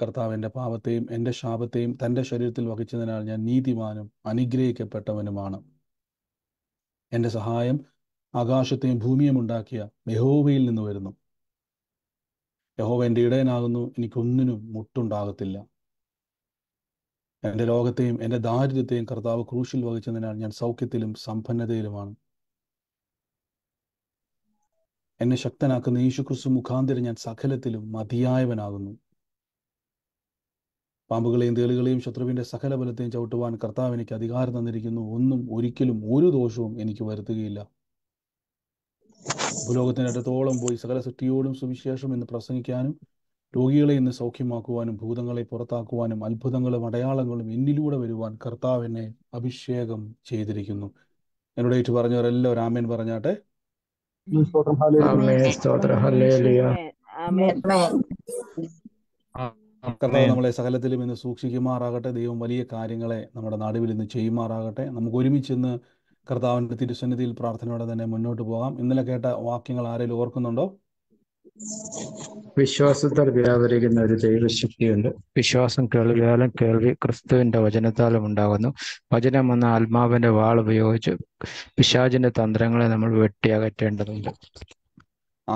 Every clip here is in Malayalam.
കർത്താവ് എൻ്റെ പാപത്തെയും എൻ്റെ ശാപത്തെയും തൻ്റെ ശരീരത്തിൽ വഹിച്ചതിനാൽ ഞാൻ നീതിമാനും അനുഗ്രഹിക്കപ്പെട്ടവനുമാണ് എൻ്റെ സഹായം ആകാശത്തെയും ഭൂമിയും ഉണ്ടാക്കിയ യഹോവയിൽ നിന്ന് വരുന്നു യഹോവ എൻ്റെ ഇടയനാകുന്നു എനിക്കൊന്നിനും മുട്ടുണ്ടാകത്തില്ല എൻ്റെ ലോകത്തെയും എൻ്റെ ദാരിദ്ര്യത്തെയും കർത്താവ് ക്രൂശിൽ വഹിച്ചതിനാൽ ഞാൻ സൗഖ്യത്തിലും സമ്പന്നതയിലുമാണ് എന്നെ ശക്തനാക്കുന്ന യേശു ക്രിസ്തു മുഖാന്തരം ഞാൻ സകലത്തിലും മതിയായവനാകുന്നു പാമ്പുകളെയും തേളുകളെയും ശത്രുവിൻ്റെ സകല ബലത്തെയും ചവിട്ടുവാൻ കർത്താവ് എനിക്ക് അധികാരം തന്നിരിക്കുന്നു ഒന്നും ഒരിക്കലും ഒരു ദോഷവും എനിക്ക് വരുത്തുകയില്ല ഭൂലോകത്തിൻ്റെ അടുത്തോളം പോയി സകല സൃഷ്ടിയോടും സുവിശേഷം എന്ന് പ്രസംഗിക്കാനും രോഗികളെ ഇന്ന് സൗഖ്യമാക്കുവാനും ഭൂതങ്ങളെ പുറത്താക്കുവാനും അത്ഭുതങ്ങളും അടയാളങ്ങളും എന്നിലൂടെ വരുവാൻ കർത്താവിനെ അഭിഷേകം ചെയ്തിരിക്കുന്നു എന്നോട് ഏറ്റു പറഞ്ഞവരെല്ലാം രാമൻ പറഞ്ഞാട്ടെ സ്തോത്രം കർത്താവ് നമ്മളെ സകലത്തിലും ഇന്ന് സൂക്ഷിക്കുമാറാകട്ടെ ദൈവം വലിയ കാര്യങ്ങളെ നമ്മുടെ നാടുവിൽ ഇന്ന് ചെയ്യുമാറാകട്ടെ നമുക്ക് ഒരുമിച്ച് ഇന്ന് കർത്താവിന്റെ തിരുസന്നിധിയിൽ പ്രാർത്ഥനയോടെ തന്നെ മുന്നോട്ട് പോകാം ഇന്നലെ കേട്ട വാക്യങ്ങൾ ആരെങ്കിലും ഓർക്കുന്നുണ്ടോ വിശ്വാസത്താൽ വ്യാപരിക്കുന്ന ഒരു ദൈവശക്തിയുണ്ട് വിശ്വാസം കേൾവിയാലും കേൾവി ക്രിസ്തുവിന്റെ വചനത്താലും ഉണ്ടാകുന്നു വചനം എന്ന ആത്മാവിന്റെ വാൾ ഉപയോഗിച്ച് പിശാചിന്റെ തന്ത്രങ്ങളെ നമ്മൾ വെട്ടിയകറ്റേണ്ടതുണ്ട്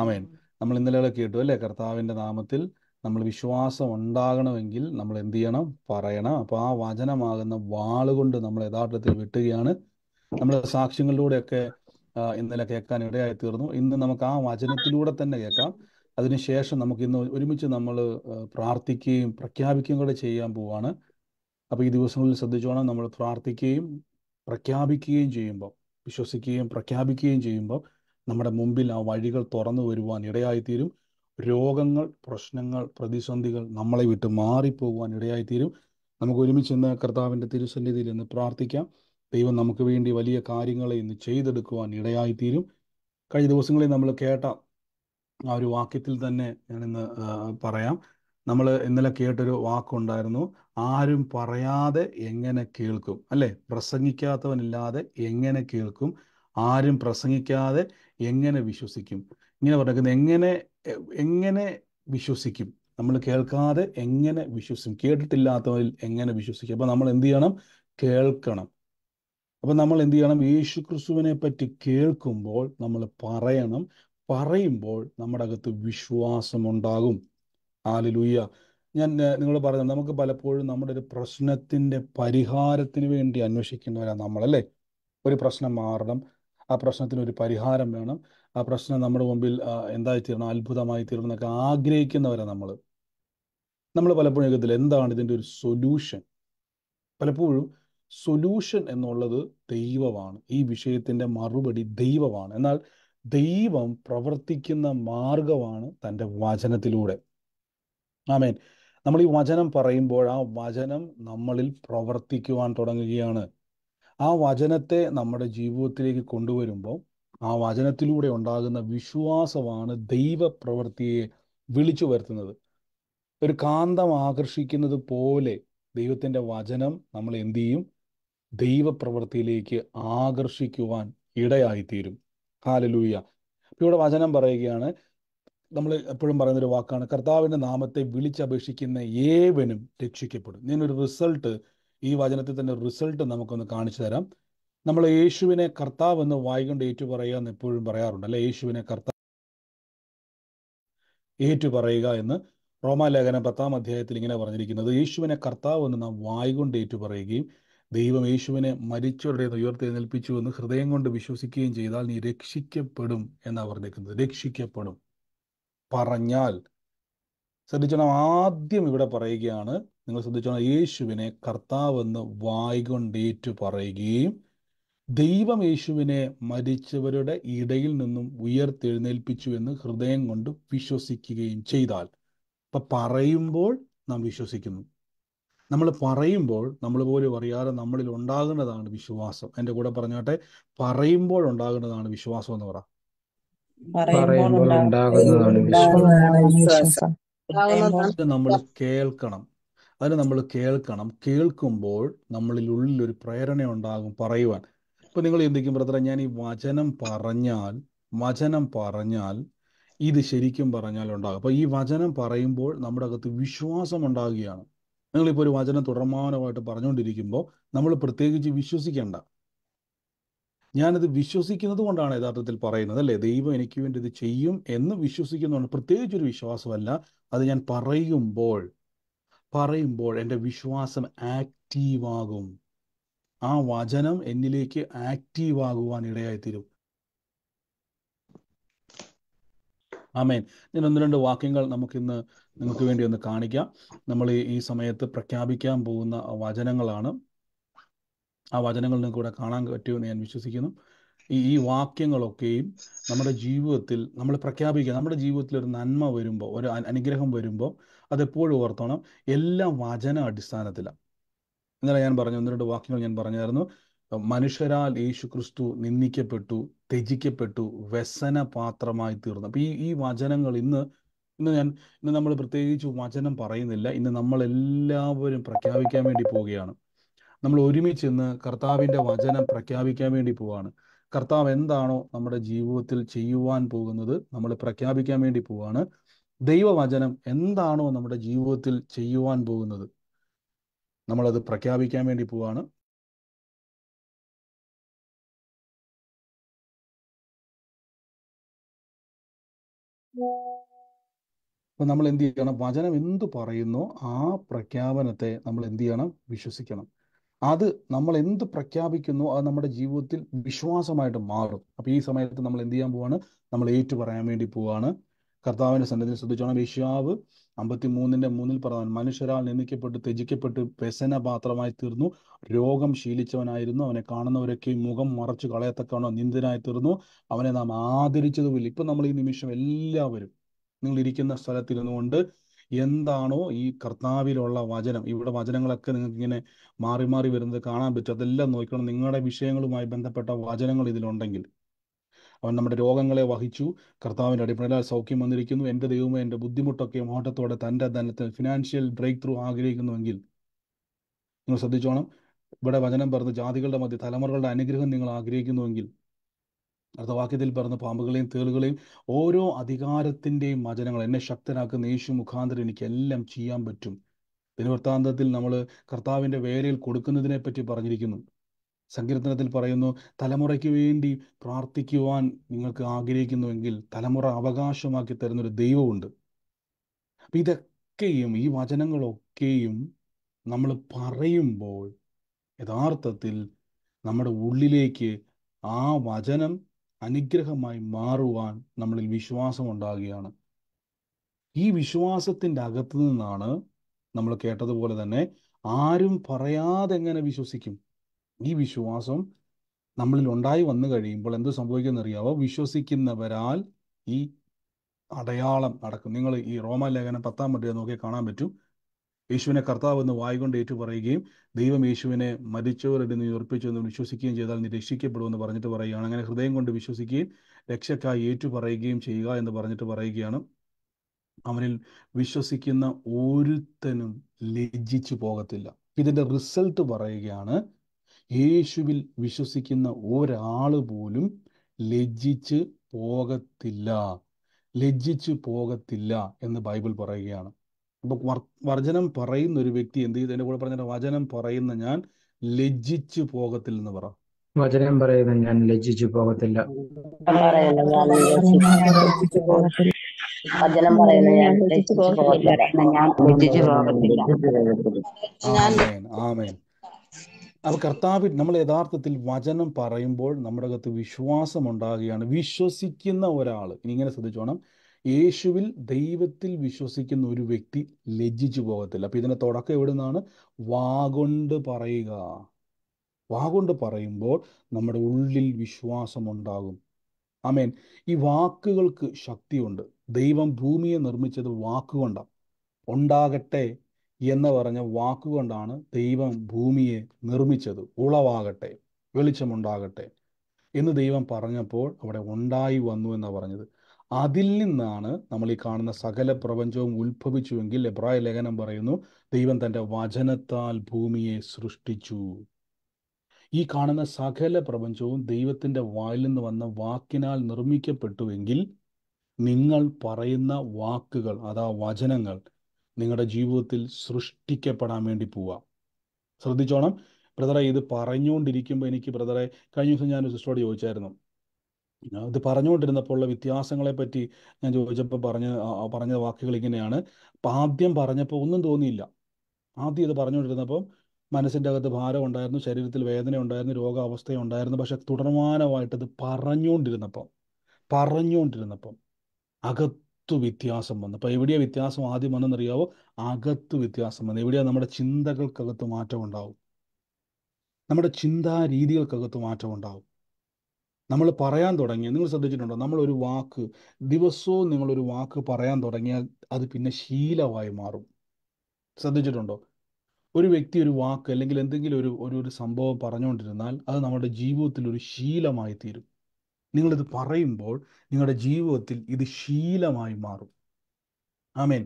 ആമേൻ നമ്മൾ ഇന്നലെ കേട്ടു അല്ലെ കർത്താവിന്റെ നാമത്തിൽ നമ്മൾ വിശ്വാസം ഉണ്ടാകണമെങ്കിൽ നമ്മൾ എന്ത് ചെയ്യണം പറയണം അപ്പോൾ ആ വചനമാകുന്ന വാളുകൊണ്ട് നമ്മൾ യഥാർത്ഥത്തിൽ വെട്ടുകയാണ് നമ്മൾ സാക്ഷ്യങ്ങളിലൂടെയൊക്കെ ഇന്നലെ കേൾക്കാൻ ഇടയായി തീർന്നു ഇന്ന് നമുക്ക് ആ വചനത്തിലൂടെ തന്നെ കേൾക്കാം അതിനുശേഷം നമുക്ക് ഇന്ന് ഒരുമിച്ച് നമ്മൾ പ്രാർത്ഥിക്കുകയും പ്രഖ്യാപിക്കുകയും കൂടെ ചെയ്യാൻ പോവാണ് അപ്പോൾ ഈ ദിവസങ്ങളിൽ ശ്രദ്ധിച്ചോണം നമ്മൾ പ്രാർത്ഥിക്കുകയും പ്രഖ്യാപിക്കുകയും ചെയ്യുമ്പോൾ വിശ്വസിക്കുകയും പ്രഖ്യാപിക്കുകയും ചെയ്യുമ്പോൾ നമ്മുടെ മുമ്പിൽ ആ വഴികൾ തുറന്നു വരുവാൻ ഇടയായിത്തീരും രോഗങ്ങൾ പ്രശ്നങ്ങൾ പ്രതിസന്ധികൾ നമ്മളെ വിട്ട് മാറിപ്പോകുവാൻ ഇടയായിത്തീരും നമുക്ക് ഒരുമിച്ച് ഇന്ന് കർത്താവിൻ്റെ തിരുസന്നിധിയിൽ ഇന്ന് പ്രാർത്ഥിക്കാം ദൈവം നമുക്ക് വേണ്ടി വലിയ കാര്യങ്ങളെ ഇന്ന് ചെയ്തെടുക്കുവാൻ ഇടയായിത്തീരും കഴിഞ്ഞ ദിവസങ്ങളിൽ നമ്മൾ കേട്ട ആ ഒരു വാക്യത്തിൽ തന്നെ ഞാനിന്ന് പറയാം നമ്മൾ ഇന്നലെ കേട്ടൊരു വാക്കുണ്ടായിരുന്നു ആരും പറയാതെ എങ്ങനെ കേൾക്കും അല്ലേ പ്രസംഗിക്കാത്തവനില്ലാതെ എങ്ങനെ കേൾക്കും ആരും പ്രസംഗിക്കാതെ എങ്ങനെ വിശ്വസിക്കും ഇങ്ങനെ പറഞ്ഞിരിക്കുന്നത് എങ്ങനെ എങ്ങനെ വിശ്വസിക്കും നമ്മൾ കേൾക്കാതെ എങ്ങനെ വിശ്വസിക്കും കേട്ടിട്ടില്ലാത്തവരിൽ എങ്ങനെ വിശ്വസിക്കും അപ്പം നമ്മൾ എന്ത് ചെയ്യണം കേൾക്കണം അപ്പം നമ്മൾ എന്ത് ചെയ്യണം യേശു ക്രിസ്തുവിനെ പറ്റി കേൾക്കുമ്പോൾ നമ്മൾ പറയണം പറയുമ്പോൾ നമ്മുടെ അകത്ത് വിശ്വാസമുണ്ടാകും ആലിലൂയ്യ ഞാൻ നിങ്ങൾ പറഞ്ഞു നമുക്ക് പലപ്പോഴും നമ്മുടെ ഒരു പ്രശ്നത്തിൻ്റെ പരിഹാരത്തിന് വേണ്ടി അന്വേഷിക്കുന്നവരാണ് നമ്മളല്ലേ ഒരു പ്രശ്നം മാറണം ആ പ്രശ്നത്തിന് ഒരു പരിഹാരം വേണം ആ പ്രശ്നം നമ്മുടെ മുമ്പിൽ എന്തായി തീരണം അത്ഭുതമായി തീരണം എന്നൊക്കെ ആഗ്രഹിക്കുന്നവരാണ് നമ്മൾ നമ്മൾ പലപ്പോഴും യുഗത്തിൽ എന്താണ് ഇതിൻ്റെ ഒരു സൊല്യൂഷൻ പലപ്പോഴും സൊല്യൂഷൻ എന്നുള്ളത് ദൈവമാണ് ഈ വിഷയത്തിൻ്റെ മറുപടി ദൈവമാണ് എന്നാൽ ദൈവം പ്രവർത്തിക്കുന്ന മാർഗമാണ് തൻ്റെ വചനത്തിലൂടെ ആമേൻ നമ്മൾ ഈ വചനം പറയുമ്പോൾ ആ വചനം നമ്മളിൽ പ്രവർത്തിക്കുവാൻ തുടങ്ങുകയാണ് ആ വചനത്തെ നമ്മുടെ ജീവിതത്തിലേക്ക് കൊണ്ടുവരുമ്പോൾ ആ വചനത്തിലൂടെ ഉണ്ടാകുന്ന വിശ്വാസമാണ് ദൈവപ്രവൃത്തിയെ വിളിച്ചു വരുത്തുന്നത് ഒരു കാന്തം ആകർഷിക്കുന്നത് പോലെ ദൈവത്തിൻ്റെ വചനം നമ്മൾ എന്തു ചെയ്യും ദൈവപ്രവൃത്തിയിലേക്ക് ആകർഷിക്കുവാൻ ഇടയായിത്തീരും ഹാലലൂയ ഇവിടെ വചനം പറയുകയാണ് നമ്മൾ എപ്പോഴും പറയുന്നൊരു വാക്കാണ് കർത്താവിൻ്റെ നാമത്തെ വിളിച്ചപേക്ഷിക്കുന്ന ഏവനും രക്ഷിക്കപ്പെടും ഞാനൊരു റിസൾട്ട് ഈ വചനത്തിൽ തന്നെ റിസൾട്ട് നമുക്കൊന്ന് കാണിച്ചു തരാം നമ്മൾ യേശുവിനെ കർത്താവ് എന്ന് വായിക്കൊണ്ട് ഏറ്റുപറയുക എന്ന് എപ്പോഴും പറയാറുണ്ട് അല്ലെ യേശുവിനെ കർത്താവ് ഏറ്റുപറയുക പറയുക എന്ന് റോമാലേഖനം പത്താം അധ്യായത്തിൽ ഇങ്ങനെ പറഞ്ഞിരിക്കുന്നത് യേശുവിനെ കർത്താവ് എന്ന് നാം വായികൊണ്ട് ഏറ്റുപറയുകയും പറയുകയും ദൈവം യേശുവിനെ മരിച്ചവരുടെ ഉയർത്തെഴുന്നേൽപ്പിച്ചു എന്ന് ഹൃദയം കൊണ്ട് വിശ്വസിക്കുകയും ചെയ്താൽ നീ രക്ഷിക്കപ്പെടും എന്നാണ് പറഞ്ഞിരിക്കുന്നത് രക്ഷിക്കപ്പെടും പറഞ്ഞാൽ ശ്രദ്ധിച്ചോണം ആദ്യം ഇവിടെ പറയുകയാണ് നിങ്ങൾ ശ്രദ്ധിച്ചോണം യേശുവിനെ കർത്താവെന്ന് വായിക്കൊണ്ടേറ്റു പറയുകയും ദൈവം യേശുവിനെ മരിച്ചവരുടെ ഇടയിൽ നിന്നും ഉയർത്തെഴുന്നേൽപ്പിച്ചു എന്ന് ഹൃദയം കൊണ്ട് വിശ്വസിക്കുകയും ചെയ്താൽ ഇപ്പൊ പറയുമ്പോൾ നാം വിശ്വസിക്കുന്നു നമ്മൾ പറയുമ്പോൾ നമ്മൾ പോലും അറിയാതെ നമ്മളിൽ ഉണ്ടാകുന്നതാണ് വിശ്വാസം എൻ്റെ കൂടെ പറഞ്ഞോട്ടെ പറയുമ്പോൾ ഉണ്ടാകുന്നതാണ് വിശ്വാസം എന്ന് പറ നമ്മൾ കേൾക്കണം അതിന് നമ്മൾ കേൾക്കണം കേൾക്കുമ്പോൾ നമ്മളിൽ ഉള്ളിൽ ഒരു പ്രേരണ ഉണ്ടാകും പറയുവാൻ അപ്പൊ നിങ്ങൾ ചിന്തിക്കും ബ്രദറെ ഞാൻ ഈ വചനം പറഞ്ഞാൽ വചനം പറഞ്ഞാൽ ഇത് ശരിക്കും പറഞ്ഞാൽ ഉണ്ടാകും അപ്പോൾ ഈ വചനം പറയുമ്പോൾ നമ്മുടെ അകത്ത് വിശ്വാസം ഉണ്ടാകുകയാണ് നിങ്ങളിപ്പോൾ ഒരു വചനം തുടർമാനമായിട്ട് പറഞ്ഞുകൊണ്ടിരിക്കുമ്പോൾ നമ്മൾ പ്രത്യേകിച്ച് വിശ്വസിക്കേണ്ട ഞാനത് വിശ്വസിക്കുന്നത് കൊണ്ടാണ് യഥാർത്ഥത്തിൽ പറയുന്നത് അല്ലേ ദൈവം എനിക്ക് വേണ്ടി ഇത് ചെയ്യും എന്ന് പ്രത്യേകിച്ച് ഒരു വിശ്വാസമല്ല അത് ഞാൻ പറയുമ്പോൾ പറയുമ്പോൾ എൻ്റെ വിശ്വാസം ആക്റ്റീവാകും ആ വചനം എന്നിലേക്ക് ആക്റ്റീവ് ആകുവാൻ ഇടയായിത്തീരും ആമേൻ ഞാൻ ഒന്ന് രണ്ട് വാക്യങ്ങൾ നമുക്കിന്ന് നിങ്ങൾക്ക് വേണ്ടി ഒന്ന് കാണിക്കാം നമ്മൾ ഈ സമയത്ത് പ്രഖ്യാപിക്കാൻ പോകുന്ന വചനങ്ങളാണ് ആ വചനങ്ങൾ നിങ്ങൾക്ക് ഇവിടെ കാണാൻ പറ്റുമെന്ന് ഞാൻ വിശ്വസിക്കുന്നു ഈ ഈ വാക്യങ്ങളൊക്കെയും നമ്മുടെ ജീവിതത്തിൽ നമ്മൾ പ്രഖ്യാപിക്കുക നമ്മുടെ ജീവിതത്തിൽ ഒരു നന്മ വരുമ്പോൾ ഒരു അനുഗ്രഹം വരുമ്പോൾ അതെപ്പോഴും ഓർത്തണം എല്ലാം വചന അടിസ്ഥാനത്തിലാണ് ഇന്നലെ ഞാൻ പറഞ്ഞു ഒന്ന് രണ്ട് വാക്യങ്ങൾ ഞാൻ പറഞ്ഞായിരുന്നു മനുഷ്യരാൽ യേശു ക്രിസ്തു നിന്ദിക്കപ്പെട്ടു ത്യജിക്കപ്പെട്ടു വ്യസന പാത്രമായി തീർന്നു അപ്പോൾ ഈ ഈ വചനങ്ങൾ ഇന്ന് ഇന്ന് ഞാൻ ഇന്ന് നമ്മൾ പ്രത്യേകിച്ച് വചനം പറയുന്നില്ല ഇന്ന് നമ്മൾ എല്ലാവരും പ്രഖ്യാപിക്കാൻ വേണ്ടി പോവുകയാണ് നമ്മൾ ഒരുമിച്ച് ഇന്ന് കർത്താവിൻ്റെ വചനം പ്രഖ്യാപിക്കാൻ വേണ്ടി പോവാണ് കർത്താവ് എന്താണോ നമ്മുടെ ജീവിതത്തിൽ ചെയ്യുവാൻ പോകുന്നത് നമ്മൾ പ്രഖ്യാപിക്കാൻ വേണ്ടി പോവാണ് ദൈവവചനം എന്താണോ നമ്മുടെ ജീവിതത്തിൽ ചെയ്യുവാൻ പോകുന്നത് നമ്മളത് പ്രഖ്യാപിക്കാൻ വേണ്ടി പോവാണ് അപ്പൊ നമ്മൾ എന്ത് ചെയ്യണം വചനം എന്തു പറയുന്നോ ആ പ്രഖ്യാപനത്തെ നമ്മൾ എന്ത് ചെയ്യണം വിശ്വസിക്കണം അത് നമ്മൾ എന്ത് പ്രഖ്യാപിക്കുന്നു അത് നമ്മുടെ ജീവിതത്തിൽ വിശ്വാസമായിട്ട് മാറും അപ്പോൾ ഈ സമയത്ത് നമ്മൾ എന്ത് ചെയ്യാൻ പോവാണ് നമ്മൾ ഏറ്റു പറയാൻ വേണ്ടി പോവാണ് കർത്താവിനെ സന്നദ്ധയിൽ ശ്രദ്ധിച്ചോണം വിശ്വാവ് അമ്പത്തി മൂന്നിന്റെ മൂന്നിൽ പറഞ്ഞവൻ മനുഷ്യരാൽ നിന്ദിക്കപ്പെട്ട് ത്യജിക്കപ്പെട്ട് വ്യസന പാത്രമായി തീർന്നു രോഗം ശീലിച്ചവനായിരുന്നു അവനെ കാണുന്നവരൊക്കെ മുഖം മറച്ചു കളയത്തക്കവണോ നിന്ദനായി തീർന്നു അവനെ നാം ആദരിച്ചതുമില്ല ഇപ്പൊ നമ്മൾ ഈ നിമിഷം എല്ലാവരും നിങ്ങൾ ഇരിക്കുന്ന സ്ഥലത്തിരുന്നുകൊണ്ട് എന്താണോ ഈ കർത്താവിലുള്ള വചനം ഇവിടെ വചനങ്ങളൊക്കെ നിങ്ങൾക്ക് ഇങ്ങനെ മാറി മാറി വരുന്നത് കാണാൻ പറ്റും അതെല്ലാം നോക്കണം നിങ്ങളുടെ വിഷയങ്ങളുമായി ബന്ധപ്പെട്ട വചനങ്ങൾ ഇതിലുണ്ടെങ്കിൽ അവൻ നമ്മുടെ രോഗങ്ങളെ വഹിച്ചു കർത്താവിൻ്റെ അടിപ്പണിലാൽ സൗഖ്യം വന്നിരിക്കുന്നു എൻ്റെ ദൈവമേ എൻ്റെ ബുദ്ധിമുട്ടൊക്കെ മോഹത്തോടെ തൻ്റെ ധനത്തിൽ ഫിനാൻഷ്യൽ ബ്രേക്ക് ത്രൂ ആഗ്രഹിക്കുന്നുവെങ്കിൽ നിങ്ങൾ ശ്രദ്ധിച്ചോണം ഇവിടെ വചനം പറഞ്ഞ് ജാതികളുടെ മധ്യ തലമുറകളുടെ അനുഗ്രഹം നിങ്ങൾ ആഗ്രഹിക്കുന്നുവെങ്കിൽ അടുത്ത വാക്യത്തിൽ പറഞ്ഞ പാമ്പുകളെയും തേളുകളെയും ഓരോ അധികാരത്തിൻ്റെയും വചനങ്ങൾ എന്നെ ശക്തനാക്കുന്ന യേശു മുഖാന്തരം എനിക്ക് എല്ലാം ചെയ്യാൻ പറ്റും ദിനവൃത്താന്തത്തിൽ നമ്മൾ കർത്താവിൻ്റെ വേലയിൽ കൊടുക്കുന്നതിനെ പറ്റി പറഞ്ഞിരിക്കുന്നു സങ്കീർത്തനത്തിൽ പറയുന്നു തലമുറയ്ക്ക് വേണ്ടി പ്രാർത്ഥിക്കുവാൻ നിങ്ങൾക്ക് ആഗ്രഹിക്കുന്നുവെങ്കിൽ തലമുറ അവകാശമാക്കി തരുന്നൊരു ദൈവമുണ്ട് അപ്പം ഇതൊക്കെയും ഈ വചനങ്ങളൊക്കെയും നമ്മൾ പറയുമ്പോൾ യഥാർത്ഥത്തിൽ നമ്മുടെ ഉള്ളിലേക്ക് ആ വചനം അനുഗ്രഹമായി മാറുവാൻ നമ്മളിൽ വിശ്വാസം ഉണ്ടാകുകയാണ് ഈ വിശ്വാസത്തിൻ്റെ അകത്തു നിന്നാണ് നമ്മൾ കേട്ടതുപോലെ തന്നെ ആരും പറയാതെ എങ്ങനെ വിശ്വസിക്കും ഈ വിശ്വാസം നമ്മളിൽ ഉണ്ടായി വന്നു കഴിയുമ്പോൾ എന്ത് അറിയാവോ വിശ്വസിക്കുന്നവരാൽ ഈ അടയാളം നടക്കും നിങ്ങൾ ഈ റോമാലേഖനം പത്താം പട്ടിക നോക്കി കാണാൻ പറ്റും യേശുവിനെ കർത്താവ് എന്ന് വായിക്കൊണ്ട് ഏറ്റു പറയുകയും ദൈവം യേശുവിനെ മരിച്ചവരുടെ നീ ഉറപ്പിച്ചു എന്ന് വിശ്വസിക്കുകയും ചെയ്താൽ നീ രക്ഷിക്കപ്പെടുമെന്ന് പറഞ്ഞിട്ട് പറയുകയാണ് അങ്ങനെ ഹൃദയം കൊണ്ട് വിശ്വസിക്കുകയും രക്ഷക്കായി ഏറ്റു പറയുകയും ചെയ്യുക എന്ന് പറഞ്ഞിട്ട് പറയുകയാണ് അവനിൽ വിശ്വസിക്കുന്ന ഒരുത്തനും ലജ്ജിച്ചു പോകത്തില്ല ഇതിൻ്റെ റിസൾട്ട് പറയുകയാണ് യേശുവിൽ വിശ്വസിക്കുന്ന ഒരാൾ പോലും ലജ്ജിച്ച് പോകത്തില്ല ലജ്ജിച്ച് പോകത്തില്ല എന്ന് ബൈബിൾ പറയുകയാണ് അപ്പൊ വർജനം പറയുന്ന ഒരു വ്യക്തി എന്ത് ചെയ്തു എന്റെ കൂടെ പറഞ്ഞ വചനം പറയുന്ന ഞാൻ ലജ്ജിച്ച് പോകത്തില്ല എന്ന് പറ വചനം പറയുന്ന ഞാൻ വചനം പറയുന്ന ഞാൻ ലജ്ജിച്ചു പോകത്തില്ല ആമേൻ ആമേൻ അപ്പൊ കർത്താവ് നമ്മൾ യഥാർത്ഥത്തിൽ വചനം പറയുമ്പോൾ നമ്മുടെ അകത്ത് വിശ്വാസം ഉണ്ടാകുകയാണ് വിശ്വസിക്കുന്ന ഒരാൾ ഇങ്ങനെ ശ്രദ്ധിച്ചോണം യേശുവിൽ ദൈവത്തിൽ വിശ്വസിക്കുന്ന ഒരു വ്യക്തി ലജ്ജിച്ചു പോകത്തില്ല അപ്പൊ ഇതിനെ തുടക്കം എവിടെ നിന്നാണ് വാഗൊണ്ട് പറയുക വാഗൊണ്ട് പറയുമ്പോൾ നമ്മുടെ ഉള്ളിൽ വിശ്വാസം ഉണ്ടാകും ആമേൻ ഈ വാക്കുകൾക്ക് ശക്തിയുണ്ട് ദൈവം ഭൂമിയെ നിർമ്മിച്ചത് വാക്കുകൊണ്ടാണ് ഉണ്ടാകട്ടെ എന്ന് പറഞ്ഞ വാക്കുകൊണ്ടാണ് ദൈവം ഭൂമിയെ നിർമ്മിച്ചത് ഉളവാകട്ടെ വെളിച്ചമുണ്ടാകട്ടെ എന്ന് ദൈവം പറഞ്ഞപ്പോൾ അവിടെ ഉണ്ടായി വന്നു എന്നാണ് പറഞ്ഞത് അതിൽ നിന്നാണ് നമ്മൾ ഈ കാണുന്ന സകല പ്രപഞ്ചവും ഉത്ഭവിച്ചുവെങ്കിൽ എബ്രായ ലേഖനം പറയുന്നു ദൈവം തൻ്റെ വചനത്താൽ ഭൂമിയെ സൃഷ്ടിച്ചു ഈ കാണുന്ന സകല പ്രപഞ്ചവും ദൈവത്തിൻ്റെ വായിൽ നിന്ന് വന്ന വാക്കിനാൽ നിർമ്മിക്കപ്പെട്ടുവെങ്കിൽ നിങ്ങൾ പറയുന്ന വാക്കുകൾ അതാ വചനങ്ങൾ നിങ്ങളുടെ ജീവിതത്തിൽ സൃഷ്ടിക്കപ്പെടാൻ വേണ്ടി പോവാം ശ്രദ്ധിച്ചോണം ബ്രദറെ ഇത് പറഞ്ഞുകൊണ്ടിരിക്കുമ്പോൾ എനിക്ക് ബ്രദറെ കഴിഞ്ഞ ദിവസം ഞാൻ സിസ്റ്ററോട് ചോദിച്ചായിരുന്നു ഇത് പറഞ്ഞുകൊണ്ടിരുന്നപ്പോൾ ഉള്ള വ്യത്യാസങ്ങളെ പറ്റി ഞാൻ ചോദിച്ചപ്പോൾ പറഞ്ഞ പറഞ്ഞ വാക്കുകൾ ഇങ്ങനെയാണ് അപ്പം ആദ്യം പറഞ്ഞപ്പോൾ ഒന്നും തോന്നിയില്ല ആദ്യം ഇത് പറഞ്ഞുകൊണ്ടിരുന്നപ്പോൾ മനസ്സിൻ്റെ അകത്ത് ഭാരം ഉണ്ടായിരുന്നു ശരീരത്തിൽ വേദന ഉണ്ടായിരുന്നു രോഗാവസ്ഥ ഉണ്ടായിരുന്നു പക്ഷെ തുടർമാനമായിട്ട് ഇത് പറഞ്ഞുകൊണ്ടിരുന്നപ്പം പറഞ്ഞുകൊണ്ടിരുന്നപ്പം അകത്ത് അകത്തു വ്യത്യാസം വന്നു അപ്പോൾ എവിടെയാണ് വ്യത്യാസം ആദ്യം വന്നെന്നറിയാവോ അകത്ത് വ്യത്യാസം വന്നു എവിടെയാണ് നമ്മുടെ ചിന്തകൾക്കകത്ത് മാറ്റം ഉണ്ടാവും നമ്മുടെ ചിന്താ രീതികൾക്കകത്ത് മാറ്റം ഉണ്ടാവും നമ്മൾ പറയാൻ തുടങ്ങിയ നിങ്ങൾ ശ്രദ്ധിച്ചിട്ടുണ്ടോ നമ്മളൊരു വാക്ക് ദിവസവും നിങ്ങളൊരു വാക്ക് പറയാൻ തുടങ്ങിയാൽ അത് പിന്നെ ശീലമായി മാറും ശ്രദ്ധിച്ചിട്ടുണ്ടോ ഒരു വ്യക്തി ഒരു വാക്ക് അല്ലെങ്കിൽ എന്തെങ്കിലും ഒരു ഒരു സംഭവം പറഞ്ഞുകൊണ്ടിരുന്നാൽ അത് നമ്മുടെ ജീവിതത്തിൽ ഒരു ശീലമായി തീരും നിങ്ങളിത് പറയുമ്പോൾ നിങ്ങളുടെ ജീവിതത്തിൽ ഇത് ശീലമായി മാറും ആമേൻ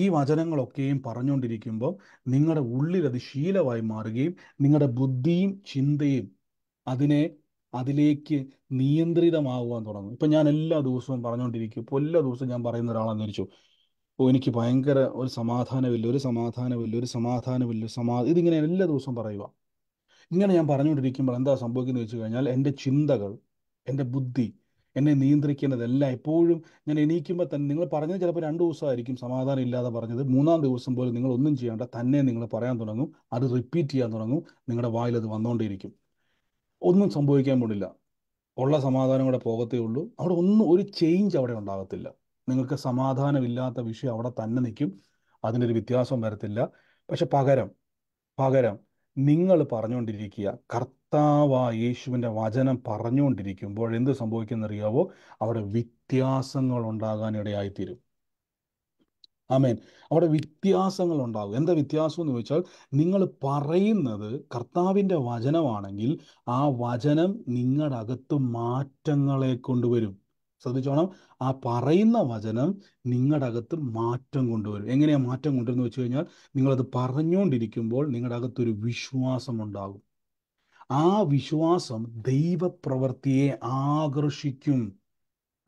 ഈ വചനങ്ങളൊക്കെയും പറഞ്ഞുകൊണ്ടിരിക്കുമ്പോൾ നിങ്ങളുടെ ഉള്ളിൽ അത് ശീലമായി മാറുകയും നിങ്ങളുടെ ബുദ്ധിയും ചിന്തയും അതിനെ അതിലേക്ക് നിയന്ത്രിതമാകുവാൻ തുടങ്ങും ഇപ്പം ഞാൻ എല്ലാ ദിവസവും പറഞ്ഞുകൊണ്ടിരിക്കും ഇപ്പോൾ എല്ലാ ദിവസവും ഞാൻ പറയുന്ന ഒരാളാന്ന് വിളിച്ചു ഓ എനിക്ക് ഭയങ്കര ഒരു സമാധാനമില്ല ഒരു സമാധാനമില്ല ഒരു സമാധാനമില്ല സമാ ഇതിങ്ങനെ എല്ലാ ദിവസവും പറയുക ഇങ്ങനെ ഞാൻ പറഞ്ഞുകൊണ്ടിരിക്കുമ്പോൾ എന്താ സംഭവിക്കുന്നത് വെച്ച് കഴിഞ്ഞാൽ എൻ്റെ ചിന്തകൾ എൻ്റെ ബുദ്ധി എന്നെ നിയന്ത്രിക്കുന്നതല്ല എപ്പോഴും ഞാൻ എണീക്കുമ്പോൾ തന്നെ നിങ്ങൾ പറഞ്ഞത് ചിലപ്പോൾ രണ്ട് ദിവസമായിരിക്കും സമാധാനം ഇല്ലാതെ പറഞ്ഞത് മൂന്നാം ദിവസം പോലും നിങ്ങൾ ഒന്നും ചെയ്യേണ്ട തന്നെ നിങ്ങൾ പറയാൻ തുടങ്ങും അത് റിപ്പീറ്റ് ചെയ്യാൻ തുടങ്ങും നിങ്ങളുടെ വായിൽ അത് വന്നുകൊണ്ടേയിരിക്കും ഒന്നും സംഭവിക്കാൻ പോണില്ല ഉള്ള സമാധാനം കൂടെ പോകത്തേ ഉള്ളൂ അവിടെ ഒന്നും ഒരു ചേഞ്ച് അവിടെ ഉണ്ടാകത്തില്ല നിങ്ങൾക്ക് സമാധാനമില്ലാത്ത വിഷയം അവിടെ തന്നെ നിൽക്കും അതിനൊരു വ്യത്യാസം വരത്തില്ല പക്ഷെ പകരം പകരം നിങ്ങൾ പറഞ്ഞുകൊണ്ടിരിക്കുക കർത്താവായ യേശുവിൻ്റെ വചനം പറഞ്ഞുകൊണ്ടിരിക്കുമ്പോൾ എന്ത് സംഭവിക്കുന്നറിയാവോ അവിടെ വ്യത്യാസങ്ങൾ ഉണ്ടാകാനിടയായിത്തീരും ഇടയായിത്തീരും ആമേൻ അവിടെ വ്യത്യാസങ്ങൾ ഉണ്ടാകും എന്താ വ്യത്യാസം എന്ന് വെച്ചാൽ നിങ്ങൾ പറയുന്നത് കർത്താവിൻ്റെ വചനമാണെങ്കിൽ ആ വചനം നിങ്ങളുടെ അകത്ത് മാറ്റങ്ങളെ കൊണ്ടുവരും ശ്രദ്ധിച്ചോണം ആ പറയുന്ന വചനം നിങ്ങളുടെ അകത്ത് മാറ്റം കൊണ്ടുവരും എങ്ങനെയാണ് മാറ്റം കൊണ്ടുവരുന്നത് വെച്ച് കഴിഞ്ഞാൽ നിങ്ങളത് പറഞ്ഞുകൊണ്ടിരിക്കുമ്പോൾ നിങ്ങളുടെ അകത്തൊരു വിശ്വാസം ഉണ്ടാകും ആ വിശ്വാസം ദൈവപ്രവൃത്തിയെ ആകർഷിക്കും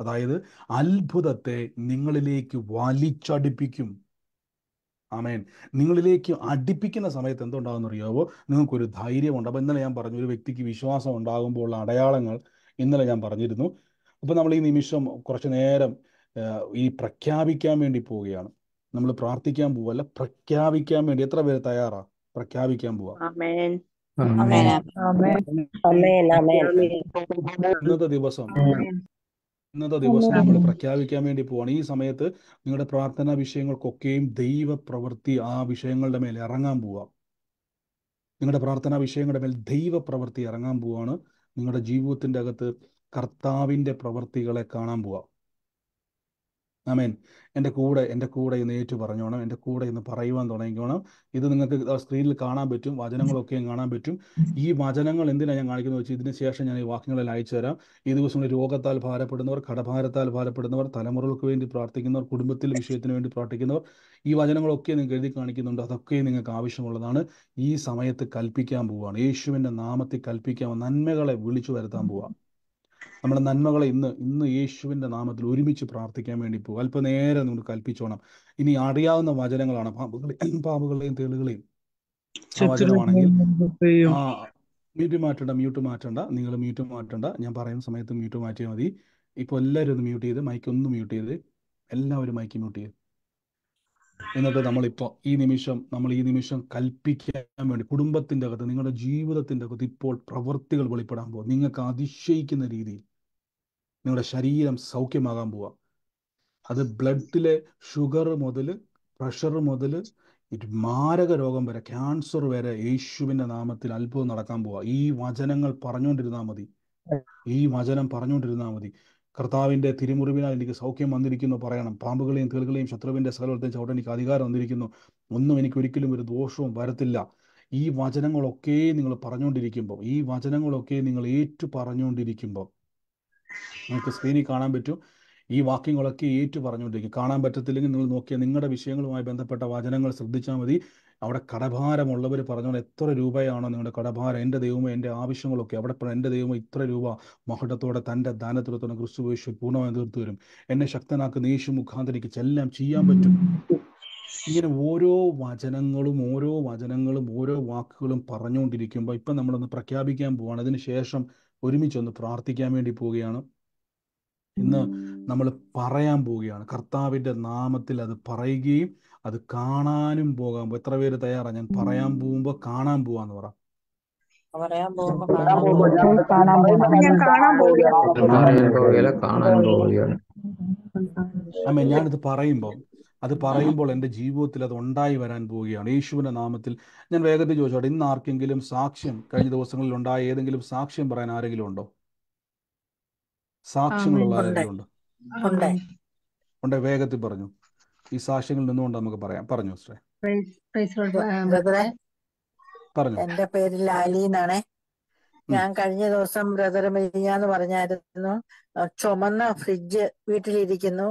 അതായത് അത്ഭുതത്തെ നിങ്ങളിലേക്ക് വലിച്ചടിപ്പിക്കും ആമേൻ നിങ്ങളിലേക്ക് അടിപ്പിക്കുന്ന സമയത്ത് എന്തുണ്ടാകുന്ന അറിയാവോ നിങ്ങൾക്കൊരു ധൈര്യമുണ്ട് അപ്പോൾ ഇന്നലെ ഞാൻ പറഞ്ഞു ഒരു വ്യക്തിക്ക് വിശ്വാസം ഉള്ള അടയാളങ്ങൾ ഇന്നലെ ഞാൻ പറഞ്ഞിരുന്നു അപ്പോൾ നമ്മൾ ഈ നിമിഷം കുറച്ച് നേരം ഈ പ്രഖ്യാപിക്കാൻ വേണ്ടി പോവുകയാണ് നമ്മൾ പ്രാർത്ഥിക്കാൻ പോവല്ല പ്രഖ്യാപിക്കാൻ വേണ്ടി എത്ര പേര് തയ്യാറാ പ്രഖ്യാപിക്കാൻ പോവാ ഇന്നത്തെ ദിവസം ഇന്നത്തെ ദിവസം നമ്മൾ പ്രഖ്യാപിക്കാൻ വേണ്ടി പോവാണ് ഈ സമയത്ത് നിങ്ങളുടെ പ്രാർത്ഥനാ വിഷയങ്ങൾക്കൊക്കെയും ദൈവ പ്രവൃത്തി ആ വിഷയങ്ങളുടെ മേൽ ഇറങ്ങാൻ പോവാം നിങ്ങളുടെ പ്രാർത്ഥനാ വിഷയങ്ങളുടെ മേൽ ദൈവ പ്രവൃത്തി ഇറങ്ങാൻ പോവാണ് നിങ്ങളുടെ ജീവിതത്തിൻ്റെ അകത്ത് കർത്താവിൻ്റെ പ്രവൃത്തികളെ കാണാൻ പോവാം ആമേൻ എൻ്റെ കൂടെ എൻ്റെ കൂടെ ഇന്ന് ഏറ്റു പറഞ്ഞോണം എൻ്റെ കൂടെ ഇന്ന് പറയുവാൻ തുടങ്ങിക്കോണം ഇത് നിങ്ങൾക്ക് സ്ക്രീനിൽ കാണാൻ പറ്റും വചനങ്ങളൊക്കെയും കാണാൻ പറ്റും ഈ വചനങ്ങൾ എന്തിനാണ് ഞാൻ കാണിക്കുന്നത് വെച്ചാൽ ഇതിന് ശേഷം ഞാൻ ഈ വാക്യങ്ങളിൽ അയച്ചു തരാം ഈ ദിവസങ്ങളിൽ രോഗത്താൽ ഭാരപ്പെടുന്നവർ കടഭാരത്താൽ ഭാരപ്പെടുന്നവർ തലമുറകൾക്ക് വേണ്ടി പ്രാർത്ഥിക്കുന്നവർ കുടുംബത്തിൽ വിഷയത്തിന് വേണ്ടി പ്രാർത്ഥിക്കുന്നവർ ഈ വചനങ്ങളൊക്കെ നിങ്ങൾക്ക് എഴുതി കാണിക്കുന്നുണ്ട് അതൊക്കെ നിങ്ങൾക്ക് ആവശ്യമുള്ളതാണ് ഈ സമയത്ത് കൽപ്പിക്കാൻ പോവുകയാണ് യേശുവിൻ്റെ നാമത്തിൽ കൽപ്പിക്കാൻ നന്മകളെ വിളിച്ചു വരുത്താൻ പോവാം നമ്മുടെ നന്മകളെ ഇന്ന് ഇന്ന് യേശുവിൻ്റെ നാമത്തിൽ ഒരുമിച്ച് പ്രാർത്ഥിക്കാൻ വേണ്ടി പോകും അല്പനേരം നമ്മൾ കൽപ്പിച്ചോണം ഇനി അറിയാവുന്ന വചനങ്ങളാണ് പാമ്പുകളെയും പാമ്പുകളെയും തേളുകളെയും ആ മ്യൂട്ട് മാറ്റണ്ട മ്യൂട്ട് മാറ്റണ്ട നിങ്ങൾ മ്യൂട്ട് മാറ്റണ്ട ഞാൻ പറയുന്ന സമയത്ത് മ്യൂട്ട് മാറ്റിയാൽ മതി ഇപ്പൊ എല്ലാവരും ഒന്ന് മ്യൂട്ട് ചെയ്ത് മൈക്ക് ഒന്ന് മ്യൂട്ട് ചെയ്ത് എല്ലാവരും മൈക്ക് മ്യൂട്ട് ചെയ്ത് എന്നിട്ട് നമ്മളിപ്പോ ഈ നിമിഷം നമ്മൾ ഈ നിമിഷം കൽപ്പിക്കാൻ വേണ്ടി കുടുംബത്തിന്റെ അകത്ത് നിങ്ങളുടെ ജീവിതത്തിന്റെ അകത്ത് ഇപ്പോൾ പ്രവൃത്തികൾ വെളിപ്പെടാൻ പോകും നിങ്ങൾക്ക് അതിശയിക്കുന്ന രീതിയിൽ നിങ്ങളുടെ ശരീരം സൗഖ്യമാകാൻ പോവാം അത് ബ്ലഡിലെ ഷുഗർ മുതൽ പ്രഷർ മുതൽ മാരക രോഗം വരെ ക്യാൻസർ വരെ യേശുവിന്റെ നാമത്തിൽ അത്ഭുതം നടക്കാൻ പോവാ ഈ വചനങ്ങൾ പറഞ്ഞുകൊണ്ടിരുന്നാൽ മതി ഈ വചനം പറഞ്ഞുകൊണ്ടിരുന്നാൽ മതി കർത്താവിന്റെ തിരുമുറിവിനാൽ എനിക്ക് സൗഖ്യം വന്നിരിക്കുന്നു പറയണം പാമ്പുകളെയും തീളുകളെയും ശത്രുവിൻ്റെ സകലത്തെയും ചവിട്ട എനിക്ക് അധികാരം വന്നിരിക്കുന്നു ഒന്നും എനിക്ക് ഒരിക്കലും ഒരു ദോഷവും വരത്തില്ല ഈ വചനങ്ങളൊക്കെ നിങ്ങൾ പറഞ്ഞുകൊണ്ടിരിക്കുമ്പോൾ ഈ വചനങ്ങളൊക്കെ നിങ്ങൾ ഏറ്റു പറഞ്ഞുകൊണ്ടിരിക്കുമ്പോൾ നിങ്ങൾക്ക് സ്ക്രീനിൽ കാണാൻ പറ്റും ഈ വാക്യങ്ങളൊക്കെ ഏറ്റു പറഞ്ഞുകൊണ്ടിരിക്കും കാണാൻ പറ്റത്തില്ലെങ്കിൽ നിങ്ങൾ നോക്കിയാൽ നിങ്ങളുടെ വിഷയങ്ങളുമായി ബന്ധപ്പെട്ട വചനങ്ങൾ ശ്രദ്ധിച്ചാൽ മതി അവിടെ കടഭാരമുള്ളവർ പറഞ്ഞു എത്ര രൂപയാണോ നിങ്ങളുടെ കടഭാരം എൻ്റെ ദൈവം എൻ്റെ ആവശ്യങ്ങളൊക്കെ അവിടെ എൻ്റെ ദൈവം ഇത്ര രൂപ മഹുടത്തോടെ തൻ്റെ ദാനത്തിലത്തോടെ ക്രിസ്തു യേശു പൂർണ്ണമായി തീർത്തു വരും എന്നെ ശക്തനാക്കുന്ന യേശു മുഖാന്തരിക്ക് എല്ലാം ചെയ്യാൻ പറ്റും ഇങ്ങനെ ഓരോ വചനങ്ങളും ഓരോ വചനങ്ങളും ഓരോ വാക്കുകളും പറഞ്ഞുകൊണ്ടിരിക്കുമ്പോൾ ഇപ്പം നമ്മളൊന്ന് പ്രഖ്യാപിക്കാൻ പോവാണ് ശേഷം ഒരുമിച്ചൊന്ന് പ്രാർത്ഥിക്കാൻ വേണ്ടി പോവുകയാണ് ഇന്ന് നമ്മൾ പറയാൻ പോവുകയാണ് കർത്താവിൻ്റെ നാമത്തിൽ അത് പറയുകയും അത് കാണാനും പോകാൻ പോകും എത്ര പേര് തയ്യാറാണ് ഞാൻ പറയാൻ പോകുമ്പോൾ കാണാൻ പോവാന്ന് പറ അമ്മ ഞാനിത് പറയുമ്പോൾ അത് പറയുമ്പോൾ എൻ്റെ ജീവിതത്തിൽ അത് ഉണ്ടായി വരാൻ പോവുകയാണ് യേശുവിൻ്റെ നാമത്തിൽ ഞാൻ വേഗത്തിൽ ചോദിച്ചോട്ടെ ഇന്ന് ആർക്കെങ്കിലും സാക്ഷ്യം കഴിഞ്ഞ ദിവസങ്ങളിൽ ഉണ്ടായ ഏതെങ്കിലും സാക്ഷ്യം പറയാൻ ആരെങ്കിലും ഉണ്ടോ സാക്ഷ്യങ്ങളുള്ള ആരെങ്കിലും ഉണ്ടോ ഉണ്ട് വേഗത്തിൽ പറഞ്ഞു ഈ സാക്ഷ്യങ്ങളിൽ നിന്നുകൊണ്ട് നമുക്ക് പറയാം പറഞ്ഞു ശ്രേ പറഞ്ഞു എന്റെ പേര് ലാലി എന്നാണേ ഞാൻ കഴിഞ്ഞ ദിവസം ബ്രദർ മെലിഞ്ഞാന്ന് പറഞ്ഞായിരുന്നു ചുമന്ന ഫ്രിഡ്ജ് വീട്ടിലിരിക്കുന്നു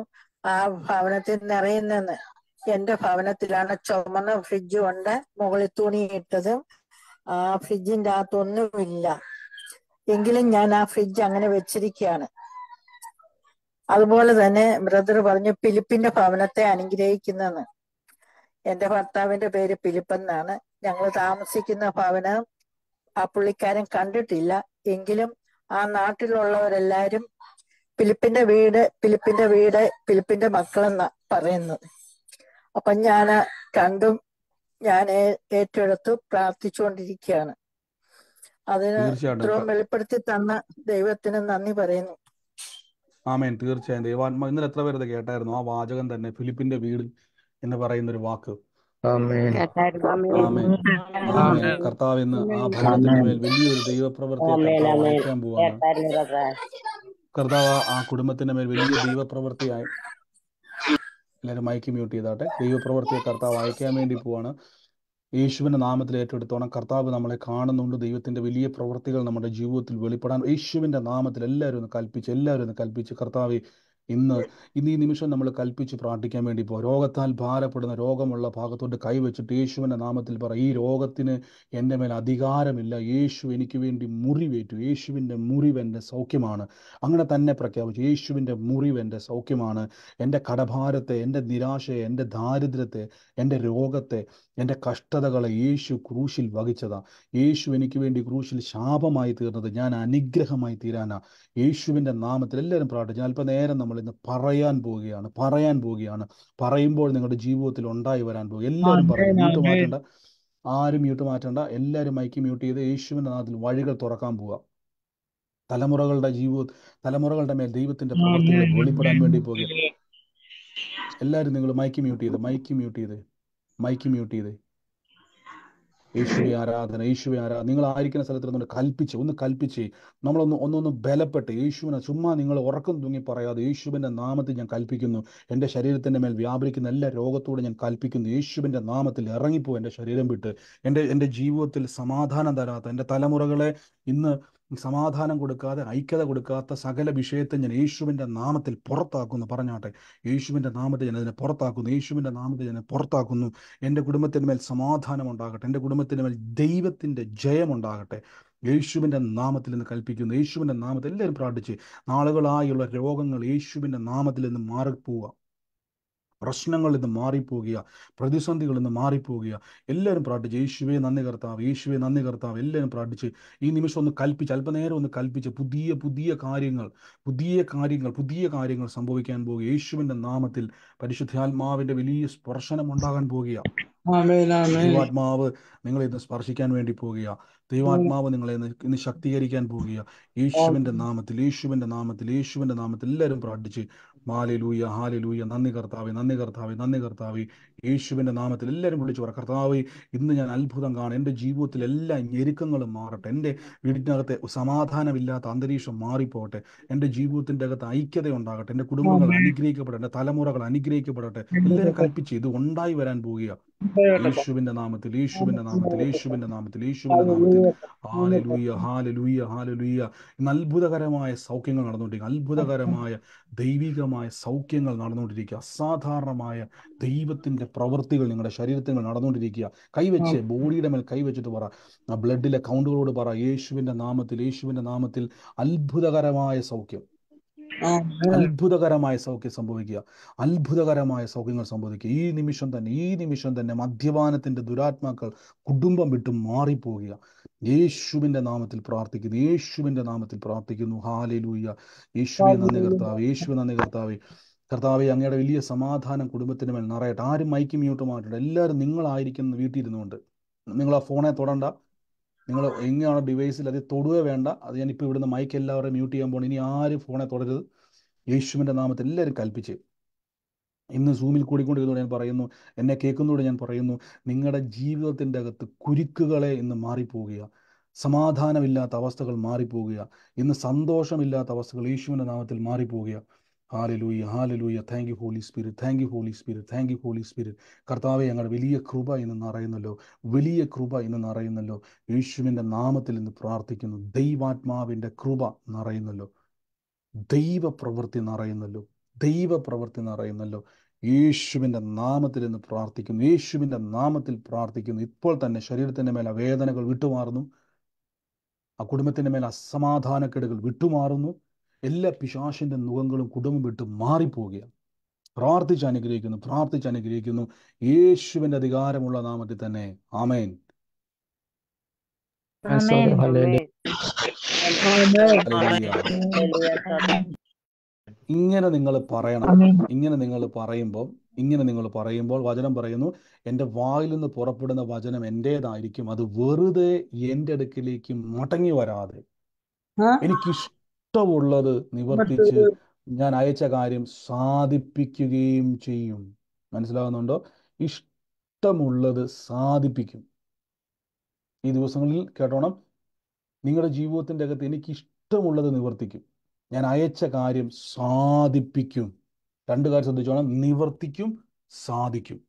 ആ ഭവനത്തിൽ നിറയുന്നെന്ന് എന്റെ ഭവനത്തിലാണ് ചുമന്ന ഫ്രിഡ്ജ് കൊണ്ട് മുകളിൽ തുണി ഇട്ടതും ആ ഫ്രിഡ്ജിന്റെ അകത്തൊന്നുമില്ല എങ്കിലും ഞാൻ ആ ഫ്രിഡ്ജ് അങ്ങനെ വെച്ചിരിക്കുകയാണ് അതുപോലെ തന്നെ ബ്രദർ പറഞ്ഞു പിലിപ്പിന്റെ ഭവനത്തെ അനുഗ്രഹിക്കുന്നെന്ന് എന്റെ ഭർത്താവിന്റെ പേര് പിലിപ്പെന്നാണ് ഞങ്ങൾ താമസിക്കുന്ന ഭവനം ആ പുള്ളിക്കാരൻ കണ്ടിട്ടില്ല എങ്കിലും ആ നാട്ടിലുള്ളവരെല്ലാരും ഫിലിപ്പിന്റെ വീട് ഫിലിപ്പിന്റെ വീട് ഫിലിപ്പിന്റെ മക്കളെന്ന പറയുന്നത് അപ്പൊ ഞാൻ കണ്ടും ഞാൻ ഏറ്റെടുത്ത് പ്രാർത്ഥിച്ചുകൊണ്ടിരിക്കുകയാണ് അതിന് ഇത്രയും വെളിപ്പെടുത്തി തന്ന ദൈവത്തിന് നന്ദി പറയുന്നു ആമേൻ തീർച്ചയായും ദൈവാത്മാ ഇന്നലെ എത്ര പേരത് കേട്ടായിരുന്നു ആ വാചകം തന്നെ ഫിലിപ്പിന്റെ വീട് എന്ന് പറയുന്ന ഒരു വാക്ക് കർത്താവ് ഇന്ന് ആ ഭരണത്തിന് മേൽ വലിയൊരു ദൈവപ്രവർത്തി പോവാണ് കർത്താവ് ആ കുടുംബത്തിന്റെ മേൽ വലിയ ദൈവപ്രവൃത്തിയായി എല്ലാവരും മൈക്ക് മ്യൂട്ട് ചെയ്താട്ടെ ദൈവപ്രവൃത്തിയെ കർത്താവ് അയക്കാൻ വേണ്ടി പോവാണ് യേശുവിൻ്റെ നാമത്തിൽ ഏറ്റെടുത്തോണം കർത്താവ് നമ്മളെ കാണുന്നുണ്ട് ദൈവത്തിൻ്റെ വലിയ പ്രവൃത്തികൾ നമ്മുടെ ജീവിതത്തിൽ വെളിപ്പെടാൻ യേശുവിൻ്റെ നാമത്തിൽ എല്ലാവരും ഒന്ന് കൽപ്പിച്ച് എല്ലാവരും ഒന്ന് കൽപ്പിച്ച് കർത്താവ് ഇന്ന് ഇന്ന് ഈ നിമിഷം നമ്മൾ കൽപ്പിച്ച് പ്രാർത്ഥിക്കാൻ വേണ്ടി ഇപ്പോൾ രോഗത്താൽ ഭാരപ്പെടുന്ന രോഗമുള്ള ഭാഗത്തോട്ട് കൈവച്ചിട്ട് യേശുവിൻ്റെ നാമത്തിൽ പറ ഈ രോഗത്തിന് എൻ്റെ മേൽ അധികാരമില്ല യേശു എനിക്ക് വേണ്ടി മുറിവേറ്റു യേശുവിൻ്റെ മുറിവ് എൻ്റെ സൗഖ്യമാണ് അങ്ങനെ തന്നെ പ്രഖ്യാപിച്ചു യേശുവിൻ്റെ മുറിവ് എൻ്റെ സൗഖ്യമാണ് എൻ്റെ കടഭാരത്തെ എൻ്റെ നിരാശയെ എൻ്റെ ദാരിദ്ര്യത്തെ എൻ്റെ രോഗത്തെ എൻ്റെ കഷ്ടതകളെ യേശു ക്രൂശിൽ വഹിച്ചതാ യേശു എനിക്ക് വേണ്ടി ക്രൂശിൽ ശാപമായി തീർന്നത് ഞാൻ അനുഗ്രഹമായി തീരാനാ യേശുവിൻ്റെ നാമത്തിൽ എല്ലാവരും പ്രാർത്ഥിച്ചു അല്പനേരം നമ്മൾ ഇന്ന് പറയാൻ പോവുകയാണ് പറയാൻ പോവുകയാണ് പറയുമ്പോൾ നിങ്ങളുടെ ജീവിതത്തിൽ ഉണ്ടായി വരാൻ പോകുക എല്ലാവരും പറയും മ്യൂട്ട് മാറ്റണ്ട ആരും മ്യൂട്ട് മാറ്റണ്ട എല്ലാവരും മൈക്ക് മ്യൂട്ട് ചെയ്ത് യേശുവിൻ്റെ നാഥത്തിൽ വഴികൾ തുറക്കാൻ പോവുക തലമുറകളുടെ ജീവിത തലമുറകളുടെ മേൽ ദൈവത്തിന്റെ പ്രവൃത്തികളെ വെളിപ്പെടാൻ വേണ്ടി പോകുക എല്ലാവരും നിങ്ങൾ മൈക്ക് മ്യൂട്ട് ചെയ്ത് മൈക്ക് മ്യൂട്ട് ചെയ്ത് മൈക്ക് മ്യൂട്ട് ചെയ്ത് യേശുവെ ആരാധന യേശുവെ ആരാധന നിങ്ങൾ ആയിരിക്കുന്ന സ്ഥലത്ത് നിന്ന് കൽപ്പിച്ച് ഒന്ന് കൽപ്പിച്ച് നമ്മളൊന്ന് ഒന്നൊന്ന് ബലപ്പെട്ട് യേശുവിനെ ചുമ്മാ നിങ്ങൾ ഉറക്കം തൂങ്ങി പറയാതെ യേശുവിൻ്റെ നാമത്തിൽ ഞാൻ കൽപ്പിക്കുന്നു എൻ്റെ ശരീരത്തിൻ്റെ മേൽ വ്യാപരിക്കുന്ന എല്ലാ രോഗത്തോടും ഞാൻ കൽപ്പിക്കുന്നു യേശുവിൻ്റെ നാമത്തിൽ ഇറങ്ങിപ്പോ എൻ്റെ ശരീരം വിട്ട് എൻ്റെ എൻ്റെ ജീവിതത്തിൽ സമാധാനം തരാത്ത എൻ്റെ തലമുറകളെ ഇന്ന് സമാധാനം കൊടുക്കാതെ ഐക്യത കൊടുക്കാത്ത സകല വിഷയത്തെ ഞാൻ യേശുവിൻ്റെ നാമത്തിൽ പുറത്താക്കുന്നു പറഞ്ഞാട്ടെ യേശുവിൻ്റെ നാമത്തെ ഞാൻ അതിനെ പുറത്താക്കുന്നു യേശുവിൻ്റെ നാമത്തെ ഞാൻ പുറത്താക്കുന്നു എൻ്റെ കുടുംബത്തിന് മേൽ സമാധാനം ഉണ്ടാകട്ടെ എൻ്റെ കുടുംബത്തിന് മേൽ ദൈവത്തിൻ്റെ ജയമുണ്ടാകട്ടെ യേശുവിൻ്റെ നാമത്തിൽ നിന്ന് കൽപ്പിക്കുന്നു യേശുവിൻ്റെ നാമത്തിൽ എല്ലാവരും പ്രാർത്ഥിച്ച് നാളുകളായുള്ള രോഗങ്ങൾ യേശുവിൻ്റെ നാമത്തിൽ നിന്ന് മാറിപ്പോവുക പ്രശ്നങ്ങളിൽ നിന്ന് മാറിപ്പോകുക പ്രതിസന്ധികളിൽ നിന്ന് മാറിപ്പോകുക എല്ലാവരും പ്രാർത്ഥിച്ച് യേശുവേ നന്ദി കർത്താവ് യേശുവേ നന്ദി കർത്താവ് എല്ലാവരും പ്രാർത്ഥിച്ച് ഈ നിമിഷം ഒന്ന് കൽപ്പിച്ച് അല്പനേരം ഒന്ന് കൽപ്പിച്ച് പുതിയ പുതിയ കാര്യങ്ങൾ പുതിയ കാര്യങ്ങൾ പുതിയ കാര്യങ്ങൾ സംഭവിക്കാൻ പോകുക യേശുവിന്റെ നാമത്തിൽ പരിശുദ്ധാത്മാവിന്റെ വലിയ സ്പർശനം ഉണ്ടാകാൻ പോകുക ദൈവാത്മാവ് നിങ്ങളെ ഇന്ന് സ്പർശിക്കാൻ വേണ്ടി പോകുക ദൈവാത്മാവ് നിങ്ങളെ ഇന്ന് ശക്തീകരിക്കാൻ പോകുക യേശുവിന്റെ നാമത്തിൽ യേശുവിന്റെ നാമത്തിൽ യേശുവിന്റെ നാമത്തിൽ എല്ലാവരും പ്രാർത്ഥിച്ച് മാലിലൂയ ഹാലിലൂയ നന്ദി കർത്താവെ നന്ദി കർത്താവെ നന്ദി കർത്താവെ യേശുവിൻ്റെ നാമത്തിൽ എല്ലാവരും വിളിച്ചു പറ കർത്താവെ ഇന്ന് ഞാൻ അത്ഭുതം കാണും എൻ്റെ ജീവിതത്തിൽ എല്ലാ ഞെരുക്കങ്ങളും മാറട്ടെ എൻ്റെ വീടിനകത്തെ സമാധാനമില്ലാത്ത അന്തരീക്ഷം മാറിപ്പോട്ടെ എൻ്റെ ജീവിതത്തിൻ്റെ അകത്ത് ഐക്യത ഉണ്ടാകട്ടെ എൻ്റെ കുടുംബങ്ങൾ അനുഗ്രഹിക്കപ്പെടട്ടെ എൻ്റെ തലമുറകൾ അനുഗ്രഹിക്കപ്പെടട്ടെ എല്ലാവരും കൽപ്പിച്ച് ഇത് ഉണ്ടായി വരാൻ പോവുക യേശുവിന്റെ നാമത്തിൽ യേശുവിന്റെ നാമത്തിൽ യേശുവിന്റെ നാമത്തിൽ യേശുവിന്റെ നാമത്തിൽ ഹാലലൂയ ഹാലലൂയ ഹാലലൂയ ഇന്ന് അത്ഭുതകരമായ സൗഖ്യങ്ങൾ നടന്നുകൊണ്ടിരിക്കുക അത്ഭുതകരമായ ദൈവികമായ സൗഖ്യങ്ങൾ നടന്നുകൊണ്ടിരിക്കുക അസാധാരണമായ ദൈവത്തിന്റെ പ്രവൃത്തികൾ നിങ്ങളുടെ ശരീരത്തിൽ നടന്നുകൊണ്ടിരിക്കുക കൈവച്ച് ബോഡിയുടെ മേൽ കൈവച്ചിട്ട് പറ ബ്ലഡിലെ കൗണ്ടുകളോട് പറ യേശുവിന്റെ നാമത്തിൽ യേശുവിന്റെ നാമത്തിൽ അത്ഭുതകരമായ സൗഖ്യം അത്ഭുതകരമായ സൗഖ്യം സംഭവിക്കുക അത്ഭുതകരമായ സൗഖ്യങ്ങൾ സംഭവിക്കുക ഈ നിമിഷം തന്നെ ഈ നിമിഷം തന്നെ മദ്യപാനത്തിന്റെ ദുരാത്മാക്കൾ കുടുംബം വിട്ട് മാറിപ്പോകുക യേശുവിന്റെ നാമത്തിൽ പ്രാർത്ഥിക്കുന്നു യേശുവിന്റെ നാമത്തിൽ പ്രാർത്ഥിക്കുന്നു ഹാലലൂയ യേശുവെ നന്ദി കർത്താവ് യേശുവെ നന്ദി കർത്താവ് കർത്താവെ അങ്ങയുടെ വലിയ സമാധാനം കുടുംബത്തിന് മേൽ നിറയട്ടെ ആരും മൈക്ക് മ്യൂട്ട് മാറ്റട്ടെ എല്ലാവരും നിങ്ങളായിരിക്കുന്ന വീട്ടിൽ ഇരുന്നുകൊണ്ട് നിങ്ങൾ ആ ഫോണെ തൊടണ്ട നിങ്ങൾ എങ്ങനെയാണ് ഡിവൈസിൽ അത് തൊടുകയോ വേണ്ട അത് ഞാൻ ഇപ്പോൾ ഇവിടുന്ന് മൈക്ക് എല്ലാവരെയും മ്യൂട്ട് ചെയ്യാൻ പോകണം ഇനി ആരും ഫോണെ തുടരുത് യേശുവിൻ്റെ നാമത്തിൽ എല്ലാവരും കൽപ്പിച്ച് ഇന്ന് സൂമിൽ കൂടിക്കൊണ്ടിരുന്നോട് ഞാൻ പറയുന്നു എന്നെ കേൾക്കുന്നതോടെ ഞാൻ പറയുന്നു നിങ്ങളുടെ ജീവിതത്തിൻ്റെ അകത്ത് കുരുക്കുകളെ ഇന്ന് മാറിപ്പോകുക സമാധാനമില്ലാത്ത അവസ്ഥകൾ മാറിപ്പോകുക ഇന്ന് സന്തോഷമില്ലാത്ത അവസ്ഥകൾ യേശുവിൻ്റെ നാമത്തിൽ മാറിപ്പോകുക hallelujah hallelujah thank you Holy Spirit thank you Holy Spirit thank you Holy Spirit കർത്താവെ ഞങ്ങളുടെ വലിയ കൃപ എന്ന് നിറയുന്നല്ലോ വലിയ കൃപ എന്ന് നിറയുന്നല്ലോ യേശുവിൻ്റെ നാമത്തിൽ നിന്ന് പ്രാർത്ഥിക്കുന്നു ദൈവാത്മാവിൻ്റെ കൃപ നിറയുന്നല്ലോ ദൈവപ്രവൃത്തി നിറയുന്നല്ലോ ദൈവപ്രവൃത്തി നിറയുന്നല്ലോ യേശുവിൻ്റെ നാമത്തിൽ നിന്ന് പ്രാർത്ഥിക്കുന്നു യേശുവിൻ്റെ നാമത്തിൽ പ്രാർത്ഥിക്കുന്നു ഇപ്പോൾ തന്നെ ശരീരത്തിൻ്റെ മേലെ വേദനകൾ വിട്ടുമാറുന്നു ആ കുടുംബത്തിൻ്റെ മേലെ അസമാധാനക്കെടുകൾ വിട്ടുമാറുന്നു എല്ലാ പിശാശിൻ്റെ മുഖങ്ങളും കുടുംബം വിട്ട് മാറിപ്പോവുകയാണ് പ്രാർത്ഥിച്ച് അനുഗ്രഹിക്കുന്നു പ്രാർത്ഥിച്ച് അനുഗ്രഹിക്കുന്നു യേശുവിൻ്റെ അധികാരമുള്ള നാമത്തിൽ തന്നെ ആമേൻ ഇങ്ങനെ നിങ്ങൾ പറയണം ഇങ്ങനെ നിങ്ങൾ പറയുമ്പോൾ ഇങ്ങനെ നിങ്ങൾ പറയുമ്പോൾ വചനം പറയുന്നു എൻ്റെ വായിൽ നിന്ന് പുറപ്പെടുന്ന വചനം എൻ്റേതായിരിക്കും അത് വെറുതെ എൻ്റെ അടുക്കിലേക്ക് മടങ്ങി വരാതെ എനിക്ക് ഇഷ്ടമുള്ളത് നിവർത്തിച്ച് ഞാൻ അയച്ച കാര്യം സാധിപ്പിക്കുകയും ചെയ്യും മനസ്സിലാകുന്നുണ്ടോ ഇഷ്ടമുള്ളത് സാധിപ്പിക്കും ഈ ദിവസങ്ങളിൽ കേട്ടോണം നിങ്ങളുടെ ജീവിതത്തിൻ്റെ അകത്ത് എനിക്ക് ഇഷ്ടമുള്ളത് നിവർത്തിക്കും ഞാൻ അയച്ച കാര്യം സാധിപ്പിക്കും രണ്ട് കാര്യം ശ്രദ്ധിച്ചോണം നിവർത്തിക്കും സാധിക്കും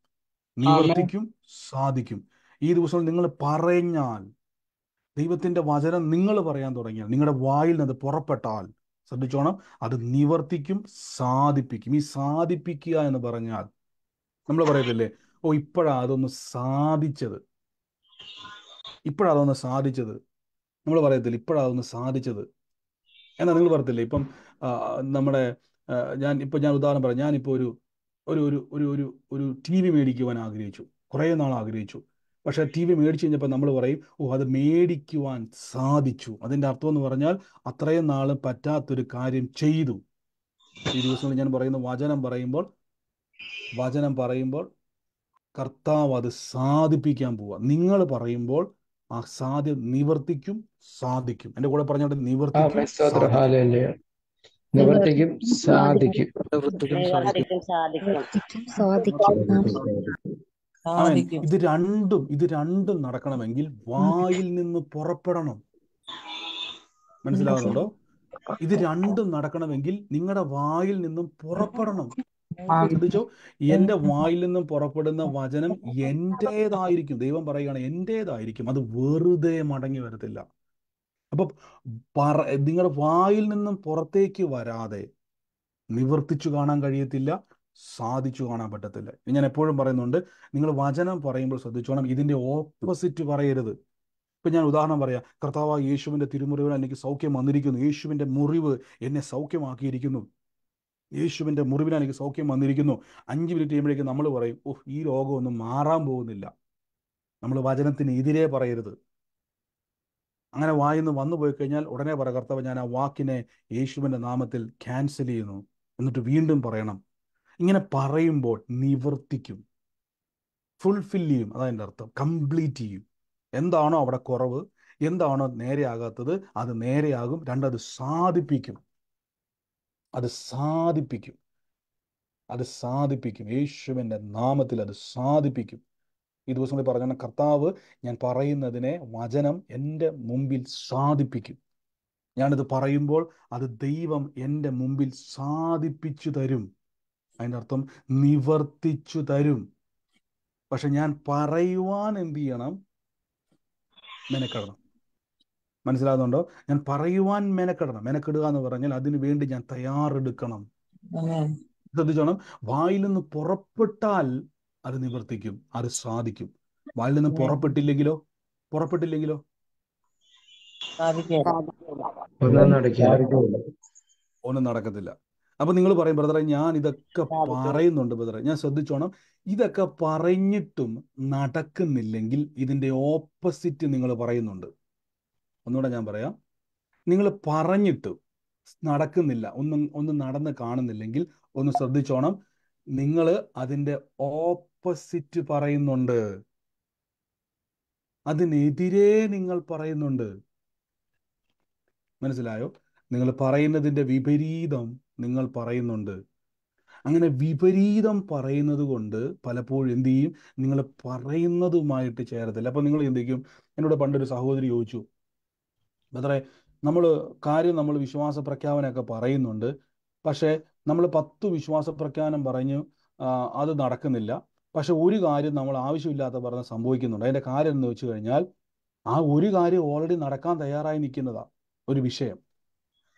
നിവർത്തിക്കും സാധിക്കും ഈ ദിവസം നിങ്ങൾ പറഞ്ഞാൽ ദൈവത്തിൻ്റെ വചനം നിങ്ങൾ പറയാൻ തുടങ്ങിയാൽ നിങ്ങളുടെ വായിൽ നിന്ന് പുറപ്പെട്ടാൽ ശ്രദ്ധിച്ചോണം അത് നിവർത്തിക്കും സാധിപ്പിക്കും ഈ സാധിപ്പിക്കുക എന്ന് പറഞ്ഞാൽ നമ്മൾ പറയത്തില്ലേ ഓ ഇപ്പോഴാ അതൊന്ന് സാധിച്ചത് ഇപ്പോഴാ അതൊന്ന് സാധിച്ചത് നമ്മൾ പറയത്തില്ല ഇപ്പോഴാ അതൊന്ന് സാധിച്ചത് എന്നാ നിങ്ങൾ പറയത്തില്ലേ ഇപ്പം നമ്മുടെ ഞാൻ ഇപ്പം ഞാൻ ഉദാഹരണം പറയാം ഞാനിപ്പോൾ ഒരു ഒരു ഒരു ഒരു ഒരു ടി വി മേടിക്കുവാൻ ആഗ്രഹിച്ചു കുറേ നാൾ ആഗ്രഹിച്ചു പക്ഷേ ടി വി മേടിച്ചു കഴിഞ്ഞപ്പോൾ നമ്മൾ പറയും ഓ അത് മേടിക്കുവാൻ സാധിച്ചു അതിൻ്റെ അർത്ഥം എന്ന് പറഞ്ഞാൽ അത്രയും നാൾ പറ്റാത്തൊരു കാര്യം ചെയ്തു ഈ ദിവസങ്ങളിൽ ഞാൻ പറയുന്ന വചനം പറയുമ്പോൾ വചനം പറയുമ്പോൾ കർത്താവ് അത് സാധിപ്പിക്കാൻ പോവുക നിങ്ങൾ പറയുമ്പോൾ ആ സാധ്യം നിവർത്തിക്കും സാധിക്കും എൻ്റെ കൂടെ പറഞ്ഞോട്ടെ നിവർത്തിക്കും നിവർത്തിക്കും സാധിക്കും ഇത് രണ്ടും ഇത് രണ്ടും നടക്കണമെങ്കിൽ വായിൽ നിന്ന് പുറപ്പെടണം മനസ്സിലാവുന്നുണ്ടോ ഇത് രണ്ടും നടക്കണമെങ്കിൽ നിങ്ങളുടെ വായിൽ നിന്നും പുറപ്പെടണം ശ്രദ്ധിച്ചോ എന്റെ വായിൽ നിന്നും പുറപ്പെടുന്ന വചനം എന്റേതായിരിക്കും ദൈവം പറയുകയാണ് എന്റേതായിരിക്കും അത് വെറുതെ മടങ്ങി വരത്തില്ല അപ്പൊ പറ നിങ്ങളുടെ വായിൽ നിന്നും പുറത്തേക്ക് വരാതെ നിവർത്തിച്ചു കാണാൻ കഴിയത്തില്ല സാധിച്ചു കാണാൻ പറ്റത്തില്ല ഞാൻ എപ്പോഴും പറയുന്നുണ്ട് നിങ്ങൾ വചനം പറയുമ്പോൾ ശ്രദ്ധിച്ചോണം ഇതിൻ്റെ ഓപ്പോസിറ്റ് പറയരുത് ഇപ്പം ഞാൻ ഉദാഹരണം പറയാം കർത്താവ് യേശുവിൻ്റെ തിരുമുറിവിൽ എനിക്ക് സൗഖ്യം വന്നിരിക്കുന്നു യേശുവിൻ്റെ മുറിവ് എന്നെ സൗഖ്യമാക്കിയിരിക്കുന്നു യേശുവിൻ്റെ മുറിവിൽ എനിക്ക് സൗഖ്യം വന്നിരിക്കുന്നു അഞ്ച് മിനിറ്റ് കഴിയുമ്പോഴേക്കും നമ്മൾ പറയും ഓഹ് ഈ രോഗമൊന്നും മാറാൻ പോകുന്നില്ല നമ്മൾ വചനത്തിന് എതിരെ പറയരുത് അങ്ങനെ വായിന്ന് വന്നു പോയി കഴിഞ്ഞാൽ ഉടനെ പറയാം കർത്താവ് ഞാൻ ആ വാക്കിനെ യേശുവിൻ്റെ നാമത്തിൽ ക്യാൻസൽ ചെയ്യുന്നു എന്നിട്ട് വീണ്ടും പറയണം ഇങ്ങനെ പറയുമ്പോൾ നിവർത്തിക്കും ഫുൾഫിൽ ചെയ്യും എൻ്റെ അർത്ഥം കംപ്ലീറ്റ് ചെയ്യും എന്താണോ അവിടെ കുറവ് എന്താണോ നേരെയാകാത്തത് അത് നേരെയാകും രണ്ടത് സാധിപ്പിക്കും അത് സാധിപ്പിക്കും അത് സാധിപ്പിക്കും യേശുവിൻ്റെ നാമത്തിൽ അത് സാധിപ്പിക്കും ഈ ദിവസം കൂടി പറഞ്ഞ കർത്താവ് ഞാൻ പറയുന്നതിനെ വചനം എൻ്റെ മുമ്പിൽ സാധിപ്പിക്കും ഞാനിത് പറയുമ്പോൾ അത് ദൈവം എൻ്റെ മുമ്പിൽ സാധിപ്പിച്ചു തരും അതിൻ്റെ അർത്ഥം നിവർത്തിച്ചു തരും പക്ഷെ ഞാൻ പറയുവാൻ എന്ത് ചെയ്യണം മെനക്കെടണം മനസ്സിലാകുന്നുണ്ടോ ഞാൻ പറയുവാൻ മെനക്കെടണം മെനക്കെടുക എന്ന് പറഞ്ഞാൽ അതിനു വേണ്ടി ഞാൻ തയ്യാറെടുക്കണം ശ്രദ്ധിച്ചോണം വായിൽ നിന്ന് പുറപ്പെട്ടാൽ അത് നിവർത്തിക്കും അത് സാധിക്കും വായിൽ നിന്ന് പുറപ്പെട്ടില്ലെങ്കിലോ പുറപ്പെട്ടില്ലെങ്കിലോ ഒന്നും നടക്കത്തില്ല അപ്പൊ നിങ്ങൾ പറയും ബ്രദറെ ഞാൻ ഇതൊക്കെ പറയുന്നുണ്ട് ബ്രദറെ ഞാൻ ശ്രദ്ധിച്ചോണം ഇതൊക്കെ പറഞ്ഞിട്ടും നടക്കുന്നില്ലെങ്കിൽ ഇതിന്റെ ഓപ്പോസിറ്റ് നിങ്ങൾ പറയുന്നുണ്ട് ഒന്നുകൂടെ ഞാൻ പറയാം നിങ്ങൾ പറഞ്ഞിട്ട് നടക്കുന്നില്ല ഒന്നും ഒന്ന് നടന്ന് കാണുന്നില്ലെങ്കിൽ ഒന്ന് ശ്രദ്ധിച്ചോണം നിങ്ങൾ അതിന്റെ ഓപ്പോസിറ്റ് പറയുന്നുണ്ട് അതിനെതിരെ നിങ്ങൾ പറയുന്നുണ്ട് മനസ്സിലായോ നിങ്ങൾ പറയുന്നതിന്റെ വിപരീതം നിങ്ങൾ പറയുന്നുണ്ട് അങ്ങനെ വിപരീതം പറയുന്നത് കൊണ്ട് പലപ്പോഴും എന്ത് ചെയ്യും നിങ്ങൾ പറയുന്നതുമായിട്ട് ചേരത്തില്ല അപ്പൊ നിങ്ങൾ ചിന്തിക്കും എന്നോട് പണ്ടൊരു സഹോദരി ചോദിച്ചു അത്ര നമ്മൾ കാര്യം നമ്മൾ വിശ്വാസ പ്രഖ്യാപനമൊക്കെ പറയുന്നുണ്ട് പക്ഷേ നമ്മൾ പത്ത് വിശ്വാസ പ്രഖ്യാപനം പറഞ്ഞു അത് നടക്കുന്നില്ല പക്ഷെ ഒരു കാര്യം നമ്മൾ ആവശ്യമില്ലാത്ത പറഞ്ഞ് സംഭവിക്കുന്നുണ്ട് അതിൻ്റെ കാര്യം എന്ന് വെച്ച് കഴിഞ്ഞാൽ ആ ഒരു കാര്യം ഓൾറെഡി നടക്കാൻ തയ്യാറായി നിൽക്കുന്നതാണ് ഒരു വിഷയം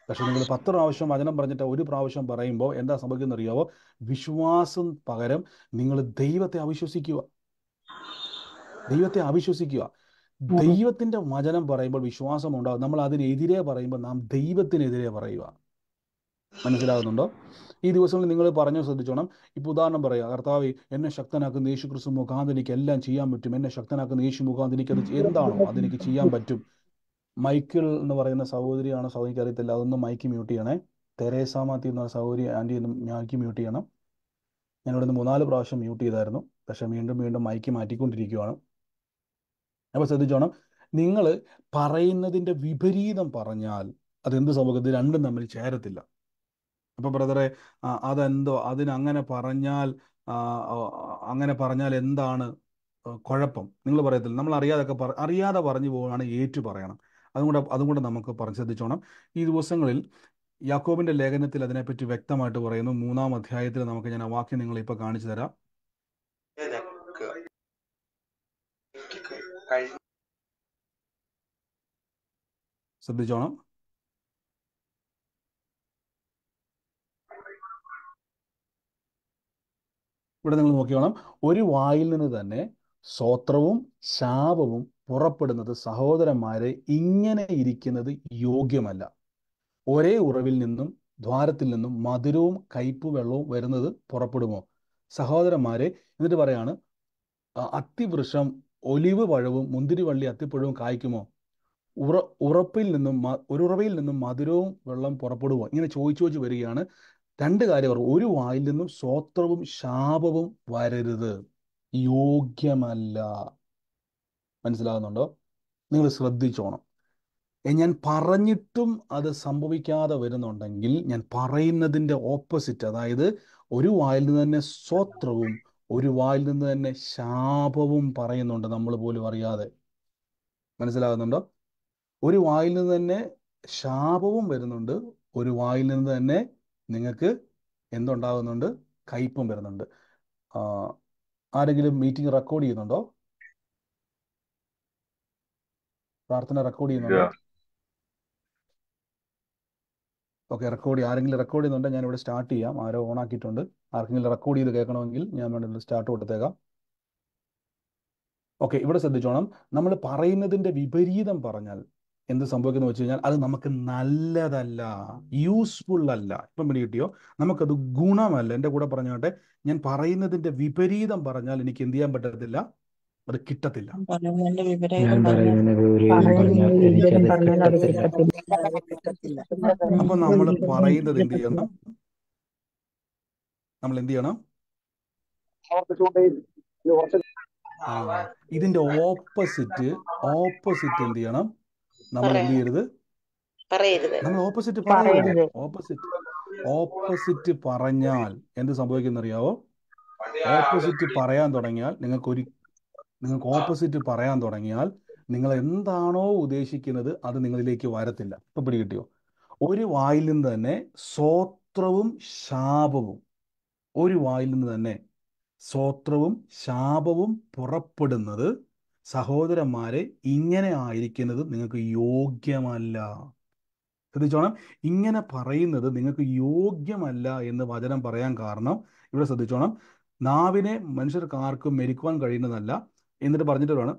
പക്ഷെ നിങ്ങൾ പത്ത് പ്രാവശ്യം വചനം പറഞ്ഞിട്ട് ഒരു പ്രാവശ്യം പറയുമ്പോൾ എന്താ അറിയാവോ വിശ്വാസം പകരം നിങ്ങൾ ദൈവത്തെ അവിശ്വസിക്കുക ദൈവത്തെ അവിശ്വസിക്കുക ദൈവത്തിന്റെ വചനം പറയുമ്പോൾ വിശ്വാസം ഉണ്ടാവും നമ്മൾ അതിനെതിരെ പറയുമ്പോൾ നാം ദൈവത്തിനെതിരെ പറയുക മനസ്സിലാകുന്നുണ്ടോ ഈ ദിവസങ്ങളിൽ നിങ്ങൾ പറഞ്ഞു ശ്രദ്ധിച്ചോണം ഇപ്പൊ ഉദാഹരണം പറയുക കർത്താവ് എന്നെ ശക്തനാക്കുന്ന യേശു ക്രിസ്തു മുഖാന്തനിക്ക് എല്ലാം ചെയ്യാൻ പറ്റും എന്നെ ശക്തനാക്കുന്ന യേശു മുഖാന്തനിക്ക് അത് എന്താണോ അതെനിക്ക് ചെയ്യാൻ പറ്റും മൈക്കിൾ എന്ന് പറയുന്ന സഹോദരിയാണ് സഹോദരിക്ക് അറിയത്തില്ല അതൊന്ന് മൈക്ക് മ്യൂട്ട് ചെയ്യണേ തെരേസ മാത്തി എന്ന സഹോദരി ആൻറ്റി ഒന്ന് മൈക്ക് മ്യൂട്ട് ചെയ്യണം ഞാൻ ഇവിടെ നിന്ന് മൂന്നാല് പ്രാവശ്യം മ്യൂട്ട് ചെയ്തായിരുന്നു പക്ഷെ വീണ്ടും വീണ്ടും മൈക്ക് മാറ്റിക്കൊണ്ടിരിക്കുകയാണ് അപ്പോൾ ശ്രദ്ധിച്ചോണം നിങ്ങൾ പറയുന്നതിൻ്റെ വിപരീതം പറഞ്ഞാൽ അതെന്ത് സംഭവിക്കും രണ്ടും തമ്മിൽ ചേരത്തില്ല അപ്പോൾ ബ്രദറെ അതെന്തോ അതിനങ്ങനെ പറഞ്ഞാൽ അങ്ങനെ പറഞ്ഞാൽ എന്താണ് കുഴപ്പം നിങ്ങൾ പറയത്തില്ല നമ്മൾ അറിയാതൊക്കെ പറ അറിയാതെ പറഞ്ഞു പോവുകയാണ് ഏറ്റു പറയണം അതും കൂടെ അതും കൂടെ നമുക്ക് പറഞ്ഞു ശ്രദ്ധിച്ചോണം ഈ ദിവസങ്ങളിൽ യാക്കോബിന്റെ ലേഖനത്തിൽ അതിനെപ്പറ്റി വ്യക്തമായിട്ട് പറയുന്നു മൂന്നാം അധ്യായത്തിൽ നമുക്ക് ഞാൻ ആ വാക്യം നിങ്ങൾ ഇപ്പോൾ കാണിച്ചു തരാം ശ്രദ്ധിച്ചോണം ഇവിടെ നിങ്ങൾ നോക്കിയോണം ഒരു വായിൽ നിന്ന് തന്നെ സ്വോത്രവും ശാപവും പുറപ്പെടുന്നത് സഹോദരന്മാരെ ഇങ്ങനെ ഇരിക്കുന്നത് യോഗ്യമല്ല ഒരേ ഉറവിൽ നിന്നും ദ്വാരത്തിൽ നിന്നും മധുരവും കയ്പ്പ് വെള്ളവും വരുന്നത് പുറപ്പെടുമോ സഹോദരന്മാരെ എന്നിട്ട് പറയാണ് അത്തിവൃക്ഷം ഒലിവ് പഴവും മുന്തിരിവള്ളി അത്തിപ്പഴവും കായ്ക്കുമോ ഉറ ഉറപ്പിൽ നിന്നും ഒരു ഉറവയിൽ നിന്നും മധുരവും വെള്ളം പുറപ്പെടുമോ ഇങ്ങനെ ചോദിച്ചു ചോദിച്ചു വരികയാണ് രണ്ട് കാര്യം പറഞ്ഞു ഒരു വായിൽ നിന്നും സ്വോത്രവും ശാപവും വരരുത് യോഗ്യമല്ല മനസ്സിലാകുന്നുണ്ടോ നിങ്ങൾ ശ്രദ്ധിച്ചോണം ഞാൻ പറഞ്ഞിട്ടും അത് സംഭവിക്കാതെ വരുന്നുണ്ടെങ്കിൽ ഞാൻ പറയുന്നതിൻ്റെ ഓപ്പോസിറ്റ് അതായത് ഒരു വായിൽ നിന്ന് തന്നെ സ്വോത്രവും ഒരു വായിൽ നിന്ന് തന്നെ ശാപവും പറയുന്നുണ്ട് നമ്മൾ പോലും അറിയാതെ മനസ്സിലാകുന്നുണ്ടോ ഒരു വായിൽ നിന്ന് തന്നെ ശാപവും വരുന്നുണ്ട് ഒരു വായിൽ നിന്ന് തന്നെ നിങ്ങൾക്ക് എന്തുണ്ടാകുന്നുണ്ട് കയ്പും വരുന്നുണ്ട് ആരെങ്കിലും മീറ്റിംഗ് റെക്കോർഡ് ചെയ്യുന്നുണ്ടോ പ്രാർത്ഥന റെക്കോർഡ് ചെയ്യുന്നുണ്ട് ഓക്കെ റെക്കോർഡ് ആരെങ്കിലും റെക്കോർഡ് ചെയ്യുന്നുണ്ടെങ്കിൽ ഇവിടെ സ്റ്റാർട്ട് ചെയ്യാം ആരോ ഓൺ ആക്കിയിട്ടുണ്ട് ആർക്കെങ്കിലും റെക്കോർഡ് ചെയ്ത് കേൾക്കണമെങ്കിൽ ഞാൻ വേണ്ടി സ്റ്റാർട്ട് കൊടുത്തേക്കാം ഓക്കെ ഇവിടെ ശ്രദ്ധിച്ചോണം നമ്മൾ പറയുന്നതിന്റെ വിപരീതം പറഞ്ഞാൽ എന്ത് സംഭവിക്കുന്നു വെച്ച് കഴിഞ്ഞാൽ അത് നമുക്ക് നല്ലതല്ല യൂസ്ഫുൾ അല്ല ഇപ്പം പിടി കിട്ടിയോ നമുക്കത് ഗുണമല്ല എൻ്റെ കൂടെ പറഞ്ഞോട്ടെ ഞാൻ പറയുന്നതിൻ്റെ വിപരീതം പറഞ്ഞാൽ എനിക്ക് എന്ത് ചെയ്യാൻ പറ്റത്തില്ല അത് കിട്ടത്തില്ല അപ്പൊ നമ്മൾ പറയുന്നത് എന്ത് ചെയ്യണം നമ്മൾ എന്ത് ചെയ്യണം ഇതിന്റെ ഓപ്പോസിറ്റ് ഓപ്പോസിറ്റ് എന്ത് ചെയ്യണം നമ്മൾ എന്ത് ചെയ്യരുത് നമ്മൾ ഓപ്പോസിറ്റ് പറയരുത് ഓപ്പോസിറ്റ് ഓപ്പോസിറ്റ് പറഞ്ഞാൽ എന്ത് സംഭവിക്കുന്ന അറിയാവോ ഓപ്പോസിറ്റ് പറയാൻ തുടങ്ങിയാൽ നിങ്ങൾക്ക് ഒരു നിങ്ങൾക്ക് ഓപ്പോസിറ്റ് പറയാൻ തുടങ്ങിയാൽ നിങ്ങൾ എന്താണോ ഉദ്ദേശിക്കുന്നത് അത് നിങ്ങളിലേക്ക് വരത്തില്ല ഇപ്പൊ പിടികിട്ടിയോ ഒരു വായിൽ നിന്ന് തന്നെ സ്വോത്രവും ശാപവും ഒരു വായിൽ നിന്ന് തന്നെ സ്വോത്രവും ശാപവും പുറപ്പെടുന്നത് സഹോദരന്മാരെ ഇങ്ങനെ ആയിരിക്കുന്നത് നിങ്ങൾക്ക് യോഗ്യമല്ല ശ്രദ്ധിച്ചോണം ഇങ്ങനെ പറയുന്നത് നിങ്ങൾക്ക് യോഗ്യമല്ല എന്ന് വചനം പറയാൻ കാരണം ഇവിടെ ശ്രദ്ധിച്ചോണം നാവിനെ മനുഷ്യർക്ക് ആർക്കും മെരിക്കുവാൻ കഴിയുന്നതല്ല എന്നിട്ട് പറഞ്ഞിട്ടുള്ളതാണ്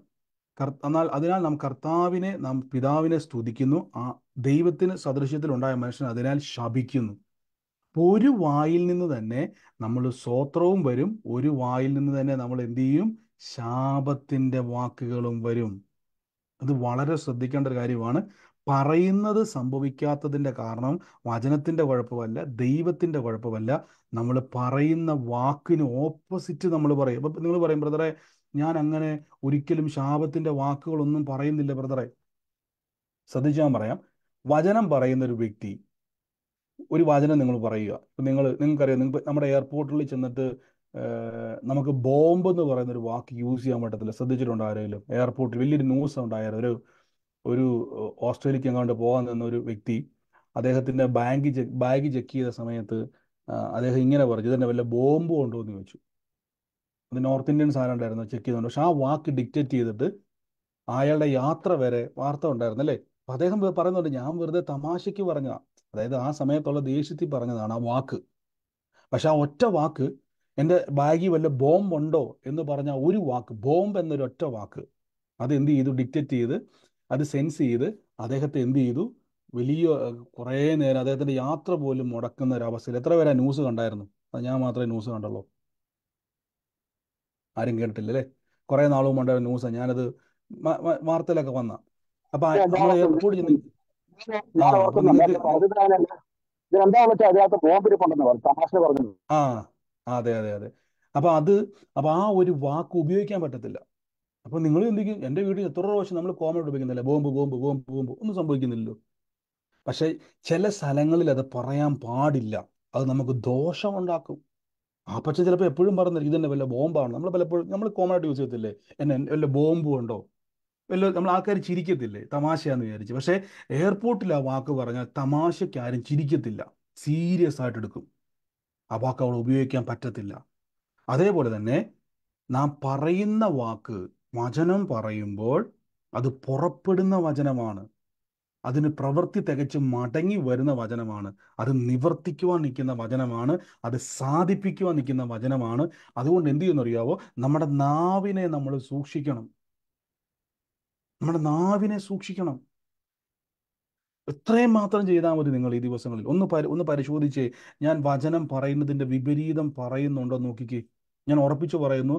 വേണം എന്നാൽ അതിനാൽ നാം കർത്താവിനെ നാം പിതാവിനെ സ്തുതിക്കുന്നു ആ ദൈവത്തിന് സദൃശ്യത്തിലുണ്ടായ മനുഷ്യൻ അതിനാൽ ശപിക്കുന്നു അപ്പോൾ ഒരു വായിൽ നിന്ന് തന്നെ നമ്മൾ സ്വോത്രവും വരും ഒരു വായിൽ നിന്ന് തന്നെ നമ്മൾ എന്തു ചെയ്യും ശാപത്തിൻ്റെ വാക്കുകളും വരും അത് വളരെ ശ്രദ്ധിക്കേണ്ട ഒരു കാര്യമാണ് പറയുന്നത് സംഭവിക്കാത്തതിൻ്റെ കാരണം വചനത്തിൻ്റെ കുഴപ്പമല്ല ദൈവത്തിൻ്റെ കുഴപ്പമല്ല നമ്മൾ പറയുന്ന വാക്കിന് ഓപ്പോസിറ്റ് നമ്മൾ പറയും അപ്പം നിങ്ങൾ പറയും ബ്രദറെ ഞാൻ അങ്ങനെ ഒരിക്കലും ശാപത്തിന്റെ വാക്കുകളൊന്നും പറയുന്നില്ല ബ്രദറെ ശ്രദ്ധിച്ച് ഞാൻ പറയാം വചനം പറയുന്ന ഒരു വ്യക്തി ഒരു വചനം നിങ്ങൾ പറയുക നിങ്ങൾ നിങ്ങൾക്കറിയാം നിങ്ങൾ നമ്മുടെ എയർപോർട്ടിൽ ചെന്നിട്ട് നമുക്ക് ബോംബ് എന്ന് പറയുന്ന ഒരു വാക്ക് യൂസ് ചെയ്യാൻ പറ്റത്തില്ല ശ്രദ്ധിച്ചിട്ടുണ്ട് ആരെങ്കിലും എയർപോർട്ടിൽ വലിയൊരു ന്യൂസ് ഉണ്ടായാലും ഒരു ഒരു ഓസ്ട്രേലിയക്ക് എങ്ങാണ്ട് പോകാൻ നിന്ന ഒരു വ്യക്തി അദ്ദേഹത്തിൻ്റെ ബാങ്ക് ചെക്ക് ബാഗ് ചെക്ക് ചെയ്ത സമയത്ത് അദ്ദേഹം ഇങ്ങനെ പറഞ്ഞു ഇതന്നെ വല്ല ബോംബ് കൊണ്ടുവന്ന് ചോദിച്ചു അത് നോർത്ത് ഇന്ത്യൻ സാധനം ഉണ്ടായിരുന്നു ചെക്ക് ചെയ്തുകൊണ്ട് പക്ഷെ ആ വാക്ക് ഡിക്റ്റേറ്റ് ചെയ്തിട്ട് അയാളുടെ യാത്ര വരെ വാർത്ത ഉണ്ടായിരുന്നു അല്ലേ അപ്പം അദ്ദേഹം പറയുന്നുണ്ട് ഞാൻ വെറുതെ തമാശയ്ക്ക് പറഞ്ഞതാണ് അതായത് ആ സമയത്തുള്ള ദേഷ്യത്തിൽ പറഞ്ഞതാണ് ആ വാക്ക് പക്ഷെ ആ ഒറ്റ വാക്ക് എൻ്റെ ബാഗി വല്ല ബോംബ് ഉണ്ടോ എന്ന് പറഞ്ഞ ഒരു വാക്ക് ബോംബ് എന്നൊരു ഒറ്റ വാക്ക് അത് എന്ത് ചെയ്തു ഡിക്റ്റേറ്റ് ചെയ്ത് അത് സെൻസ് ചെയ്ത് അദ്ദേഹത്തെ എന്ത് ചെയ്തു വലിയ കുറേ നേരം അദ്ദേഹത്തിൻ്റെ യാത്ര പോലും മുടക്കുന്ന ഒരു അവസ്ഥയിൽ എത്ര പേരാ ന്യൂസ് കണ്ടായിരുന്നു അത് ഞാൻ മാത്രമേ ന്യൂസ് കണ്ടുള്ളൂ ആരും കേട്ടില്ല അല്ലേ കുറെ നാളും കൊണ്ട ന്യൂസ് ഞാനത് വാർത്തയിലൊക്കെ വന്ന അപ്പൊ നമ്മൾ ആ അതെ അതെ അതെ അപ്പൊ അത് അപ്പൊ ആ ഒരു വാക്ക് ഉപയോഗിക്കാൻ പറ്റത്തില്ല അപ്പൊ നിങ്ങൾ ചിന്തിക്കും എന്റെ വീട്ടിൽ എത്ര പ്രാവശ്യം നമ്മൾ കോമഡി ഉപയോഗിക്കുന്നില്ല ബോംബ് ബോംബ് ബോംബ് ബോംബ് ഒന്നും സംഭവിക്കുന്നില്ലല്ലോ പക്ഷെ ചില സ്ഥലങ്ങളിൽ അത് പറയാൻ പാടില്ല അത് നമുക്ക് ദോഷം ഉണ്ടാക്കും ആ പക്ഷെ ചിലപ്പോൾ എപ്പോഴും പറഞ്ഞില്ല ഇതന്നെ വല്ല ബോംബാണ് നമ്മൾ പലപ്പോഴും നമ്മൾ കോമൺ ആയിട്ട് യൂസ് ചെയ്യത്തില്ലേ എന്നെ വല്ല ബോംബ് ഉണ്ടോ വല്ല നമ്മൾ ആൾക്കാർ ചിരിക്കത്തില്ലേ തമാശയാന്ന് വിചാരിച്ച് പക്ഷേ എയർപോർട്ടിൽ ആ വാക്ക് പറഞ്ഞാൽ തമാശയ്ക്ക് ആരും ചിരിക്കത്തില്ല സീരിയസ് ആയിട്ട് എടുക്കും ആ വാക്ക് അവൾ ഉപയോഗിക്കാൻ പറ്റത്തില്ല അതേപോലെ തന്നെ നാം പറയുന്ന വാക്ക് വചനം പറയുമ്പോൾ അത് പുറപ്പെടുന്ന വചനമാണ് അതിന് പ്രവൃത്തി തികച്ച് മടങ്ങി വരുന്ന വചനമാണ് അത് നിവർത്തിക്കുവാൻ നിൽക്കുന്ന വചനമാണ് അത് സാധിപ്പിക്കുവാൻ നിൽക്കുന്ന വചനമാണ് അതുകൊണ്ട് എന്ത് ചെയ്യുമെന്നറിയാവോ നമ്മുടെ നാവിനെ നമ്മൾ സൂക്ഷിക്കണം നമ്മുടെ നാവിനെ സൂക്ഷിക്കണം ഇത്രയും മാത്രം ചെയ്താൽ മതി നിങ്ങൾ ഈ ദിവസങ്ങളിൽ ഒന്ന് പരി ഒന്ന് പരിശോധിച്ച് ഞാൻ വചനം പറയുന്നതിൻ്റെ വിപരീതം പറയുന്നുണ്ടോ നോക്കിക്കേ ഞാൻ ഉറപ്പിച്ചു പറയുന്നു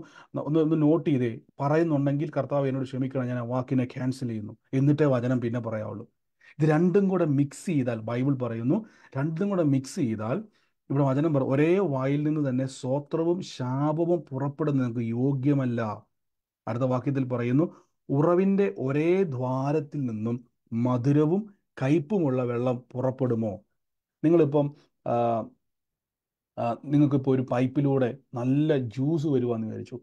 ഒന്ന് ഒന്ന് നോട്ട് ചെയ്തേ പറയുന്നുണ്ടെങ്കിൽ കർത്താവ് എന്നോട് ക്ഷമിക്കണം ഞാൻ ആ വാക്കിനെ ക്യാൻസൽ ചെയ്യുന്നു എന്നിട്ടേ വചനം പിന്നെ പറയാവുള്ളൂ ഇത് രണ്ടും കൂടെ മിക്സ് ചെയ്താൽ ബൈബിൾ പറയുന്നു രണ്ടും കൂടെ മിക്സ് ചെയ്താൽ ഇവിടെ വചനം പറ ഒരേ വായിൽ നിന്ന് തന്നെ സ്വോത്രവും ശാപവും പുറപ്പെടുന്ന നിങ്ങൾക്ക് യോഗ്യമല്ല അടുത്ത വാക്യത്തിൽ പറയുന്നു ഉറവിൻ്റെ ഒരേ ദ്വാരത്തിൽ നിന്നും മധുരവും കയ്പുമുള്ള വെള്ളം പുറപ്പെടുമോ നിങ്ങളിപ്പം നിങ്ങൾക്കിപ്പോൾ ഒരു പൈപ്പിലൂടെ നല്ല ജ്യൂസ് വരുവാന്ന് വിചാരിച്ചു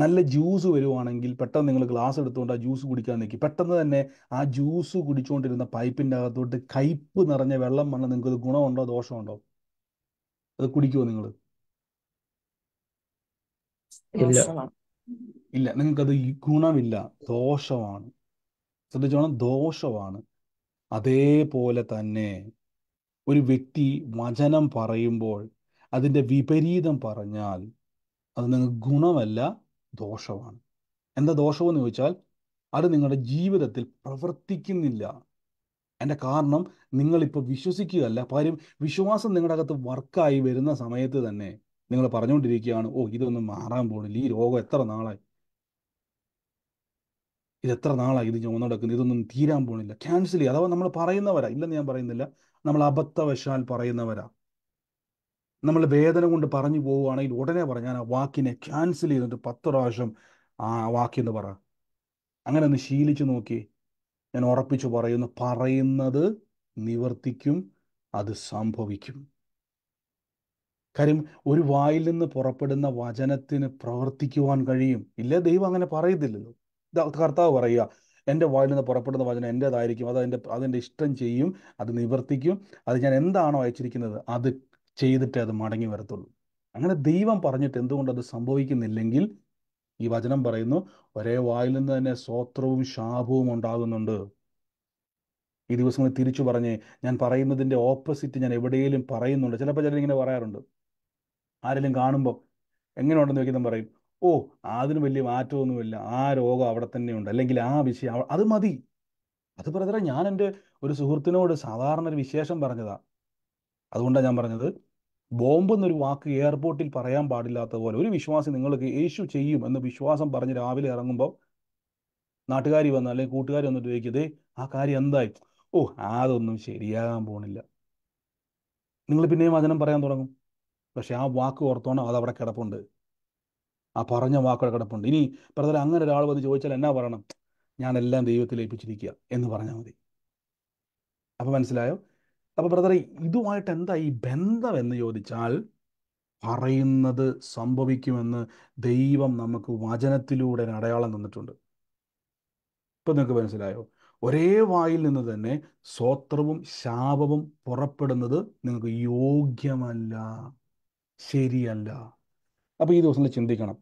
നല്ല ജ്യൂസ് വരുവാണെങ്കിൽ പെട്ടെന്ന് നിങ്ങൾ ഗ്ലാസ് എടുത്തുകൊണ്ട് ആ ജ്യൂസ് കുടിക്കാൻ നിൽക്കും പെട്ടെന്ന് തന്നെ ആ ജ്യൂസ് കുടിച്ചുകൊണ്ടിരുന്ന പൈപ്പിൻ്റെ അകത്തോട്ട് കയ്പ് നിറഞ്ഞ വെള്ളം വന്നാൽ നിങ്ങൾക്ക് ഗുണമുണ്ടോ ദോഷമുണ്ടോ അത് കുടിക്കുമോ നിങ്ങൾ ഇല്ല നിങ്ങൾക്കത് ഗുണമില്ല ദോഷമാണ് ശ്രദ്ധിച്ചോണം ദോഷമാണ് അതേപോലെ തന്നെ ഒരു വ്യക്തി വചനം പറയുമ്പോൾ അതിൻ്റെ വിപരീതം പറഞ്ഞാൽ അത് നിങ്ങൾക്ക് ഗുണമല്ല ദോഷമാണ് എന്താ ദോഷമെന്ന് ചോദിച്ചാൽ അത് നിങ്ങളുടെ ജീവിതത്തിൽ പ്രവർത്തിക്കുന്നില്ല എൻ്റെ കാരണം നിങ്ങളിപ്പോൾ വിശ്വസിക്കുകയല്ല കാര്യം വിശ്വാസം നിങ്ങളുടെ അകത്ത് വർക്കായി വരുന്ന സമയത്ത് തന്നെ നിങ്ങൾ പറഞ്ഞുകൊണ്ടിരിക്കുകയാണ് ഓ ഇതൊന്നും മാറാൻ പോകുന്നില്ല ഈ രോഗം എത്ര നാളായി ഇത് എത്ര നാളായി ഇത് ചുമന്നു നടക്കുന്നത് ഇതൊന്നും തീരാൻ പോകുന്നില്ല ക്യാൻസൽ ചെയ്യുക അഥവാ നമ്മൾ പറയുന്നവരാ ഇല്ലെന്ന് ഞാൻ പറയുന്നില്ല നമ്മൾ അബദ്ധവശാൽ പറയുന്നവരാ നമ്മൾ വേദന കൊണ്ട് പറഞ്ഞു പോവുകയാണെങ്കിൽ ഉടനെ പറഞ്ഞാൽ ആ വാക്കിനെ ക്യാൻസൽ ചെയ്തിട്ട് പത്ത് പ്രാവശ്യം ആ വാക്കിന്ന് പറ അങ്ങനെ ഒന്ന് ശീലിച്ചു നോക്കി ഞാൻ ഉറപ്പിച്ചു പറയുന്നു പറയുന്നത് നിവർത്തിക്കും അത് സംഭവിക്കും കാര്യം ഒരു വായിൽ നിന്ന് പുറപ്പെടുന്ന വചനത്തിന് പ്രവർത്തിക്കുവാൻ കഴിയും ഇല്ല ദൈവം അങ്ങനെ പറയത്തില്ലല്ലോ കർത്താവ് പറയുക എൻ്റെ വായിൽ നിന്ന് പുറപ്പെടുന്ന വചനം എൻ്റേതായിരിക്കും അത് അതിൻ്റെ അതെൻ്റെ ഇഷ്ടം ചെയ്യും അത് നിവർത്തിക്കും അത് ഞാൻ എന്താണോ അയച്ചിരിക്കുന്നത് അത് ചെയ്തിട്ടേ അത് മടങ്ങി വരത്തുള്ളൂ അങ്ങനെ ദൈവം പറഞ്ഞിട്ട് എന്തുകൊണ്ട് അത് സംഭവിക്കുന്നില്ലെങ്കിൽ ഈ വചനം പറയുന്നു ഒരേ വായിൽ നിന്ന് തന്നെ സ്വോത്രവും ശാപവും ഉണ്ടാകുന്നുണ്ട് ഈ ദിവസങ്ങൾ തിരിച്ചു പറഞ്ഞ് ഞാൻ പറയുന്നതിൻ്റെ ഓപ്പോസിറ്റ് ഞാൻ എവിടെയെങ്കിലും പറയുന്നുണ്ട് ചിലപ്പോൾ ചിലരിങ്ങനെ പറയാറുണ്ട് ആരെങ്കിലും കാണുമ്പോൾ എങ്ങനെ ഉണ്ടെന്ന് ചോദിക്കാൻ പറയും ഓ അതിന് വലിയ മാറ്റമൊന്നുമില്ല ആ രോഗം അവിടെ തന്നെയുണ്ട് അല്ലെങ്കിൽ ആ വിഷയം അത് മതി അത് പറഞ്ഞാൽ ഞാൻ എൻ്റെ ഒരു സുഹൃത്തിനോട് സാധാരണ ഒരു വിശേഷം പറഞ്ഞതാ അതുകൊണ്ടാണ് ഞാൻ പറഞ്ഞത് ബോംബ് എന്നൊരു വാക്ക് എയർപോർട്ടിൽ പറയാൻ പാടില്ലാത്ത പോലെ ഒരു വിശ്വാസി നിങ്ങൾക്ക് യേശു ചെയ്യും എന്ന് വിശ്വാസം പറഞ്ഞ് രാവിലെ ഇറങ്ങുമ്പോൾ നാട്ടുകാർ വന്ന് അല്ലെങ്കിൽ കൂട്ടുകാർ വന്നിട്ട് ചോദിക്കുന്നത് ആ കാര്യം എന്തായി ഓ അതൊന്നും ശരിയാകാൻ പോണില്ല നിങ്ങൾ പിന്നെയും വചനം പറയാൻ തുടങ്ങും പക്ഷെ ആ വാക്ക് ഓർത്തോണം അതവിടെ കിടപ്പുണ്ട് ആ പറഞ്ഞ വാക്കുകൾ കിടപ്പുണ്ട് ഇനി ബ്രദർ അങ്ങനെ ഒരാൾ വന്ന് ചോദിച്ചാൽ എന്നാ പറയണം ഞാനെല്ലാം ദൈവത്തിൽ ഏൽപ്പിച്ചിരിക്കുക എന്ന് പറഞ്ഞാൽ മതി അപ്പം മനസ്സിലായോ അപ്പോൾ ബ്രദർ ഇതുമായിട്ട് എന്താ ഈ ബന്ധം എന്ന് ചോദിച്ചാൽ പറയുന്നത് സംഭവിക്കുമെന്ന് ദൈവം നമുക്ക് വചനത്തിലൂടെ അടയാളം തന്നിട്ടുണ്ട് ഇപ്പം നിങ്ങൾക്ക് മനസ്സിലായോ ഒരേ വായിൽ നിന്ന് തന്നെ സ്വോത്രവും ശാപവും പുറപ്പെടുന്നത് നിങ്ങൾക്ക് യോഗ്യമല്ല ശരിയല്ല അപ്പോൾ ഈ ദിവസങ്ങളിൽ ചിന്തിക്കണം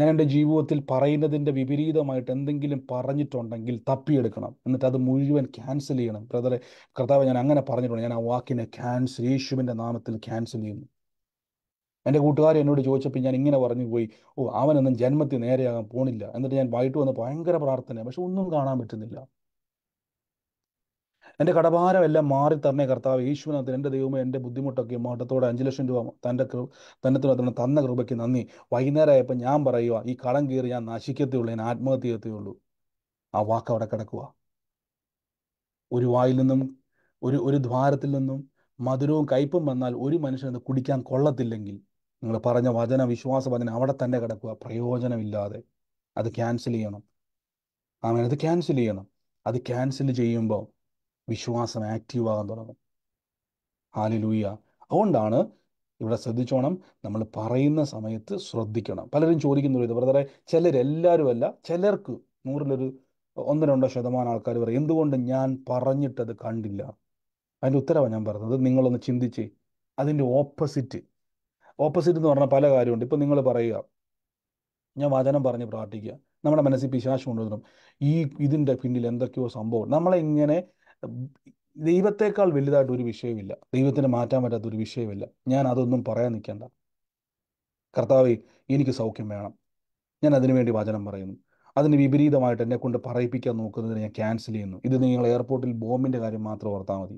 ഞാൻ എൻ്റെ ജീവിതത്തിൽ പറയുന്നതിൻ്റെ വിപരീതമായിട്ട് എന്തെങ്കിലും പറഞ്ഞിട്ടുണ്ടെങ്കിൽ തപ്പിയെടുക്കണം എന്നിട്ട് അത് മുഴുവൻ ക്യാൻസൽ ചെയ്യണം ബ്രദറെ കർത്താവ് ഞാൻ അങ്ങനെ പറഞ്ഞിട്ടുണ്ട് ഞാൻ ആ വാക്കിനെ ക്യാൻസൽ യേശുവിൻ്റെ നാമത്തിൽ ക്യാൻസൽ ചെയ്യുന്നു എൻ്റെ കൂട്ടുകാരൻ എന്നോട് ചോദിച്ചപ്പോൾ ഞാൻ ഇങ്ങനെ പറഞ്ഞു പോയി ഓ അവനൊന്നും ജന്മത്തിൽ നേരെയാകാൻ പോണില്ല എന്നിട്ട് ഞാൻ വൈകിട്ട് വന്ന് ഭയങ്കര പ്രാർത്ഥന പക്ഷെ ഒന്നും കാണാൻ പറ്റുന്നില്ല എൻ്റെ കടഭാരം എല്ലാം മാറി തന്നെ കർത്താവ് ഈശ്വരനാഥൻ എൻ്റെ ദൈവമേ എൻ്റെ ബുദ്ധിമുട്ടൊക്കെ മാട്ടത്തോടെ അഞ്ച് ലക്ഷം രൂപ തൻ്റെ കൃ തന്നെ തന്നെ തന്ന കൃപയ്ക്ക് നന്ദി വൈകുന്നേരമായപ്പോൾ ഞാൻ പറയുക ഈ കടം കീറി ഞാൻ നശിക്കത്തേയുള്ളൂ ഞാൻ ആത്മഹത്യ ഉള്ളൂ ആ വാക്ക് അവിടെ കിടക്കുക ഒരു വായിൽ നിന്നും ഒരു ഒരു ദ്വാരത്തിൽ നിന്നും മധുരവും കയ്പും വന്നാൽ ഒരു മനുഷ്യനത് കുടിക്കാൻ കൊള്ളത്തില്ലെങ്കിൽ നിങ്ങൾ പറഞ്ഞ വചന വിശ്വാസ വചന അവിടെ തന്നെ കിടക്കുക പ്രയോജനമില്ലാതെ അത് ക്യാൻസൽ ചെയ്യണം ആമേൻ അത് ക്യാൻസൽ ചെയ്യണം അത് ക്യാൻസൽ ചെയ്യുമ്പോൾ വിശ്വാസം ആക്റ്റീവ് ആകാൻ തുടങ്ങും ഹാലിലൂയ അതുകൊണ്ടാണ് ഇവിടെ ശ്രദ്ധിച്ചോണം നമ്മൾ പറയുന്ന സമയത്ത് ശ്രദ്ധിക്കണം പലരും ചോദിക്കുന്നു ഇത് ബ്രദറെ ചിലരെല്ലാവരും അല്ല ചിലർക്ക് നൂറിലൊരു ഒന്ന് രണ്ടോ ശതമാനം ആൾക്കാർ പറയും എന്തുകൊണ്ട് ഞാൻ പറഞ്ഞിട്ടത് കണ്ടില്ല അതിൻ്റെ ഉത്തരവാണ് ഞാൻ പറഞ്ഞത് നിങ്ങളൊന്ന് ചിന്തിച്ച് അതിൻ്റെ ഓപ്പോസിറ്റ് ഓപ്പോസിറ്റ് എന്ന് പറഞ്ഞാൽ പല കാര്യമുണ്ട് ഇപ്പം നിങ്ങൾ പറയുക ഞാൻ വചനം പറഞ്ഞ് പ്രാർത്ഥിക്കുക നമ്മുടെ മനസ്സിൽ പിശാശം കൊണ്ടുവരണം ഈ ഇതിൻ്റെ പിന്നിൽ എന്തൊക്കെയോ സംഭവം നമ്മളെ ഇങ്ങനെ ദൈവത്തെക്കാൾ വലുതായിട്ട് ഒരു വിഷയമില്ല ദൈവത്തിന് മാറ്റാൻ പറ്റാത്ത ഒരു വിഷയമില്ല ഞാൻ അതൊന്നും പറയാൻ നിൽക്കേണ്ട കർത്താവ് എനിക്ക് സൗഖ്യം വേണം ഞാൻ അതിനുവേണ്ടി വചനം പറയുന്നു അതിന് വിപരീതമായിട്ട് എന്നെ കൊണ്ട് പറയിപ്പിക്കാൻ നോക്കുന്നതിന് ഞാൻ ക്യാൻസൽ ചെയ്യുന്നു ഇത് നിങ്ങൾ എയർപോർട്ടിൽ ബോംബിന്റെ കാര്യം മാത്രം ഓർത്താൽ മതി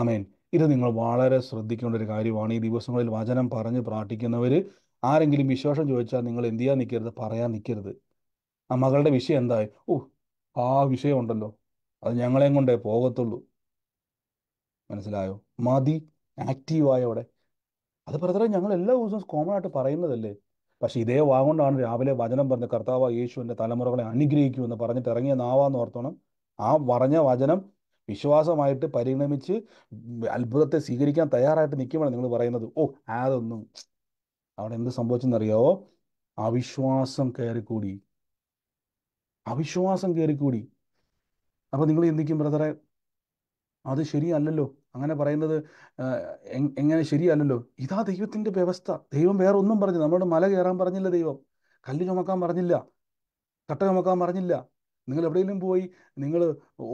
ആമേൻ ഇത് നിങ്ങൾ വളരെ ശ്രദ്ധിക്കേണ്ട ഒരു കാര്യമാണ് ഈ ദിവസങ്ങളിൽ വചനം പറഞ്ഞ് പ്രാർത്ഥിക്കുന്നവർ ആരെങ്കിലും വിശ്വാസം ചോദിച്ചാൽ നിങ്ങൾ എന്ത് ചെയ്യാൻ നിൽക്കരുത് പറയാൻ നിൽക്കരുത് ആ മകളുടെ വിഷയം എന്തായി ഓ ആ വിഷയം ഉണ്ടല്ലോ അത് ഞങ്ങളെയും കൊണ്ടേ പോകത്തുള്ളൂ മനസ്സിലായോ മതി അവിടെ അത് ബ്രദറെ ഞങ്ങൾ എല്ലാ ദിവസവും കോമൺ ആയിട്ട് പറയുന്നതല്ലേ പക്ഷെ ഇതേ വാങ്ങൊണ്ടാണ് രാവിലെ വചനം പറഞ്ഞ കർത്താവ് യേശുവിൻ്റെ തലമുറകളെ എന്ന് പറഞ്ഞിട്ട് ഇറങ്ങിയ നാവാന്ന് ഓർത്തണം ആ പറഞ്ഞ വചനം വിശ്വാസമായിട്ട് പരിണമിച്ച് അത്ഭുതത്തെ സ്വീകരിക്കാൻ തയ്യാറായിട്ട് നിൽക്കുമ്പോൾ നിങ്ങൾ പറയുന്നത് ഓ അതൊന്നും അവിടെ എന്ത് സംഭവിച്ചെന്നറിയാവോ അവിശ്വാസം കയറിക്കൂടി അവിശ്വാസം കയറിക്കൂടി അപ്പോൾ നിങ്ങൾ എന്തിക്കും ബ്രദറെ അത് ശരിയല്ലല്ലോ അങ്ങനെ പറയുന്നത് എങ്ങനെ ശരിയല്ലല്ലോ ഇതാ ദൈവത്തിൻ്റെ വ്യവസ്ഥ ദൈവം വേറെ ഒന്നും പറഞ്ഞു നമ്മളോട് മല കയറാൻ പറഞ്ഞില്ല ദൈവം കല്ല് ചുമക്കാൻ പറഞ്ഞില്ല കട്ട ചുമക്കാൻ പറഞ്ഞില്ല നിങ്ങൾ എവിടെയെങ്കിലും പോയി നിങ്ങൾ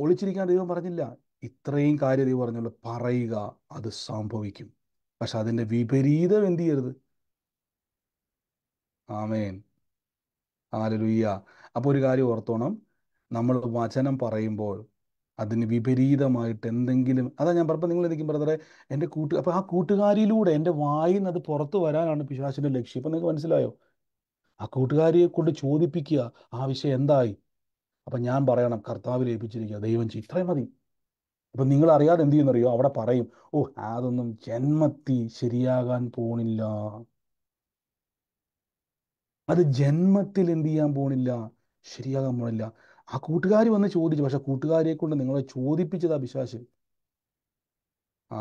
ഒളിച്ചിരിക്കാൻ ദൈവം പറഞ്ഞില്ല ഇത്രയും കാര്യം ദൈവം പറഞ്ഞുള്ളൂ പറയുക അത് സംഭവിക്കും പക്ഷെ അതിൻ്റെ വിപരീതം എന്ത് ചെയ്യരുത് ആമേൻ ആലുയ്യ അപ്പോൾ ഒരു കാര്യം ഓർത്തോണം നമ്മൾ വചനം പറയുമ്പോൾ അതിന് വിപരീതമായിട്ട് എന്തെങ്കിലും അതാ ഞാൻ പറഞ്ഞപ്പോൾ നിങ്ങൾ എന്തെങ്കിലും ബ്രദറെ എൻ്റെ കൂട്ട് അപ്പോൾ ആ കൂട്ടുകാരിയിലൂടെ എൻ്റെ വായിൽ നിന്ന് അത് പുറത്തു വരാനാണ് പിശാശിൻ്റെ ലക്ഷ്യം ഇപ്പം നിങ്ങൾക്ക് മനസ്സിലായോ ആ കൂട്ടുകാരിയെ കൊണ്ട് ചോദിപ്പിക്കുക ആ വിഷയം എന്തായി അപ്പം ഞാൻ പറയണം കർത്താവിൽ ഏൽപ്പിച്ചിരിക്കുക ദൈവം ചെയ്യും ഇത്രയും മതി അപ്പം നിങ്ങൾ അറിയാതെ എന്ത് ചെയ്യുന്നറിയോ അവിടെ പറയും ഓ അതൊന്നും ജന്മത്തി ശരിയാകാൻ പോണില്ല അത് ജന്മത്തിൽ എന്ത് ചെയ്യാൻ പോണില്ല ശരിയാകാൻ പോണില്ല ആ കൂട്ടുകാർ വന്ന് ചോദിച്ചു പക്ഷെ കൂട്ടുകാരെ കൊണ്ട് നിങ്ങളെ ആ പിശാശ്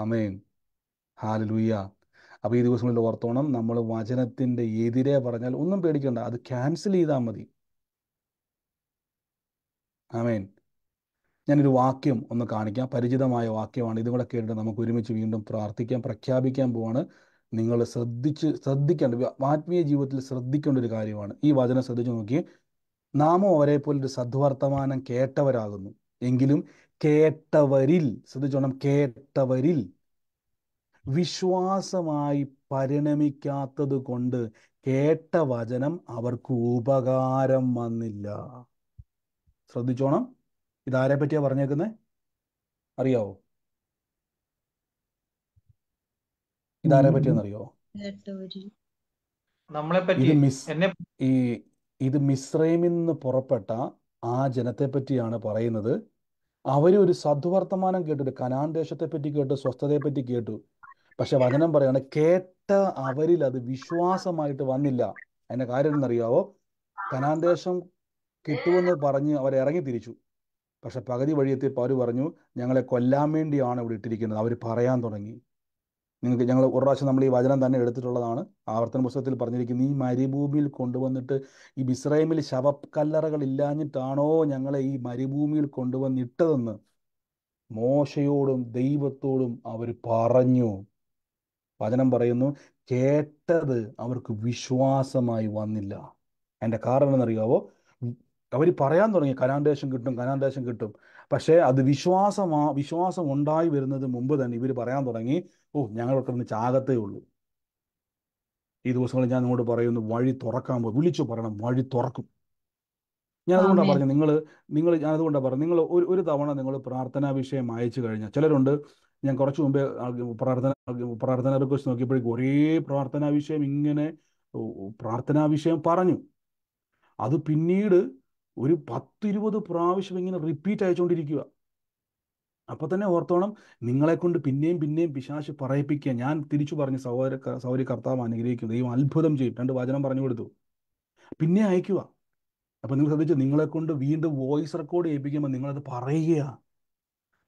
ആമേൻ ഹാലലൂയ്യ അപ്പോൾ ഈ ദിവസങ്ങളിൽ ഓർത്തോണം നമ്മൾ വചനത്തിൻ്റെ എതിരെ പറഞ്ഞാൽ ഒന്നും പേടിക്കണ്ട അത് ക്യാൻസൽ ചെയ്താൽ മതി ആമേൻ ഞാനൊരു വാക്യം ഒന്ന് കാണിക്കാം പരിചിതമായ വാക്യമാണ് ഇതും കൂടെ കേട്ടിട്ട് നമുക്ക് ഒരുമിച്ച് വീണ്ടും പ്രാർത്ഥിക്കാം പ്രഖ്യാപിക്കാൻ പോവാണ് നിങ്ങൾ ശ്രദ്ധിച്ച് ശ്രദ്ധിക്കേണ്ട ആത്മീയ ജീവിതത്തിൽ ശ്രദ്ധിക്കേണ്ട ഒരു കാര്യമാണ് ഈ വചനം ശ്രദ്ധിച്ച് നോക്കി നാമോ ഒരു സദ്വർത്തമാനം കേട്ടവരാകുന്നു എങ്കിലും കേട്ടവരിൽ ശ്രദ്ധിച്ചോണം കേട്ടവരിൽ വിശ്വാസമായി പരിണമിക്കാത്തത് കൊണ്ട് കേട്ട വചനം അവർക്ക് ഉപകാരം വന്നില്ല ശ്രദ്ധിച്ചോണം ഇതാരെ പറ്റിയാ പറഞ്ഞേക്കുന്നത് അറിയാവോ ഇതാരെ പറ്റിയെന്നറിയോ നമ്മളെ പറ്റി ഈ ഇത് മിശ്രൈമിൽ നിന്ന് പുറപ്പെട്ട ആ ജനത്തെ പറ്റിയാണ് പറയുന്നത് അവർ ഒരു സദ്വർത്തമാനം കേട്ടു കനാൻ ദേശത്തെ പറ്റി കേട്ടു സ്വസ്ഥതയെ പറ്റി കേട്ടു പക്ഷെ വചനം പറയാണ് കേട്ട അവരിൽ അത് വിശ്വാസമായിട്ട് വന്നില്ല അതിന്റെ കാര്യം എന്നറിയാവോ കനാൻ ദേശം കിട്ടുമെന്ന് പറഞ്ഞ് അവർ ഇറങ്ങി തിരിച്ചു പക്ഷെ പകുതി വഴിയെത്തിയപ്പോൾ അവർ പറഞ്ഞു ഞങ്ങളെ കൊല്ലാൻ വേണ്ടിയാണ് ഇവിടെ ഇട്ടിരിക്കുന്നത് അവർ പറയാൻ തുടങ്ങി നിങ്ങൾക്ക് ഞങ്ങൾ ഒരു പ്രാവശ്യം നമ്മൾ ഈ വചനം തന്നെ എടുത്തിട്ടുള്ളതാണ് ആവർത്തന പുസ്തകത്തിൽ പറഞ്ഞിരിക്കുന്നത് ഈ മരുഭൂമിയിൽ കൊണ്ടുവന്നിട്ട് ഈ ബിസ്രൈമിൽ ശവക്കല്ലറകൾ ഇല്ലാഞ്ഞിട്ടാണോ ഞങ്ങളെ ഈ മരുഭൂമിയിൽ കൊണ്ടുവന്നിട്ടതെന്ന് മോശയോടും ദൈവത്തോടും അവർ പറഞ്ഞു വചനം പറയുന്നു കേട്ടത് അവർക്ക് വിശ്വാസമായി വന്നില്ല എൻ്റെ കാരണം എന്നറിയാവോ അവർ പറയാൻ തുടങ്ങി കനാൻദേശം കിട്ടും കനാൻദേശം കിട്ടും പക്ഷേ അത് വിശ്വാസമാ വിശ്വാസം ഉണ്ടായി വരുന്നത് മുമ്പ് തന്നെ ഇവർ പറയാൻ തുടങ്ങി ഓ ഞങ്ങളൊക്കെ ഒന്ന് ചാകത്തേ ഉള്ളൂ ഈ ദിവസങ്ങളിൽ ഞാൻ നിങ്ങളോട് പറയുന്നു വഴി തുറക്കാൻ പോയി വിളിച്ചു പറയണം വഴി തുറക്കും ഞാൻ അതുകൊണ്ടാണ് പറഞ്ഞത് നിങ്ങൾ നിങ്ങൾ ഞാൻ അതുകൊണ്ടാണ് പറഞ്ഞത് നിങ്ങൾ ഒരു ഒരു തവണ നിങ്ങൾ പ്രാർത്ഥനാ വിഷയം അയച്ചു കഴിഞ്ഞാൽ ചിലരുണ്ട് ഞാൻ കുറച്ച് മുമ്പേ പ്രാർത്ഥന പ്രാർത്ഥന റിക്വസ്റ്റ് നോക്കിയപ്പോഴേക്കും ഒരേ പ്രാർത്ഥനാ വിഷയം ഇങ്ങനെ പ്രാർത്ഥനാ വിഷയം പറഞ്ഞു അത് പിന്നീട് ഒരു പത്തിരുപത് പ്രാവശ്യം ഇങ്ങനെ റിപ്പീറ്റ് അയച്ചുകൊണ്ടിരിക്കുക അപ്പോൾ തന്നെ ഓർത്തോണം നിങ്ങളെക്കൊണ്ട് പിന്നെയും പിന്നെയും പിശാശ് പറയിപ്പിക്കുക ഞാൻ തിരിച്ചു പറഞ്ഞു സഹോദര സൗരി കർത്താവ് അനുഗ്രഹിക്കും ദൈവം അത്ഭുതം ചെയ്യും രണ്ട് വചനം പറഞ്ഞു കൊടുത്തു പിന്നെ അയക്കുക അപ്പൊ നിങ്ങൾ നിങ്ങളെ നിങ്ങളെക്കൊണ്ട് വീണ്ടും വോയിസ് റെക്കോർഡ് ചെയ്യിപ്പിക്കുമ്പോൾ നിങ്ങളത് പറയുക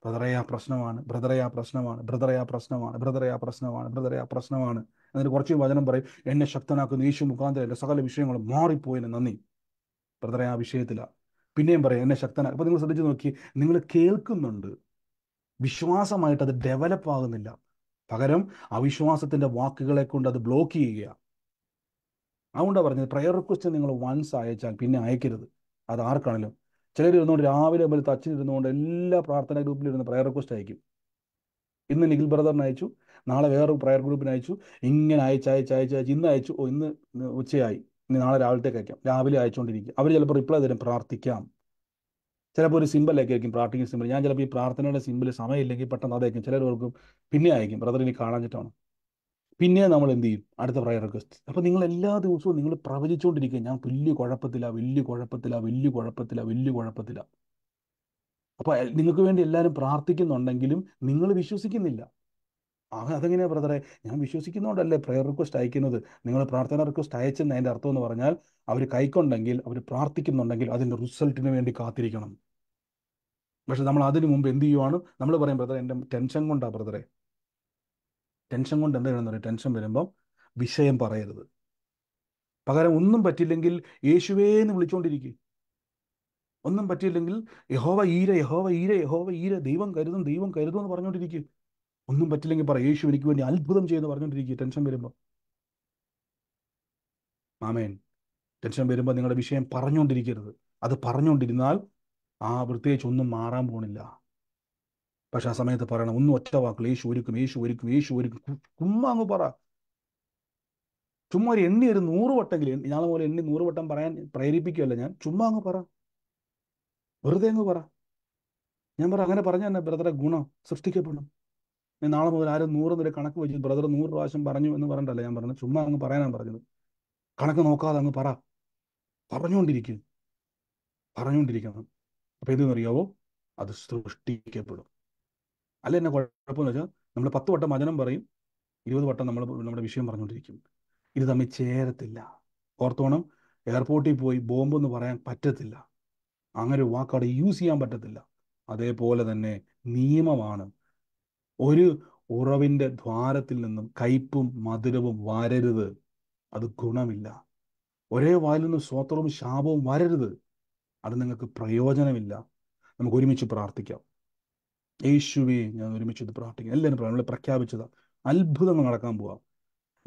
ബ്രദറെ ആ പ്രശ്നമാണ് ബ്രദറെ ആ പ്രശ്നമാണ് ബ്രദറെ ആ പ്രശ്നമാണ് ബ്രദറെ ആ പ്രശ്നമാണ് ബ്രദറെ ആ പ്രശ്നമാണ് എന്നിട്ട് കുറച്ച് വചനം പറയും എന്നെ ശക്തനാക്കുന്ന യേശു മുഖാന്തരം എൻ്റെ സകല വിഷയങ്ങളും മാറിപ്പോയതിന് നന്ദി ബ്രദറെ ആ വിഷയത്തിലാണ് പിന്നെയും പറയാം എന്നെ ശക്തനാ അപ്പോൾ നിങ്ങൾ ശ്രദ്ധിച്ച് നോക്കി നിങ്ങൾ കേൾക്കുന്നുണ്ട് വിശ്വാസമായിട്ട് അത് ഡെവലപ്പ് ആകുന്നില്ല പകരം അവിശ്വാസത്തിൻ്റെ വാക്കുകളെ കൊണ്ട് അത് ബ്ലോക്ക് ചെയ്യുകയാണ് അതുകൊണ്ടാണ് പറഞ്ഞത് പ്രയർ റിക്വസ്റ്റ് നിങ്ങൾ വൺസ് അയച്ചാൽ പിന്നെ അയക്കരുത് അത് ആർക്കാണെങ്കിലും ചിലർ ഇരുന്നുകൊണ്ട് രാവിലെ മുതൽ ഇരുന്നുകൊണ്ട് എല്ലാ ഗ്രൂപ്പിലും ഗ്രൂപ്പിലിരുന്ന് പ്രയർ റിക്വസ്റ്റ് അയക്കും ഇന്ന് നിഖിൽ ബ്രദറിന് അയച്ചു നാളെ വേറൊരു പ്രയർ ഗ്രൂപ്പിന് അയച്ചു ഇങ്ങനെ അയച്ച് അയച്ച് അയച്ച് അയച്ച് ഇന്ന് അയച്ചു ഓ ഇന്ന് ഉച്ചയായി ഇനി നാളെ രാവിലത്തേക്ക് അയക്കാം രാവിലെ അയച്ചുകൊണ്ടിരിക്കുക അവർ ചിലപ്പോൾ റിപ്ലൈ തരും പ്രാർത്ഥിക്കാം ചിലപ്പോൾ ഒരു സിമ്പിളൊക്കെ ആയിരിക്കും പ്രാർത്ഥിക്കുന്ന സിമ്പിൾ ഞാൻ ചിലപ്പോൾ ഈ പ്രാർത്ഥനയുടെ സിമ്പിൾ സമയമില്ലെങ്കിൽ പെട്ടെന്ന് അതായിരിക്കും ചിലവർക്കും പിന്നെ അയക്കും ബ്രദർ ഇനി കാണാഞ്ഞിട്ടാണ് പിന്നെ നമ്മൾ എന്ത് ചെയ്യും അടുത്ത പ്രയർ റിക്വസ്റ്റ് അപ്പോൾ നിങ്ങൾ എല്ലാ ദിവസവും നിങ്ങൾ പ്രവചിച്ചുകൊണ്ടിരിക്കുക ഞാൻ വലിയ കുഴപ്പത്തില്ല വലിയ കുഴപ്പത്തില്ല വലിയ കുഴപ്പത്തില്ല വലിയ കുഴപ്പത്തില്ല അപ്പോൾ നിങ്ങൾക്ക് വേണ്ടി എല്ലാവരും പ്രാർത്ഥിക്കുന്നുണ്ടെങ്കിലും നിങ്ങൾ വിശ്വസിക്കുന്നില്ല അതെങ്ങനെയാണ് ബ്രദറെ ഞാൻ വിശ്വസിക്കുന്നതുകൊണ്ടല്ലേ പ്രെയർ റിക്വസ്റ്റ് അയക്കുന്നത് നിങ്ങൾ പ്രാർത്ഥന റിക്വസ്റ്റ് അയച്ചെന്ന് അതിൻ്റെ അർത്ഥം എന്ന് പറഞ്ഞാൽ അവർ കൈക്കൊണ്ടെങ്കിൽ അവർ പ്രാർത്ഥിക്കുന്നുണ്ടെങ്കിൽ അതിൻ്റെ റിസൾട്ടിന് വേണ്ടി കാത്തിരിക്കണം പക്ഷെ നമ്മൾ അതിന് മുമ്പ് എന്ത് ചെയ്യുവാണ് നമ്മൾ പറയും ബ്രദറെ എൻ്റെ ടെൻഷൻ കൊണ്ടാ ബ്രദറെ ടെൻഷൻ കൊണ്ട് എന്താണെന്ന് പറയും ടെൻഷൻ വരുമ്പോൾ വിഷയം പറയരുത് പകരം ഒന്നും പറ്റില്ലെങ്കിൽ യേശുവേന്ന് വിളിച്ചുകൊണ്ടിരിക്കുക ഒന്നും പറ്റിയില്ലെങ്കിൽ യഹോവ ഈര യഹോവ ഈര യഹോവ ഈര ദൈവം കരുതും ദൈവം കരുതും എന്ന് പറഞ്ഞുകൊണ്ടിരിക്കും ഒന്നും പറ്റില്ലെങ്കിൽ പറ യേശു എനിക്ക് വേണ്ടി അത്ഭുതം ചെയ്യുന്നു പറഞ്ഞുകൊണ്ടിരിക്കുക ടെൻഷൻ വരുമ്പോൾ മാമേൻ ടെൻഷൻ വരുമ്പോൾ നിങ്ങളുടെ വിഷയം പറഞ്ഞുകൊണ്ടിരിക്കരുത് അത് പറഞ്ഞുകൊണ്ടിരുന്നാൽ ആ പ്രത്യേകിച്ച് ഒന്നും മാറാൻ പോണില്ല പക്ഷെ ആ സമയത്ത് പറയണം ഒന്നും ഒറ്റ വാക്കുകൾ യേശു ഒരുക്കും യേശു ഒരുക്കും യേശു ഒരുക്കും ചുമ്മാ അങ്ങ് പറ ചുമ്മാ ഒരു എണ്ണി ഒരു നൂറ് വട്ടെങ്കിലും ഞാൻ പോലെ എണ്ണി നൂറ് വട്ടം പറയാൻ പ്രേരിപ്പിക്കുകയല്ല ഞാൻ ചുമ്മാ അങ്ങ് പറ വെറുതെ അങ്ങ് പറ ഞാൻ പറ അങ്ങനെ പറഞ്ഞാൽ ബ്രദറെ ഗുണം സൃഷ്ടിക്കപ്പെടും നാളെ മുതൽ ആരും നൂറ് എന്നൊരു കണക്ക് വെച്ച് ബ്രദർ നൂറ് പ്രാവശ്യം പറഞ്ഞു എന്ന് പറഞ്ഞിട്ടല്ല ഞാൻ പറഞ്ഞത് ചുമ്മാ അങ്ങ് പറയാനാണ് പറഞ്ഞത് കണക്ക് നോക്കാതെ അങ്ങ് പറ പറഞ്ഞുകൊണ്ടിരിക്കും പറഞ്ഞുകൊണ്ടിരിക്കണം അപ്പൊ എന്തെന്നറിയാവോ അത് സൃഷ്ടിക്കപ്പെടും അല്ല എന്നെ കുഴപ്പമെന്ന് വെച്ചാൽ നമ്മൾ പത്ത് വട്ടം വചനം പറയും ഇരുപത് വട്ടം നമ്മൾ നമ്മുടെ വിഷയം പറഞ്ഞുകൊണ്ടിരിക്കും ഇത് തമ്മിൽ ചേരത്തില്ല ഓർത്തോണം എയർപോർട്ടിൽ പോയി ബോംബെന്ന് പറയാൻ പറ്റത്തില്ല അങ്ങനെ ഒരു വാക്ക് യൂസ് ചെയ്യാൻ പറ്റത്തില്ല അതേപോലെ തന്നെ നിയമമാണ് ഒരു ഉറവിൻ്റെ ദ്വാരത്തിൽ നിന്നും കയ്പും മധുരവും വരരുത് അത് ഗുണമില്ല ഒരേ വായിൽ നിന്നും സ്വോത്രവും ശാപവും വരരുത് അത് നിങ്ങൾക്ക് പ്രയോജനമില്ല നമുക്ക് ഒരുമിച്ച് പ്രാർത്ഥിക്കാം യേശുവേ ഞാൻ ഒരുമിച്ച് ഇത് പ്രാർത്ഥിക്കാം എല്ലാവരും നമ്മൾ പ്രഖ്യാപിച്ചതാണ് അത്ഭുതങ്ങൾ നടക്കാൻ പോവാം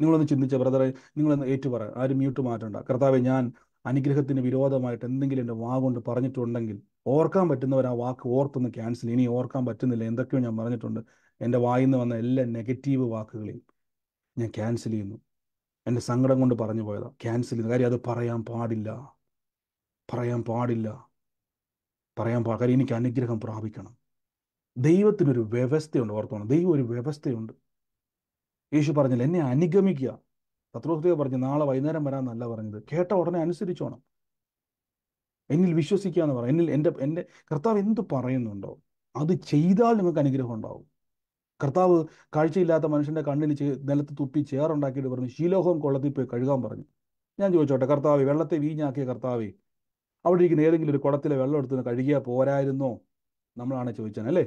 നിങ്ങളൊന്ന് ചിന്തിച്ച ബ്രദറെ നിങ്ങളൊന്ന് ഏറ്റു പറയാം ആരും മ്യൂട്ട് മാറ്റണ്ട കർത്താവെ ഞാൻ അനുഗ്രഹത്തിന് വിരോധമായിട്ട് എന്തെങ്കിലും എൻ്റെ കൊണ്ട് പറഞ്ഞിട്ടുണ്ടെങ്കിൽ ഓർക്കാൻ പറ്റുന്നവർ ആ വാക്ക് ഓർത്തൊന്ന് ക്യാൻസൽ ഇനി ഓർക്കാൻ പറ്റുന്നില്ല എന്തൊക്കെയോ ഞാൻ പറഞ്ഞിട്ടുണ്ട് എൻ്റെ വായിൽ നിന്ന് വന്ന എല്ലാ നെഗറ്റീവ് വാക്കുകളെയും ഞാൻ ക്യാൻസൽ ചെയ്യുന്നു എൻ്റെ സങ്കടം കൊണ്ട് പറഞ്ഞു പോയതാണ് ക്യാൻസൽ ചെയ്യുന്നു കാര്യം അത് പറയാൻ പാടില്ല പറയാൻ പാടില്ല പറയാൻ പാ കാര്യം എനിക്ക് അനുഗ്രഹം പ്രാപിക്കണം ദൈവത്തിനൊരു വ്യവസ്ഥയുണ്ട് ഓർത്തോണം ദൈവം ഒരു വ്യവസ്ഥയുണ്ട് യേശു പറഞ്ഞില്ല എന്നെ അനുഗമിക്കുക പത്രോസ്തീയ പറഞ്ഞു നാളെ വൈകുന്നേരം വരാമെന്നല്ല പറഞ്ഞത് കേട്ട ഉടനെ അനുസരിച്ചോണം എന്നിൽ വിശ്വസിക്കുക എന്ന് പറയാം എന്നിൽ എൻ്റെ എൻ്റെ കർത്താവ് എന്ത് പറയുന്നുണ്ടോ അത് ചെയ്താൽ നിങ്ങൾക്ക് അനുഗ്രഹം ഉണ്ടാവും കർത്താവ് കാഴ്ചയില്ലാത്ത മനുഷ്യൻ്റെ കണ്ണിൽ നിലത്ത് തുപ്പി ചേറുണ്ടാക്കിയിട്ട് പറഞ്ഞു ശീലോഹം കൊള്ളത്തിൽ പോയി കഴുകാൻ പറഞ്ഞു ഞാൻ ചോദിച്ചോട്ടെ കർത്താവ് വെള്ളത്തെ വീഞ്ഞാക്കിയ കർത്താവ് അവിടെ ഇരിക്കുന്ന ഏതെങ്കിലും ഒരു കുളത്തിലെ വെള്ളം എടുത്തുനിന്ന് കഴുകിയാൽ പോരായിരുന്നോ നമ്മളാണ് ചോദിച്ചത് അല്ലേ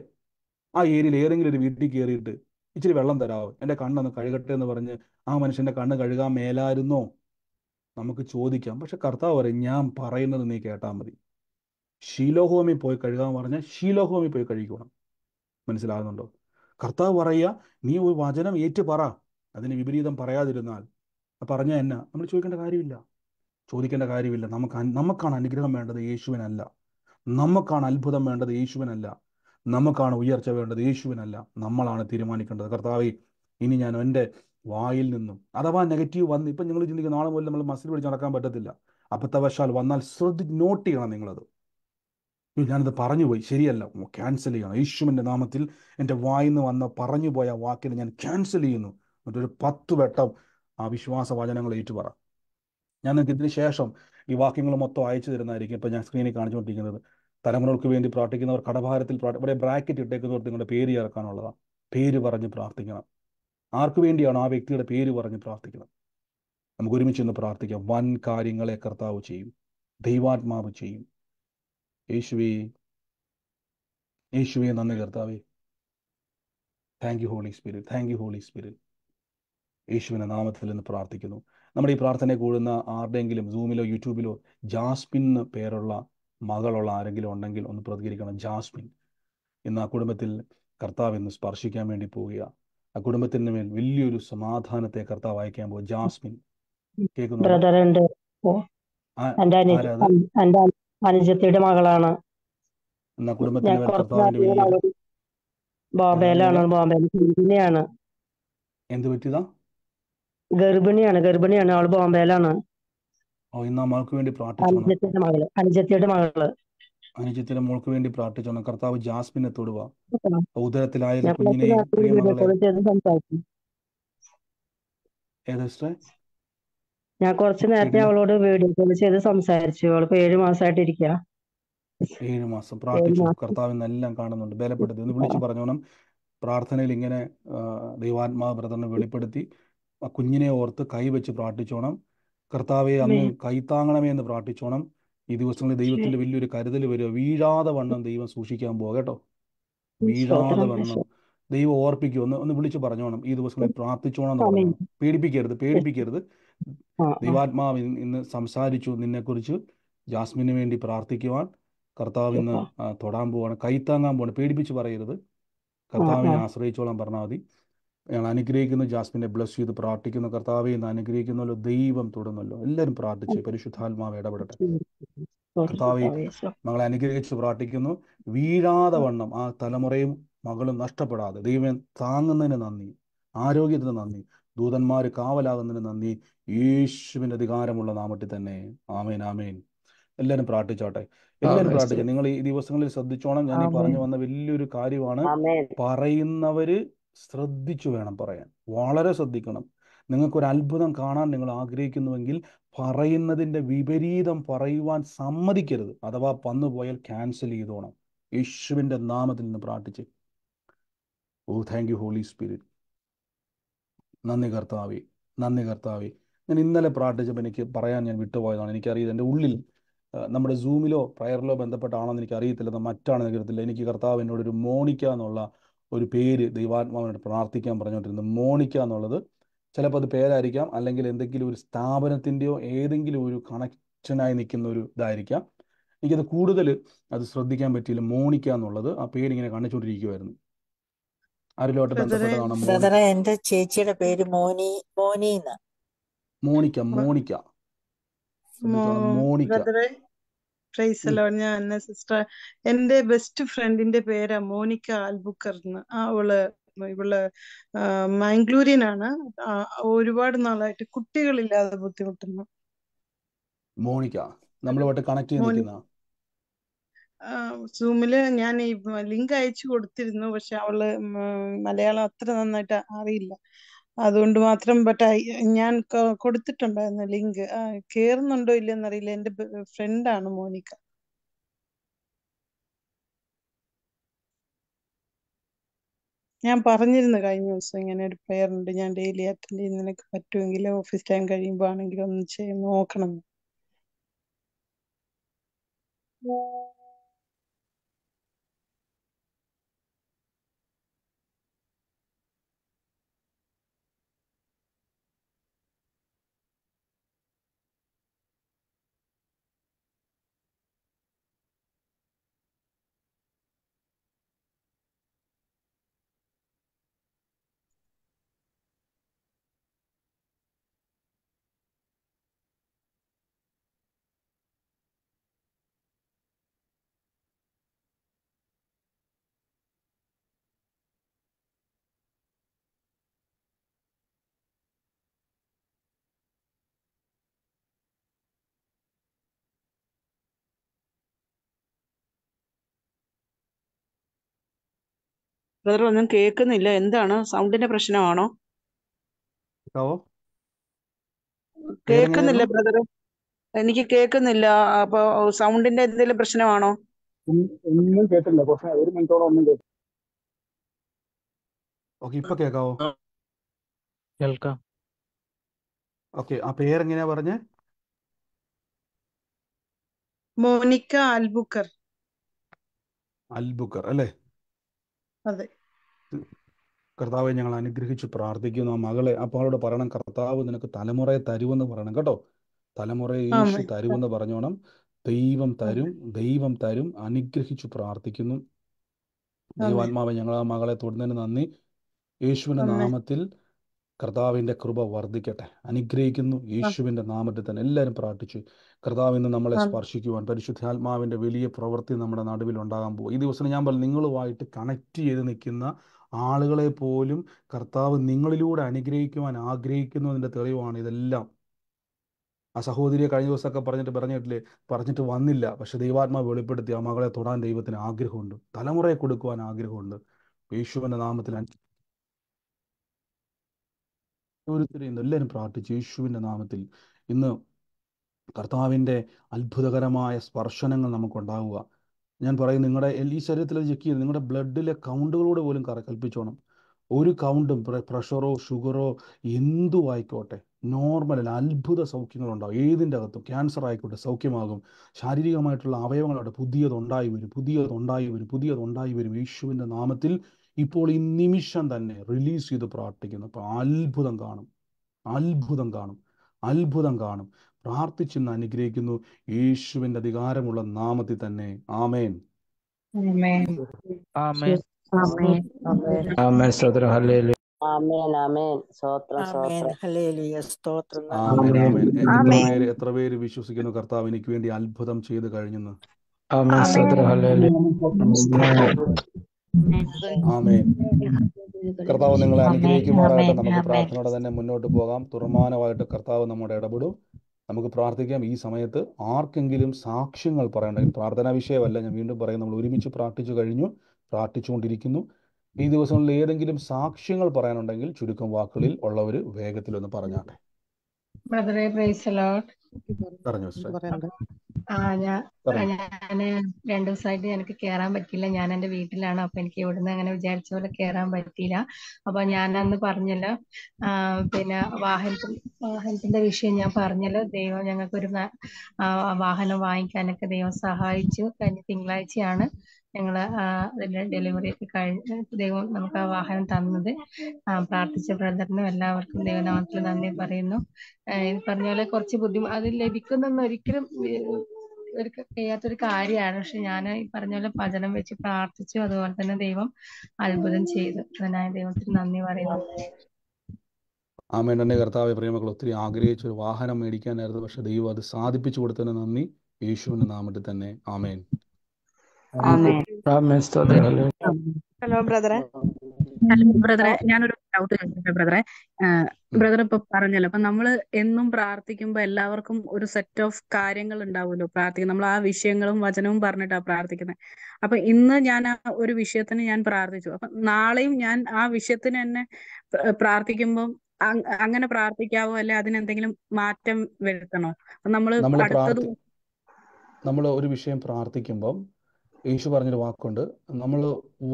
ആ ഏരിയയിൽ ഏതെങ്കിലും ഒരു വീട്ടിൽ കയറിയിട്ട് ഇച്ചിരി വെള്ളം തരാമോ എൻ്റെ കണ്ണൊന്ന് കഴുകട്ടെ എന്ന് പറഞ്ഞ് ആ മനുഷ്യൻ്റെ കണ്ണ് കഴുകാൻ മേലായിരുന്നോ നമുക്ക് ചോദിക്കാം പക്ഷെ കർത്താവ് പറയും ഞാൻ പറയുന്നത് നീ കേട്ടാൽ മതി ശീലോഹോമി പോയി കഴുകാൻ പറഞ്ഞാൽ ശീലോഹോമി പോയി കഴുകണം മനസ്സിലാകുന്നുണ്ടോ കർത്താവ് പറയുക നീ ഒരു വചനം ഏറ്റു പറ അതിന് വിപരീതം പറയാതിരുന്നാൽ പറഞ്ഞാൽ എന്നാ നമ്മൾ ചോദിക്കേണ്ട കാര്യമില്ല ചോദിക്കേണ്ട കാര്യമില്ല നമുക്ക് നമുക്കാണ് അനുഗ്രഹം വേണ്ടത് യേശുവിനല്ല നമുക്കാണ് അത്ഭുതം വേണ്ടത് യേശുവിനല്ല നമുക്കാണ് ഉയർച്ച വേണ്ടത് യേശുവിനല്ല നമ്മളാണ് തീരുമാനിക്കേണ്ടത് കർത്താവേ ഇനി ഞാൻ എൻ്റെ വായിൽ നിന്നും അഥവാ നെഗറ്റീവ് വന്ന് ഇപ്പം നിങ്ങൾ ചിന്തിക്കുന്ന നാളെ മുതൽ നമ്മൾ മസിൽ പിടിച്ച് നടക്കാൻ പറ്റത്തില്ല അബദ്ധവശാൽ വന്നാൽ ശ്രദ്ധി നോട്ട് ചെയ്യണം നിങ്ങളത് ഞാനത് പറഞ്ഞുപോയി ശരിയല്ല ക്യാൻസൽ ചെയ്യണം യേശുവിൻ്റെ നാമത്തിൽ എൻ്റെ നിന്ന് വന്ന പറഞ്ഞു പോയ വാക്കിനെ ഞാൻ ക്യാൻസൽ ചെയ്യുന്നു മറ്റൊരു പത്ത് വട്ടം ആ വിശ്വാസ വചനങ്ങൾ പറ ഞാൻ നിങ്ങൾക്ക് ഇതിന് ശേഷം ഈ വാക്യങ്ങൾ മൊത്തം അയച്ചു തരുന്നതായിരിക്കും ഇപ്പോൾ ഞാൻ സ്ക്രീനിൽ കാണിച്ചുകൊണ്ടിരിക്കുന്നത് തലമുറകൾക്ക് വേണ്ടി പ്രാർത്ഥിക്കുന്നവർ കടഭാരത്തിൽ ഇവിടെ ബ്രാക്കറ്റ് ഇട്ടേക്കുന്നവർ നിങ്ങളുടെ പേര് ചേർക്കാനുള്ളതാണ് പേര് പറഞ്ഞ് പ്രാർത്ഥിക്കണം ആർക്കു വേണ്ടിയാണ് ആ വ്യക്തിയുടെ പേര് പറഞ്ഞ് പ്രാർത്ഥിക്കണം നമുക്ക് ഒരുമിച്ച് ഒന്ന് പ്രാർത്ഥിക്കാം വൻ കാര്യങ്ങളെ കർത്താവ് ചെയ്യും ദൈവാത്മാവ് ചെയ്യും യേശുവേ യേശുവേ നന്ദി കർത്താവേ thank you Holy Spirit thank you Holy Spirit യേശുവിൻ്റെ നാമത്തിൽ നിന്ന് പ്രാർത്ഥിക്കുന്നു നമ്മുടെ ഈ പ്രാർത്ഥന കൂടുന്ന ആരുടെയെങ്കിലും സൂമിലോ യൂട്യൂബിലോ ജാസ്മിൻ പേരുള്ള മകളുള്ള ആരെങ്കിലും ഉണ്ടെങ്കിൽ ഒന്ന് പ്രതികരിക്കണം ജാസ്മിൻ ഇന്ന് ആ കുടുംബത്തിൽ കർത്താവ് ഇന്ന് സ്പർശിക്കാൻ വേണ്ടി പോവുക ആ കുടുംബത്തിന് മേൽ വലിയൊരു സമാധാനത്തെ കർത്താവ് അയക്കാൻ പോകും ജാസ്മിൻ കേൾക്കുന്നു അനുജത്തിയുടെ മകളാണ് ഞാൻ കുറച്ച് ബോംബെയിലാണ് ബോംബെയിൽ ഗർഭിണിയാണ് എന്ത് പറ്റിയതാ ഗർഭിണിയാണ് ഗർഭിണിയാണ് അവള് ബോംബെയിലാണ് അനുജത്തിയുടെ മകള് അനുജത്തിയുടെ മകള് അനുജത്തിന്റെ മോൾക്ക് വേണ്ടി കർത്താവ് ജാസ്മിനെ തൊടുക കുഞ്ഞിനെ ഞാൻ കുറച്ച് നേരത്തെ അവളോട് വീഡിയോ കോൾ ചെയ്ത് സംസാരിച്ചു അവൾ അവളിപ്പോ ഏഴു മാസമായിട്ട് ഇരിക്കുക ഏഴു മാസം പ്രാർത്ഥിച്ചു കർത്താവിന്ന് എല്ലാം കാണുന്നുണ്ട് ബലപ്പെടുത്തി ഒന്ന് വിളിച്ചു പറഞ്ഞോണം പ്രാർത്ഥനയിൽ ഇങ്ങനെ ദൈവാത്മാവ് ബ്രദറിനെ വെളിപ്പെടുത്തി ആ കുഞ്ഞിനെ ഓർത്ത് കൈവച്ച് പ്രാർത്ഥിച്ചോണം കർത്താവെ അന്ന് കൈത്താങ്ങണമേ എന്ന് പ്രാർത്ഥിച്ചോണം ഈ ദിവസങ്ങളിൽ ദൈവത്തിന്റെ വലിയൊരു കരുതൽ വരിക വീഴാതെ വണ്ണം ദൈവം സൂക്ഷിക്കാൻ പോകാം കേട്ടോ വീഴാതെ വണ്ണം ദൈവം ഓർപ്പിക്കും ഒന്ന് ഒന്ന് വിളിച്ചു പറഞ്ഞോണം ഈ ദിവസങ്ങളിൽ പ്രാർത്ഥിച്ചോണം പേടിപ്പിക്കരുത് പേടിപ്പിക്കരുത് ദൈവാത്മാവ് ഇന്ന് സംസാരിച്ചു നിന്നെക്കുറിച്ച് ജാസ്മിന് വേണ്ടി പ്രാർത്ഥിക്കുവാൻ കർത്താവ് ഇന്ന് തൊടാൻ പോവാണ് കൈത്താങ്ങാൻ പോവാണ് പേടിപ്പിച്ച് പറയരുത് കർത്താവിനെ ആശ്രയിച്ചോളാം പറഞ്ഞാൽ മതി ഞങ്ങൾ അനുഗ്രഹിക്കുന്നു ജാസ്മിനെ ബ്ലസ് ചെയ്ത് പ്രാർത്ഥിക്കുന്നു കർത്താവെ ഇന്ന് അനുഗ്രഹിക്കുന്നല്ലോ ദൈവം തൊടുന്നല്ലോ എല്ലാവരും പ്രാർത്ഥിച്ച് പരിശുദ്ധാത്മാവ് ഇടപെടട്ടെ കർത്താവെ മകളെ അനുഗ്രഹിച്ച് പ്രാർത്ഥിക്കുന്നു വീഴാതെ വണ്ണം ആ തലമുറയും മകളും നഷ്ടപ്പെടാതെ ദൈവം താങ്ങുന്നതിന് നന്ദി ആരോഗ്യത്തിന് നന്ദി ദൂതന്മാർ കാവലാകുന്നതിന് നന്ദി യേശുവിൻ്റെ അധികാരമുള്ള നാമത്തിൽ തന്നെ ആമേൻ ആമേൻ എല്ലാവരും പ്രാർത്ഥിച്ചോട്ടെ എല്ലാവരും പ്രാർത്ഥിച്ചു നിങ്ങൾ ഈ ദിവസങ്ങളിൽ ശ്രദ്ധിച്ചോണം ഞാൻ ഈ പറഞ്ഞു വന്ന വലിയൊരു കാര്യമാണ് പറയുന്നവര് ശ്രദ്ധിച്ചു വേണം പറയാൻ വളരെ ശ്രദ്ധിക്കണം നിങ്ങൾക്കൊരു അത്ഭുതം കാണാൻ നിങ്ങൾ ആഗ്രഹിക്കുന്നുവെങ്കിൽ പറയുന്നതിൻ്റെ വിപരീതം പറയുവാൻ സമ്മതിക്കരുത് അഥവാ വന്നു പോയാൽ ക്യാൻസൽ ചെയ്തോണം യേശുവിൻ്റെ നാമത്തിൽ നിന്ന് പ്രാർത്ഥിച്ച് oh thank you Holy Spirit നന്ദി കർത്താവേ നന്ദി കർത്താവേ ഞാൻ ഇന്നലെ പ്രാർത്ഥിച്ചപ്പോൾ എനിക്ക് പറയാൻ ഞാൻ വിട്ടുപോയതാണ് എനിക്കറിയത് എൻ്റെ ഉള്ളിൽ നമ്മുടെ സൂമിലോ പ്രയറിലോ ബന്ധപ്പെട്ടാണെന്ന് എനിക്ക് അറിയത്തില്ല മറ്റാണെന്ന് എനിക്കറിയത്തില്ല എനിക്ക് കർത്താവ് എന്നോടൊരു ഒരു മോണിക്ക എന്നുള്ള ഒരു പേര് ദൈവാത്മാവിനോട് പ്രാർത്ഥിക്കാൻ പറഞ്ഞുകൊണ്ടിരുന്നത് മോണിക്ക എന്നുള്ളത് ചിലപ്പോൾ അത് പേരായിരിക്കാം അല്ലെങ്കിൽ എന്തെങ്കിലും ഒരു സ്ഥാപനത്തിൻ്റെയോ ഏതെങ്കിലും ഒരു കണക്ഷനായി നിൽക്കുന്ന ഒരു ഇതായിരിക്കാം എനിക്കത് കൂടുതൽ അത് ശ്രദ്ധിക്കാൻ പറ്റിയില്ല മോണിക്ക എന്നുള്ളത് ആ പേരിങ്ങനെ കാണിച്ചുകൊണ്ടിരിക്കുമായിരുന്നു ആരിലോട്ട് ബന്ധപ്പെട്ടതാണ് എന്റെ ചേച്ചിയുടെ പേര് Moni Moni Monica Monica Monica sister എന്റെ ബെസ്റ്റ് ഫ്രണ്ടിന്റെ പേരാ മോണിക്ക ആൽബുക്കർ എന്ന് അവള് ഇവള് ആണ് ഒരുപാട് നാളായിട്ട് കുട്ടികളില്ലാതെ ബുദ്ധിമുട്ടുന്നു മോണിക്ക നമ്മളുമായിട്ട് കണക്ട് ചെയ്തിരിക്കുന്ന സൂമില് ഞാൻ ഈ ലിങ്ക് അയച്ചു കൊടുത്തിരുന്നു പക്ഷെ അവള് മലയാളം അത്ര നന്നായിട്ട് അറിയില്ല അതുകൊണ്ട് മാത്രം ബട്ട് ഞാൻ കൊടുത്തിട്ടുണ്ടായിരുന്നു ലിങ്ക് കേറുന്നുണ്ടോ ഇല്ലെന്ന് അറിയില്ല എന്റെ ആണ് മോനിക്ക ഞാൻ പറഞ്ഞിരുന്നു കഴിഞ്ഞ ദിവസം ഇങ്ങനെ ഒരു പ്രെയർ ഉണ്ട് ഞാൻ ഡെയിലി അറ്റൻഡ് ചെയ്യുന്ന നിനക്ക് പറ്റുമെങ്കിൽ ഓഫീസ് ടൈം കഴിയുമ്പോൾ ആണെങ്കിലും ഒന്ന് ചെയ്ത് നോക്കണം ബ്രദർ ഒന്നും കേൾക്കുന്നില്ല എന്താണ് സൗണ്ടിന്റെ പ്രശ്നമാണോ കേൾക്കുന്നില്ല ബ്രദർ എനിക്ക് കേൾക്കുന്നില്ല അപ്പൊ സൗണ്ടിന്റെ എന്തെങ്കിലും പ്രശ്നമാണോ ഒന്നും കേട്ടില്ല ഒരു മിനിറ്റോളം ഒന്നും ഇപ്പൊ കേൾക്കാവോ കേൾക്കാം ഓക്കെ ആ പേരെങ്ങനെയാ പറഞ്ഞേ മോനിക്ക അൽബുക്കർ അൽബുക്കർ അല്ലേ അതെ കർത്താവെ ഞങ്ങൾ അനുഗ്രഹിച്ച് പ്രാർത്ഥിക്കുന്നു ആ മകളെ അപ്പോൾ അവളോട് പറയണം കർത്താവ് നിനക്ക് തലമുറയെ തരുമെന്ന് പറയണം കേട്ടോ തലമുറയെ യേശു തരുമെന്ന് പറഞ്ഞോണം ദൈവം തരും ദൈവം തരും അനുഗ്രഹിച്ചു പ്രാർത്ഥിക്കുന്നു ദൈവാത്മാവ് ഞങ്ങൾ ആ മകളെ തൊടുന്നതിന് നന്ദി യേശുവിന്റെ നാമത്തിൽ കർത്താവിന്റെ കൃപ വർദ്ധിക്കട്ടെ അനുഗ്രഹിക്കുന്നു യേശുവിന്റെ നാമത്തിൽ തന്നെ എല്ലാവരും പ്രാർത്ഥിച്ചു കർത്താവ് ഇന്ന് നമ്മളെ സ്പർശിക്കുവാൻ പരിശുദ്ധാത്മാവിന്റെ വലിയ പ്രവൃത്തി നമ്മുടെ നടുവിൽ ഉണ്ടാകാൻ പോകും ഈ ദിവസം ഞാൻ പറഞ്ഞു നിങ്ങളുമായിട്ട് കണക്ട് ചെയ്ത് നിൽക്കുന്ന ആളുകളെ പോലും കർത്താവ് നിങ്ങളിലൂടെ അനുഗ്രഹിക്കുവാൻ എന്നതിൻ്റെ തെളിവാണ് ഇതെല്ലാം ആ സഹോദരിയെ കഴിഞ്ഞ ദിവസമൊക്കെ പറഞ്ഞിട്ട് പറഞ്ഞിട്ടില്ലേ പറഞ്ഞിട്ട് വന്നില്ല പക്ഷെ ദൈവാത്മാവ് വെളിപ്പെടുത്തി ആ മകളെ തൊടാൻ ദൈവത്തിന് ആഗ്രഹമുണ്ട് തലമുറയെ കൊടുക്കുവാൻ ആഗ്രഹമുണ്ട് യേശുവിൻ്റെ നാമത്തിൽ ഓരോരുത്തരെയും എല്ലാവരും പ്രാർത്ഥിച്ചു യേശുവിൻ്റെ നാമത്തിൽ ഇന്ന് കർത്താവിൻ്റെ അത്ഭുതകരമായ സ്പർശനങ്ങൾ നമുക്കുണ്ടാവുക ഞാൻ പറയും നിങ്ങളുടെ ഈ ശരീരത്തിൽ ചെക്ക് ചെയ്യുന്നത് നിങ്ങളുടെ ബ്ലഡിലെ കൗണ്ടുകളോടെ പോലും കൽപ്പിച്ചോണം ഒരു കൗണ്ടും പ്രഷറോ ഷുഗറോ എന്തു ആയിക്കോട്ടെ നോർമൽ അല്ല അത്ഭുത സൗഖ്യങ്ങളുണ്ടാകും ഏതിൻ്റെ അകത്തും ക്യാൻസർ ആയിക്കോട്ടെ സൗഖ്യമാകും ശാരീരികമായിട്ടുള്ള അവയവങ്ങളാകട്ടെ പുതിയതുണ്ടായി വരും പുതിയതുണ്ടായി വരും പുതിയതുണ്ടായി വരും യേശുവിൻ്റെ നാമത്തിൽ ഇപ്പോൾ ഈ നിമിഷം തന്നെ റിലീസ് ചെയ്ത് പ്രാർത്ഥിക്കുന്നു അപ്പോൾ അത്ഭുതം കാണും അത്ഭുതം കാണും അത്ഭുതം കാണും പ്രാർത്ഥിച്ചെന്ന് അനുഗ്രഹിക്കുന്നു യേശുവിന്റെ അധികാരമുള്ള നാമത്തിൽ തന്നെ ആമേൻ എത്ര പേര് വിശ്വസിക്കുന്നു കർത്താവ് എനിക്ക് വേണ്ടി അത്ഭുതം ചെയ്ത് കഴിഞ്ഞു ആമേൻ കർത്താവ് നിങ്ങളെ അനുഗ്രഹിക്കുമാറായിട്ട് നമുക്ക് പ്രാർത്ഥനയോടെ തന്നെ മുന്നോട്ട് പോകാം തുറമാനമായിട്ട് കർത്താവ് നമ്മുടെ ഇടപെടും നമുക്ക് പ്രാർത്ഥിക്കാം ഈ സമയത്ത് ആർക്കെങ്കിലും സാക്ഷ്യങ്ങൾ പറയണമെങ്കിൽ പ്രാർത്ഥനാ വിഷയമല്ല ഞാൻ വീണ്ടും പറയും നമ്മൾ ഒരുമിച്ച് പ്രാർത്ഥിച്ചു കഴിഞ്ഞു പ്രാർത്ഥിച്ചുകൊണ്ടിരിക്കുന്നു ഈ ദിവസങ്ങളിൽ ഏതെങ്കിലും സാക്ഷ്യങ്ങൾ പറയാനുണ്ടെങ്കിൽ ചുരുക്കം വാക്കുകളിൽ ഉള്ളവർ വേഗത്തിലൊന്ന് പറഞ്ഞാട്ടെ ബ്രദറെ പ്രൈസ് ലോട്ട് പറഞ്ഞു ആ ഞാൻ ഞാന് രണ്ടു ദിവസമായിട്ട് എനിക്ക് കേറാൻ പറ്റിയില്ല ഞാൻ എന്റെ വീട്ടിലാണ് അപ്പൊ എനിക്ക് ഇവിടുന്ന് അങ്ങനെ വിചാരിച്ച പോലെ കേറാൻ പറ്റിയില്ല അപ്പൊ ഞാൻ അന്ന് പറഞ്ഞല്ലോ പിന്നെ വാഹനത്തിൽ വാഹനത്തിന്റെ വിഷയം ഞാൻ പറഞ്ഞല്ലോ ദൈവം ഞങ്ങൾക്ക് ഒരു വാഹനം വാങ്ങിക്കാനൊക്കെ ദൈവം സഹായിച്ചു കഴിഞ്ഞ തിങ്കളാഴ്ചയാണ് ഞങ്ങള് അതിൻ്റെ ഡെലിവറി ഒക്കെ കഴിഞ്ഞ് ദൈവം നമുക്ക് ആ വാഹനം തന്നത് പ്രാർത്ഥിച്ച ബ്രദറിനും എല്ലാവർക്കും ദൈവനാമത്തിൽ നന്ദി പറയുന്നു പറഞ്ഞ പോലെ കുറച്ച് ബുദ്ധിമുട്ട് അത് ലഭിക്കുന്നൊന്നും ഒരിക്കലും ഒരു ചെയ്യാത്തൊരു കാര്യമാണ് പക്ഷെ ഞാൻ ഈ പറഞ്ഞ പോലെ ഭജനം വെച്ച് പ്രാർത്ഥിച്ചു അതുപോലെ തന്നെ ദൈവം അത്ഭുതം ചെയ്തു അതിനായ ദൈവത്തിന് നന്ദി പറയുന്നു ആമേൻ എൻ്റെ കർത്താവ് പ്രേമകൾ ഒത്തിരി ആഗ്രഹിച്ച ഒരു വാഹനം മേടിക്കാനായിരുന്നു പക്ഷെ ദൈവം അത് സാധിപ്പിച്ചു കൊടുത്തതിന് നന്ദി യേശുവിൻ്റെ നാമത്തിൽ തന്നെ ആമേൻ ഹലോ ബ്രദറെ ഹലോ ബ്രദറെ ഞാനൊരു ഡൗട്ട് ചോദിച്ചിട്ടുണ്ട് ബ്രദറെ ബ്രദർ ഇപ്പൊ പറഞ്ഞല്ലോ അപ്പൊ നമ്മൾ എന്നും പ്രാർത്ഥിക്കുമ്പോൾ എല്ലാവർക്കും ഒരു സെറ്റ് ഓഫ് കാര്യങ്ങൾ ഉണ്ടാവുമല്ലോ പ്രാർത്ഥിക്കുന്നത് നമ്മൾ ആ വിഷയങ്ങളും വചനവും പറഞ്ഞിട്ടാ പ്രാർത്ഥിക്കുന്നത് അപ്പൊ ഇന്ന് ഞാൻ ആ ഒരു വിഷയത്തിന് ഞാൻ പ്രാർത്ഥിച്ചു അപ്പൊ നാളെയും ഞാൻ ആ വിഷയത്തിന് തന്നെ പ്രാർത്ഥിക്കുമ്പോൾ അങ്ങനെ പ്രാർത്ഥിക്കാവോ അല്ലെ അതിനെന്തെങ്കിലും മാറ്റം വരുത്തണോ നമ്മൾ അടുത്തത് നമ്മൾ ഒരു വിഷയം പ്രാർത്ഥിക്കുമ്പോൾ യേശു പറഞ്ഞൊരു വാക്കുണ്ട് നമ്മൾ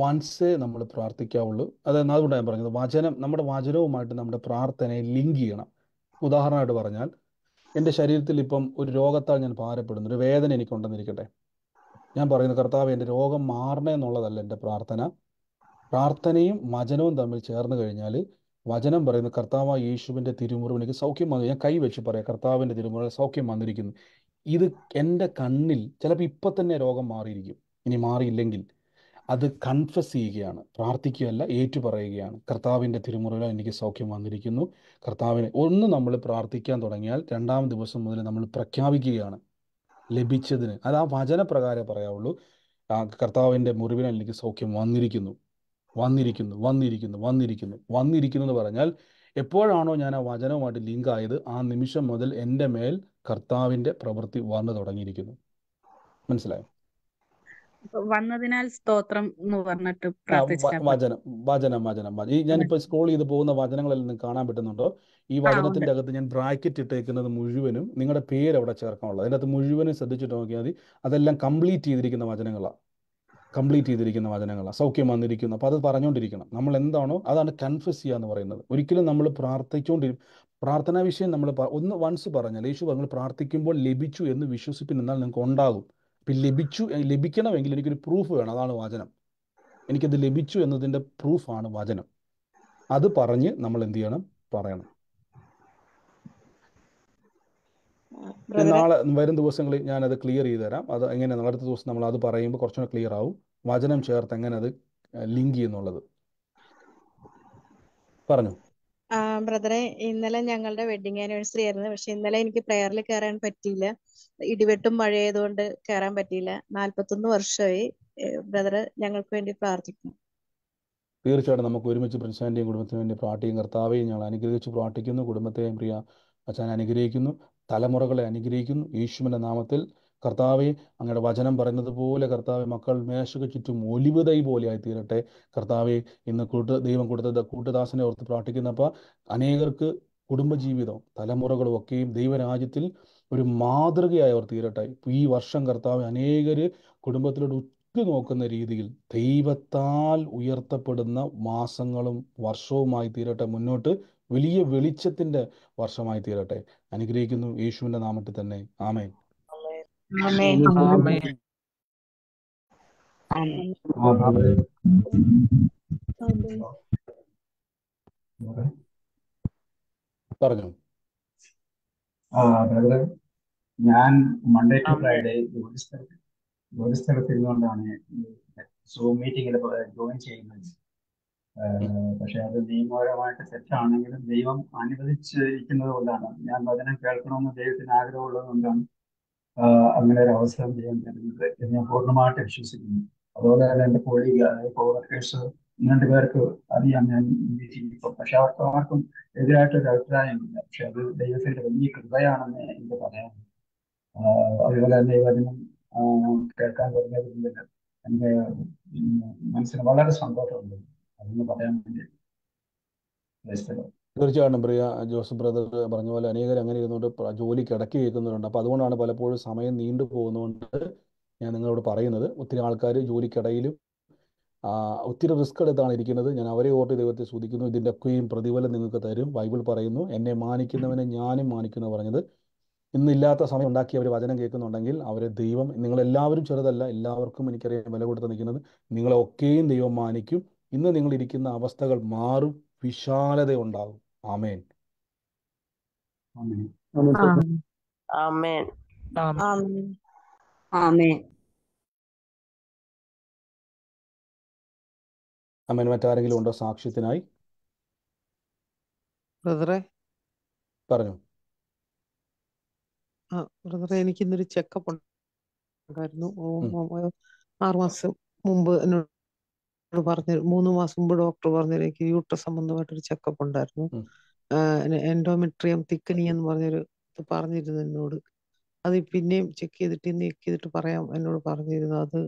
വൺസേ നമ്മൾ പ്രാർത്ഥിക്കാവുള്ളൂ അതായത് അതുകൊണ്ട് ഞാൻ പറഞ്ഞത് വചനം നമ്മുടെ വചനവുമായിട്ട് നമ്മുടെ പ്രാർത്ഥനയെ ലിങ്ക് ചെയ്യണം ഉദാഹരണമായിട്ട് പറഞ്ഞാൽ എൻ്റെ ശരീരത്തിൽ ഇപ്പം ഒരു രോഗത്താൽ ഞാൻ ഭാരപ്പെടുന്നു ഒരു വേദന എനിക്കുണ്ടെന്നിരിക്കട്ടെ ഞാൻ പറയുന്നത് കർത്താവ് എൻ്റെ രോഗം മാറണേ എന്നുള്ളതല്ല എൻ്റെ പ്രാർത്ഥന പ്രാർത്ഥനയും വചനവും തമ്മിൽ ചേർന്ന് കഴിഞ്ഞാൽ വചനം പറയുന്നത് കർത്താവ് യേശുവിൻ്റെ തിരുമുറിവ് എനിക്ക് സൗഖ്യം വന്നു ഞാൻ കൈ വെച്ച് പറയാം കർത്താവിൻ്റെ തിരുമുറിവ് സൗഖ്യം വന്നിരിക്കുന്നു ഇത് എൻ്റെ കണ്ണിൽ ചിലപ്പോൾ ഇപ്പം തന്നെ രോഗം മാറിയിരിക്കും ഇനി മാറിയില്ലെങ്കിൽ അത് കൺഫസ് ചെയ്യുകയാണ് പ്രാർത്ഥിക്കുകയല്ല ഏറ്റുപറയുകയാണ് കർത്താവിൻ്റെ തിരുമുറകൾ എനിക്ക് സൗഖ്യം വന്നിരിക്കുന്നു കർത്താവിനെ ഒന്ന് നമ്മൾ പ്രാർത്ഥിക്കാൻ തുടങ്ങിയാൽ രണ്ടാം ദിവസം മുതൽ നമ്മൾ പ്രഖ്യാപിക്കുകയാണ് ലഭിച്ചതിന് അത് ആ വചനപ്രകാരം പറയാവുള്ളൂ ആ കർത്താവിൻ്റെ മുറിവിന് എനിക്ക് സൗഖ്യം വന്നിരിക്കുന്നു വന്നിരിക്കുന്നു വന്നിരിക്കുന്നു വന്നിരിക്കുന്നു വന്നിരിക്കുന്നു എന്ന് പറഞ്ഞാൽ എപ്പോഴാണോ ഞാൻ ആ വചനവുമായിട്ട് ലിങ്ക് ആയത് ആ നിമിഷം മുതൽ എൻ്റെ മേൽ കർത്താവിൻ്റെ പ്രവൃത്തി വന്നു തുടങ്ങിയിരിക്കുന്നു മനസ്സിലായോ വന്നതിനാൽ സ്തോത്രം എന്ന് പറഞ്ഞിട്ട് വചനം വചനം വചനം ഈ ഞാനിപ്പോ സ്ക്രോൾ ചെയ്ത് പോകുന്ന വചനങ്ങളിൽ നിന്ന് കാണാൻ പറ്റുന്നുണ്ടോ ഈ വചനത്തിന്റെ അകത്ത് ഞാൻ ബ്രാക്കറ്റ് ഇട്ടേക്കുന്നത് മുഴുവനും നിങ്ങളുടെ പേര് അവിടെ ചേർക്കാനുള്ളത് അതിൻ്റെ അകത്ത് മുഴുവനും ശ്രദ്ധിച്ചിട്ട് നോക്കിയാൽ മതി അതെല്ലാം കംപ്ലീറ്റ് ചെയ്തിരിക്കുന്ന വചനങ്ങളാണ് കംപ്ലീറ്റ് ചെയ്തിരിക്കുന്ന വചനങ്ങളാണ് സൗഖ്യം വന്നിരിക്കുന്നു അപ്പൊ അത് പറഞ്ഞുകൊണ്ടിരിക്കണം നമ്മൾ എന്താണോ അതാണ് കൺഫ്യൂസ് ചെയ്യുക എന്ന് പറയുന്നത് ഒരിക്കലും നമ്മൾ പ്രാർത്ഥിച്ചുകൊണ്ടിരിക്കും പ്രാർത്ഥനാ വിഷയം നമ്മൾ ഒന്ന് വൺസ് പറഞ്ഞാൽ യേശു പറഞ്ഞു പ്രാർത്ഥിക്കുമ്പോൾ ലഭിച്ചു എന്ന് വിശ്വസിപ്പിൽ നിന്നാൽ നിങ്ങൾക്ക് ഉണ്ടാകും ലഭിച്ചു ലഭിക്കണമെങ്കിൽ എനിക്കൊരു പ്രൂഫ് വേണം അതാണ് വചനം എനിക്കത് ലഭിച്ചു എന്നതിൻ്റെ പ്രൂഫാണ് വചനം അത് പറഞ്ഞ് നമ്മൾ എന്ത് ചെയ്യണം പറയണം നാളെ വരും ദിവസങ്ങളിൽ ഞാൻ അത് ക്ലിയർ ചെയ്തു തരാം അത് എങ്ങനെ അടുത്ത ദിവസം നമ്മൾ അത് പറയുമ്പോൾ കുറച്ചുകൂടെ ക്ലിയർ ആവും വചനം ചേർത്ത് എങ്ങനെ അത് ലിങ്ക് ചെയ്യുന്നുള്ളത് പറഞ്ഞു ആ ബ്രദറെ ഇന്നലെ ഞങ്ങളുടെ വെഡിങ് ആനിവേഴ്സറി ആയിരുന്നു പക്ഷെ ഇന്നലെ എനിക്ക് പ്രെയറിൽ കയറാൻ പറ്റിയില്ല ഇടിവെട്ടും കൊണ്ട് കയറാൻ പറ്റിയില്ല നാൽപ്പത്തൊന്ന് വർഷമായി ബ്രദർ ഞങ്ങൾക്ക് വേണ്ടി പ്രാർത്ഥിക്കും തീർച്ചയായിട്ടും നമുക്ക് ഒരുമിച്ച് പ്രിൻസാൻ്റെയും കുടുംബത്തിന് വേണ്ടി പ്രാർത്ഥിക്കും കർത്താവെയും ഞങ്ങൾ അനുഗ്രഹിച്ച് പ്രാർത്ഥിക്കുന്നു കുടുംബത്തെയും പ്രിയ അച്ഛൻ അനുഗ്രഹിക്കുന്നു തലമുറകളെ അനുഗ്രഹിക്കുന്നു യേശുവിൻ്റെ നാമത്തിൽ കർത്താവെ അങ്ങയുടെ വചനം പറയുന്നത് പോലെ കർത്താവ് മക്കൾ മേശക്ക് ചുറ്റും ഒലിവ് തൈ പോലെയായി തീരട്ടെ കർത്താവെ ഇന്ന് കൂട്ട ദൈവം കൊടുത്ത കൂട്ടുദാസനെ ഓർത്ത് പ്രാർത്ഥിക്കുന്നപ്പോൾ അനേകർക്ക് കുടുംബജീവിതവും തലമുറകളും ഒക്കെയും ദൈവരാജ്യത്തിൽ ഒരു മാതൃകയായി അവർ തീരട്ടെ ഈ വർഷം കർത്താവ് അനേകർ ഉറ്റു നോക്കുന്ന രീതിയിൽ ദൈവത്താൽ ഉയർത്തപ്പെടുന്ന മാസങ്ങളും വർഷവുമായി തീരട്ടെ മുന്നോട്ട് വലിയ വെളിച്ചത്തിൻ്റെ വർഷമായി തീരട്ടെ അനുഗ്രഹിക്കുന്നു യേശുവിൻ്റെ നാമത്തിൽ തന്നെ ആമേൻ Ah, ഞാൻ മൺഡേ ടു ഫ്രൈഡേ ജോലി സ്ഥലത്ത് ജോലി സ്ഥലത്ത് ഇരുന്നുകൊണ്ടാണ് സൂം മീറ്റിംഗിൽ ജോയിൻ ചെയ്യുന്നത് പക്ഷെ അത് നിയമപരമായിട്ട് തെറ്റാണെങ്കിലും ദൈവം അനുവദിച്ചിരിക്കുന്നത് കൊണ്ടാണ് ഞാൻ വചനം കേൾക്കണമെന്ന് ദൈവത്തിന് ആഗ്രഹമുള്ളത് കൊണ്ടാണ് അങ്ങനെ ഒരു അവസരം ചെയ്യാൻ കഴിയുന്നത് എന്ന് ഞാൻ പൂർണ്ണമായിട്ട് വിശ്വസിക്കുന്നു അതുപോലെ തന്നെ എൻ്റെ കോളീഗ് അതായത് കോവർക്കേഴ്സ് ഇങ്ങനത്തെ പേർക്ക് അറിയാം ഞാൻ ജീവിക്കും പക്ഷെ അവർക്ക് ആർക്കും എതിരായിട്ട് ഒരു അഭിപ്രായമില്ല പക്ഷെ അത് ദൈവത്തിന്റെ വലിയ കൃപയാണെന്ന് എനിക്ക് പറയാം അതുപോലെ തന്നെ ഈ വചനം കേൾക്കാൻ തുടങ്ങിയതിൽ എൻ്റെ മനസ്സിന് വളരെ സന്തോഷമുണ്ട് അതെന്ന് പറയാൻ വേണ്ടി തീർച്ചയായിട്ടും പ്രിയ ജോസഫ് ബ്രദർ പറഞ്ഞ പോലെ അനേകർ അങ്ങനെ ഇരുന്നുകൊണ്ട് ജോലി കിടക്കി കേൾക്കുന്നവരുണ്ട് അപ്പോൾ അതുകൊണ്ടാണ് പലപ്പോഴും സമയം നീണ്ടു പോകുന്നതുകൊണ്ട് ഞാൻ നിങ്ങളോട് പറയുന്നത് ഒത്തിരി ആൾക്കാർ ജോലിക്കിടയിലും ഒത്തിരി റിസ്ക് എടുത്താണ് ഇരിക്കുന്നത് ഞാൻ അവരെ ഓർത്ത് ദൈവത്തെ ശ്രദ്ധിക്കുന്നു ഇതിൻ്റെ ഒക്കെയും പ്രതിഫലം നിങ്ങൾക്ക് തരും ബൈബിൾ പറയുന്നു എന്നെ മാനിക്കുന്നവനെ ഞാനും മാനിക്കുന്നു പറഞ്ഞത് ഇന്നില്ലാത്ത സമയം ഉണ്ടാക്കി അവർ വചനം കേൾക്കുന്നുണ്ടെങ്കിൽ അവരെ ദൈവം നിങ്ങളെല്ലാവരും ചെറുതല്ല എല്ലാവർക്കും എനിക്കറിയാം വില കൊടുത്ത് നിൽക്കുന്നത് നിങ്ങളെ ഒക്കെയും ദൈവം മാനിക്കും ഇന്ന് നിങ്ങളിരിക്കുന്ന അവസ്ഥകൾ മാറും വിശാലത ഉണ്ടാകും ആമേൻ ആമേൻ ആമേൻ മറ്റാരെങ്കിലും ഉണ്ടോ സാക്ഷ്യത്തിനായി പറഞ്ഞു എനിക്കിന്നൊരു എനിക്ക് ഇന്നൊരു ചെക്കപ്പ് ഉണ്ടായിരുന്നു ആറുമാസം മുമ്പ് എന്നോട് പറഞ്ഞു മൂന്ന് മാസം മുമ്പ് ഡോക്ടർ പറഞ്ഞു എനിക്ക് യൂട്രസ് സംബന്ധമായിട്ടൊരു ചെക്കപ്പ് ഉണ്ടായിരുന്നു എൻഡോമെട്രിയം തിക്കനി എന്ന് പറഞ്ഞൊരു പറഞ്ഞിരുന്നു എന്നോട് അത് പിന്നെയും ചെക്ക് ചെയ്തിട്ട് ഇന്ന് ചെക്ക് ചെയ്തിട്ട് പറയാം എന്നോട് പറഞ്ഞിരുന്നു അത്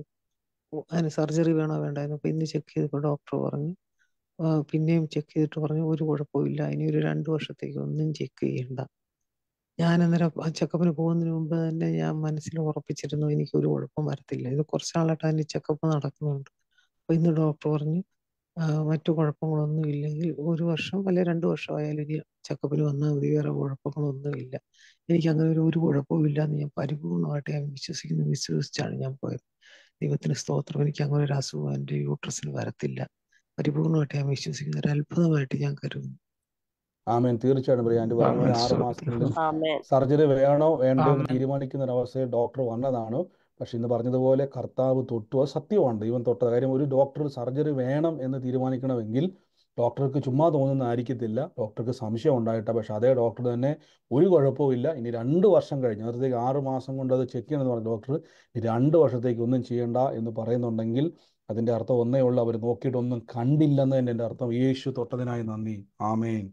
അതിന് സർജറി വേണോ വേണ്ടായിരുന്നു അപ്പൊ ഇന്ന് ചെക്ക് ചെയ്തപ്പോൾ ഡോക്ടർ പറഞ്ഞു പിന്നെയും ചെക്ക് ചെയ്തിട്ട് പറഞ്ഞു ഒരു കുഴപ്പമില്ല ഇനി ഒരു രണ്ട് വർഷത്തേക്ക് ഒന്നും ചെക്ക് ചെയ്യണ്ട ഞാൻ അന്നേരം ചെക്കപ്പിന് പോകുന്നതിന് മുമ്പ് തന്നെ ഞാൻ മനസ്സിൽ ഉറപ്പിച്ചിരുന്നു എനിക്ക് ഒരു കുഴപ്പം വരത്തില്ല ഇത് കുറച്ചാളായിട്ട് അതിന്റെ ചെക്കപ്പ് നടക്കുന്നുണ്ട് ഇന്ന് ഡോക്ടർ പറഞ്ഞു മറ്റു കുഴപ്പങ്ങളൊന്നും ഇല്ലെങ്കിൽ ഒരു വർഷം അല്ലെ രണ്ട് വർഷം ഇനി ചെക്കപ്പിന് വന്നാൽ മതി വേറെ കുഴപ്പങ്ങളൊന്നും ഇല്ല എനിക്ക് അങ്ങനെ ഒരു ഒരു കുഴപ്പവും ഇല്ലാന്ന് എന്ന് ഞാൻ പരിപൂർണമായിട്ട് ഞാൻ വിശ്വസിക്കുന്നു വിശ്വസിച്ചാണ് ഞാൻ പോയത് ദൈവത്തിന് സ്തോത്രം എനിക്ക് അങ്ങനെ ഒരു അസുഖം എൻ്റെ യൂട്രസിന് വരത്തില്ല പരിപൂർണമായിട്ട് ഞാൻ വിശ്വസിക്കുന്ന ഒരു അത്ഭുതമായിട്ട് ഞാൻ കരുതുന്നു ആമേൻ തീർച്ചയായിട്ടും പറയാം എൻ്റെ ആറ് മാസത്തിനുള്ളിൽ സർജറി വേണോ വേണ്ടോ എന്ന് തീരുമാനിക്കുന്ന ഒരു അവസ്ഥയിൽ ഡോക്ടർ വന്നതാണ് പക്ഷേ ഇന്ന് പറഞ്ഞതുപോലെ കർത്താവ് തൊട്ടു അത് സത്യമാണ് ദൈവം തൊട്ട കാര്യം ഒരു ഡോക്ടർ സർജറി വേണം എന്ന് തീരുമാനിക്കണമെങ്കിൽ ഡോക്ടർക്ക് ചുമ്മാ തോന്നുന്നതായിരിക്കത്തില്ല ഡോക്ടർക്ക് സംശയം ഉണ്ടായിട്ട് പക്ഷേ അതേ ഡോക്ടർ തന്നെ ഒരു ഇല്ല ഇനി രണ്ട് വർഷം കഴിഞ്ഞ് അതിലേക്ക് ആറ് മാസം കൊണ്ട് അത് ചെക്ക് ചെയ്യണമെന്ന് പറഞ്ഞ ഡോക്ടർ രണ്ട് വർഷത്തേക്ക് ഒന്നും ചെയ്യണ്ട എന്ന് പറയുന്നുണ്ടെങ്കിൽ അതിൻ്റെ അർത്ഥം ഒന്നേ ഉള്ളൂ അവർ നോക്കിയിട്ടൊന്നും കണ്ടില്ലെന്ന് തന്നെ എൻ്റെ അർത്ഥം യേശു തൊട്ടതിനായി നന്ദി ആമേൻ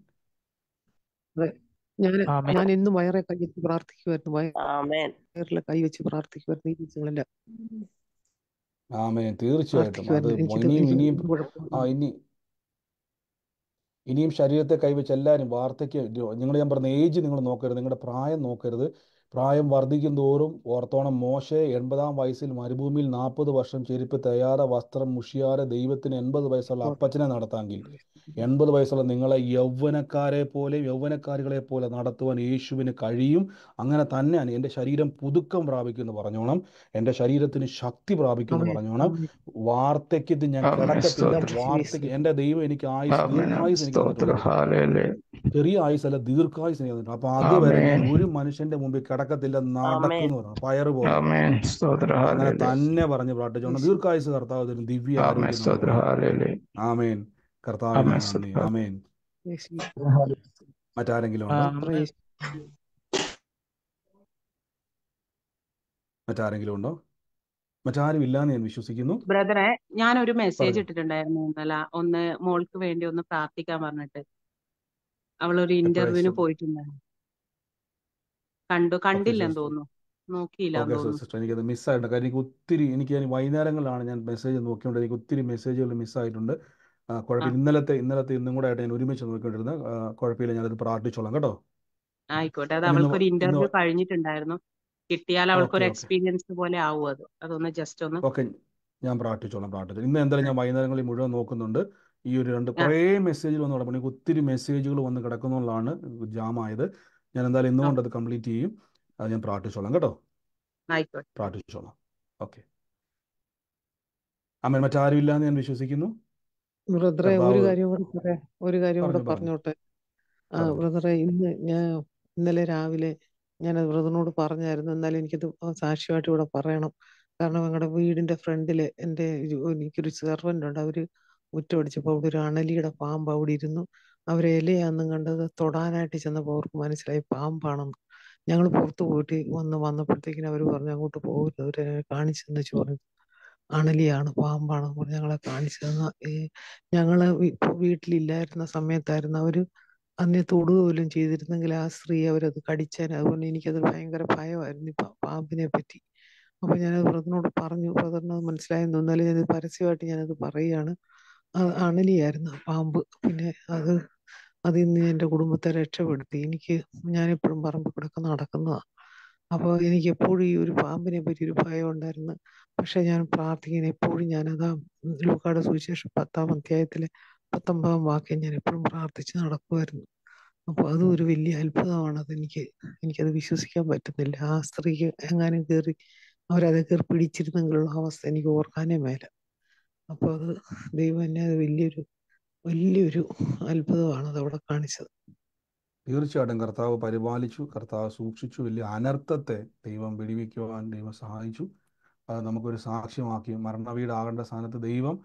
ഞാൻ ഞാൻ ഇന്ന് വയറെ കൈ വെച്ച് പ്രാർത്ഥിക്കുമായിരുന്നു വയറിലെ കൈ വെച്ച് പ്രാർത്ഥിക്കുമായിരുന്നു ഈ ദിവസങ്ങളെല്ലാം തീർച്ചയായിട്ടും ഇനിയും ആ ഇനി ഇനിയും ശരീരത്തെ കൈവച്ച് എല്ലാവരും വാർദ്ധക്യം നിങ്ങൾ ഞാൻ പറഞ്ഞ ഏജ് നിങ്ങൾ നോക്കരുത് നിങ്ങളുടെ പ്രായം നോക്കരുത് പ്രായം വർദ്ധിക്കും തോറും ഓർത്തോണം മോശെ എൺപതാം വയസ്സിൽ മരുഭൂമിയിൽ നാൽപ്പത് വർഷം ചെരുപ്പ് തയ്യാറ വസ്ത്രം മുഷിയാറ് ദൈവത്തിന് എൺപത് വയസ്സുള്ള അപ്പച്ചനെ നടത്താമെങ്കിൽ എൺപത് വയസ്സുള്ള നിങ്ങളെ യൗവനക്കാരെ പോലെ യൗവനക്കാരികളെ പോലെ നടത്തുവാൻ യേശുവിന് കഴിയും അങ്ങനെ തന്നെയാണ് എൻ്റെ ശരീരം പുതുക്കം പ്രാപിക്കുമെന്ന് പറഞ്ഞോണം എൻ്റെ ശരീരത്തിന് ശക്തി പ്രാപിക്കുമെന്ന് പറഞ്ഞോണം ഇത് ഞാൻ കിടക്കത്തില്ല വാർത്തയ്ക്ക് എൻ്റെ ദൈവം എനിക്ക് ആയുസ് ദീർഘായുസ് എനിക്ക് ചെറിയ ആയുസല്ല ദീർഘായുസ് എനിക്ക് അപ്പൊ അതുവരെ ഒരു മനുഷ്യന്റെ മുമ്പിൽ നടക്കത്തില്ല നടക്കുന്നു പറഞ്ഞു പയറ് പോകും തന്നെ പറഞ്ഞു പറഞ്ഞ് പ്രാർത്ഥിച്ചോണം ദീർഘായുസ് കർത്താവ് തരും ദിവ്യ ആമേൻ കർത്താവ് ആമേൻ മറ്റാരെങ്കിലും മറ്റാരെങ്കിലും ഉണ്ടോ മറ്റാരും ഇല്ലാന്ന് ഞാൻ വിശ്വസിക്കുന്നു ബ്രദറെ ഞാൻ ഒരു മെസ്സേജ് ഇട്ടിട്ടുണ്ടായിരുന്നു ഇന്നലെ ഒന്ന് മോൾക്ക് വേണ്ടി ഒന്ന് പ്രാർത്ഥിക്കാൻ പറഞ്ഞിട്ട് അവളൊരു ഇന്റർവ്യൂവിന് പോയിട്ടുണ്ടായിരുന്നു കണ്ടു കണ്ടില്ലെന്ന് തോന്നുന്നു നോക്കിയില്ല ഓക്കെ തോന്നുന്നു സിസ്റ്റർ എനിക്കത് മിസ്സായിട്ടുണ്ട് കാര്യം എനിക്ക് ഒത്തിരി എനിക്ക് ഞാൻ വൈകുന്നേരങ്ങളിലാണ് ഞാൻ മെസ്സേജ് നോക്കിക്കൊണ്ട് എനിക്ക് ഒത്തിരി മെസ്സേജുകൾ മിസ്സായിട്ടുണ്ട് കുഴപ്പമില്ല ഇന്നലത്തെ ഇന്നലത്തെ ഇന്നും കൂടെ ആയിട്ട് ഞാൻ ഒരുമിച്ച് നോക്കിക്കൊണ്ടിരുന്ന കുഴപ്പമില്ല ഞാനത് പ്രാർത്ഥിച്ചോളാം കേട്ടോ ആയിക്കോട്ടെ അത് അവൾക്ക് ഒരു ഇന്റർവ്യൂ കഴിഞ്ഞിട്ടുണ്ടായിരുന്നു കിട്ടിയാൽ അവൾക്ക് ഒരു എക്സ്പീരിയൻസ് പോലെ ആവും അത് അതൊന്ന് ജസ്റ്റ് ഒന്ന് ഓക്കെ ഞാൻ പ്രാർത്ഥിച്ചോളാം പ്രാർത്ഥിച്ചു ഇന്ന് എന്തായാലും ഞാൻ വൈകുന്നേരങ്ങളിൽ മുഴുവൻ നോക്കുന്നുണ്ട് ഈ ഒരു രണ്ട് ആ കുറേ മെസ്സേജുകൾ വന്ന് കിടപ്പുണ്ട് എനിക്ക് ഒത്തിരി മെസ്സേജുകൾ വന്ന് കിടക്കുന്നുള്ളതാണ് ജാമായത് ഞാൻ എന്തായാലും കൊണ്ട് അത് കംപ്ലീറ്റ് ചെയ്യും അത് ഞാൻ പ്രാർത്ഥിച്ചോളാം കേട്ടോ പ്രാർത്ഥിച്ചോളാം ഓക്കെ അമ്മ മറ്റാരും ഇല്ലാന്ന് ഞാൻ വിശ്വസിക്കുന്നു ഒരു കാര്യം ഒരു കാര്യം കൂടെ പറഞ്ഞോട്ടെ ആ ബ്രദറെ ഇന്ന് ഞാൻ ഇന്നലെ രാവിലെ ഞാൻ ബ്രദറിനോട് പറഞ്ഞായിരുന്നു എന്നാലും എനിക്കത് സാക്ഷ്യമായിട്ട് ഇവിടെ പറയണം കാരണം ഞങ്ങളുടെ വീടിന്റെ ഫ്രണ്ടില് എൻ്റെ എനിക്കൊരു സെർവന്റ് ഉണ്ട് അവര് അടിച്ചപ്പോ അവിടെ ഒരു അണലിയുടെ പാമ്പ് അവിടെ ഇരുന്നു അവർ ഇലയാന്നും കണ്ട് തൊടാനായിട്ട് ചെന്നപ്പോൾ അവർക്ക് മനസ്സിലായി പാമ്പാണെന്ന് ഞങ്ങൾ പുറത്ത് പോയിട്ട് വന്ന് വന്നപ്പോഴത്തേക്കിനും അവർ പറഞ്ഞു അങ്ങോട്ട് പോകരുത് അവരെ കാണിച്ചെന്ന് വെച്ച് പറഞ്ഞു അണലിയാണ് പാമ്പാണെന്ന് പറഞ്ഞ് ഞങ്ങളെ കാണിച്ചു തന്ന ഞങ്ങൾ വീട്ടിലില്ലായിരുന്ന സമയത്തായിരുന്നു അവർ അന്നേ തൊടുക പോലും ചെയ്തിരുന്നെങ്കിൽ ആ സ്ത്രീ അവരത് കടിച്ചേനെ അതുകൊണ്ട് എനിക്കത് ഭയങ്കര ഭയമായിരുന്നു പാമ്പിനെ പറ്റി അപ്പോൾ ഞാനത് ബ്രദറിനോട് പറഞ്ഞു ബ്രദറിനത് മനസ്സിലായെന്ന് തോന്നാലും ഞാനത് പരസ്യമായിട്ട് ഞാനത് പറയുകയാണ് അണലിയായിരുന്നു പാമ്പ് പിന്നെ അത് അതിൽ നിന്ന് എൻ്റെ കുടുംബത്തെ രക്ഷപ്പെടുത്തി എനിക്ക് ഞാനെപ്പോഴും പറമ്പിൽ കിടക്കുന്ന നടക്കുന്നതാണ് അപ്പോൾ എനിക്ക് എപ്പോഴും ഈ ഒരു പാമ്പിനെ പറ്റി ഒരു ഭയം ഉണ്ടായിരുന്നു പക്ഷേ ഞാൻ പ്രാർത്ഥിക്കുന്നു എപ്പോഴും ഞാനതാ ലൂക്കാട് സുവിശേഷം പത്താം അധ്യായത്തിലെ പത്തൊമ്പതാം വാക്യം ഞാൻ എപ്പോഴും പ്രാർത്ഥിച്ച് നടക്കുമായിരുന്നു അപ്പോൾ അതും ഒരു വലിയ അത്ഭുതമാണ് അതെനിക്ക് എനിക്കത് വിശ്വസിക്കാൻ പറ്റുന്നില്ല ആ സ്ത്രീക്ക് എങ്ങാനും കയറി അവരത് കയറി പിടിച്ചിരുന്നെങ്കിലുള്ള അവസ്ഥ എനിക്ക് ഓർക്കാനേ മേല അപ്പോൾ അത് ദൈവം എന്നെ അത് വലിയൊരു വലിയൊരു അത്ഭുതമാണ് അതവിടെ കാണിച്ചത് തീർച്ചയായിട്ടും കർത്താവ് പരിപാലിച്ചു കർത്താവ് സൂക്ഷിച്ചു വലിയ അനർത്ഥത്തെ ദൈവം വിടിവിക്കുവാൻ ദൈവം സഹായിച്ചു അത് നമുക്കൊരു സാക്ഷ്യമാക്കി മരണവീടാകേണ്ട സ്ഥാനത്ത് ദൈവം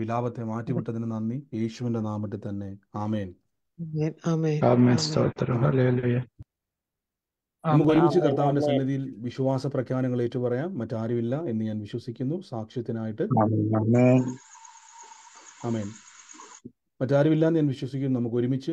വിലാപത്തെ മാറ്റിവിട്ടതിന് നന്ദി യേശുവിന്റെ നാമത്തിൽ തന്നെ ആമേൻ നമുക്ക് ഒരുമിച്ച് കർത്താവിന്റെ സന്നിധിയിൽ വിശ്വാസ പ്രഖ്യാനങ്ങൾ ഏറ്റുപറയാം മറ്റാരുമില്ല എന്ന് ഞാൻ വിശ്വസിക്കുന്നു സാക്ഷ്യത്തിനായിട്ട് ആമേൻ എന്ന് ഞാൻ വിശ്വസിക്കുന്നു നമുക്ക് ഒരുമിച്ച്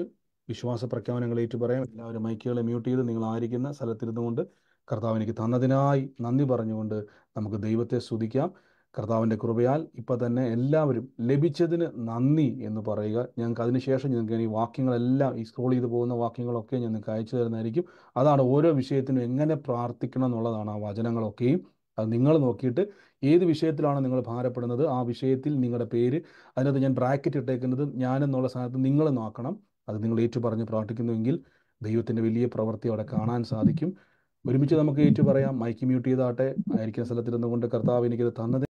വിശ്വാസ പ്രഖ്യാപനങ്ങൾ ഏറ്റു പറയാം എല്ലാവരും മൈക്കുകളെ മ്യൂട്ട് ചെയ്ത് നിങ്ങൾ ആയിരിക്കുന്ന സ്ഥലത്തിരുന്നുകൊണ്ട് കർത്താവ് എനിക്ക് തന്നതിനായി നന്ദി പറഞ്ഞുകൊണ്ട് നമുക്ക് ദൈവത്തെ സ്തുതിക്കാം കർത്താവിൻ്റെ കൃപയാൽ ഇപ്പം തന്നെ എല്ലാവരും ലഭിച്ചതിന് നന്ദി എന്ന് പറയുക ഞങ്ങൾക്ക് അതിനുശേഷം ഞങ്ങൾക്ക് ഈ വാക്യങ്ങളെല്ലാം ഈ സ്ക്രോൾ ചെയ്തു പോകുന്ന വാക്യങ്ങളൊക്കെ ഞാൻ നിങ്ങൾക്ക് അയച്ചു തരുന്നതായിരിക്കും അതാണ് ഓരോ വിഷയത്തിനും എങ്ങനെ പ്രാർത്ഥിക്കണം എന്നുള്ളതാണ് ആ വചനങ്ങളൊക്കെയും അത് നിങ്ങൾ നോക്കിയിട്ട് ഏത് വിഷയത്തിലാണ് നിങ്ങൾ ഭാരപ്പെടുന്നത് ആ വിഷയത്തിൽ നിങ്ങളുടെ പേര് അതിനകത്ത് ഞാൻ ബ്രാക്കറ്റ് ഇട്ടേക്കുന്നത് ഞാനെന്നുള്ള സ്ഥാനത്ത് നിങ്ങൾ നോക്കണം അത് നിങ്ങൾ ഏറ്റു പറഞ്ഞ് പ്രാർത്ഥിക്കുന്നുവെങ്കിൽ ദൈവത്തിൻ്റെ വലിയ പ്രവൃത്തി അവിടെ കാണാൻ സാധിക്കും ഒരുമിച്ച് നമുക്ക് ഏറ്റു പറയാം മൈക്ക് മ്യൂട്ട് ചെയ്താട്ടെ ആയിരിക്കുന്ന സ്ഥലത്തിരുന്നുകൊണ്ട് കർത്താവ് എനിക്കത് തന്നത്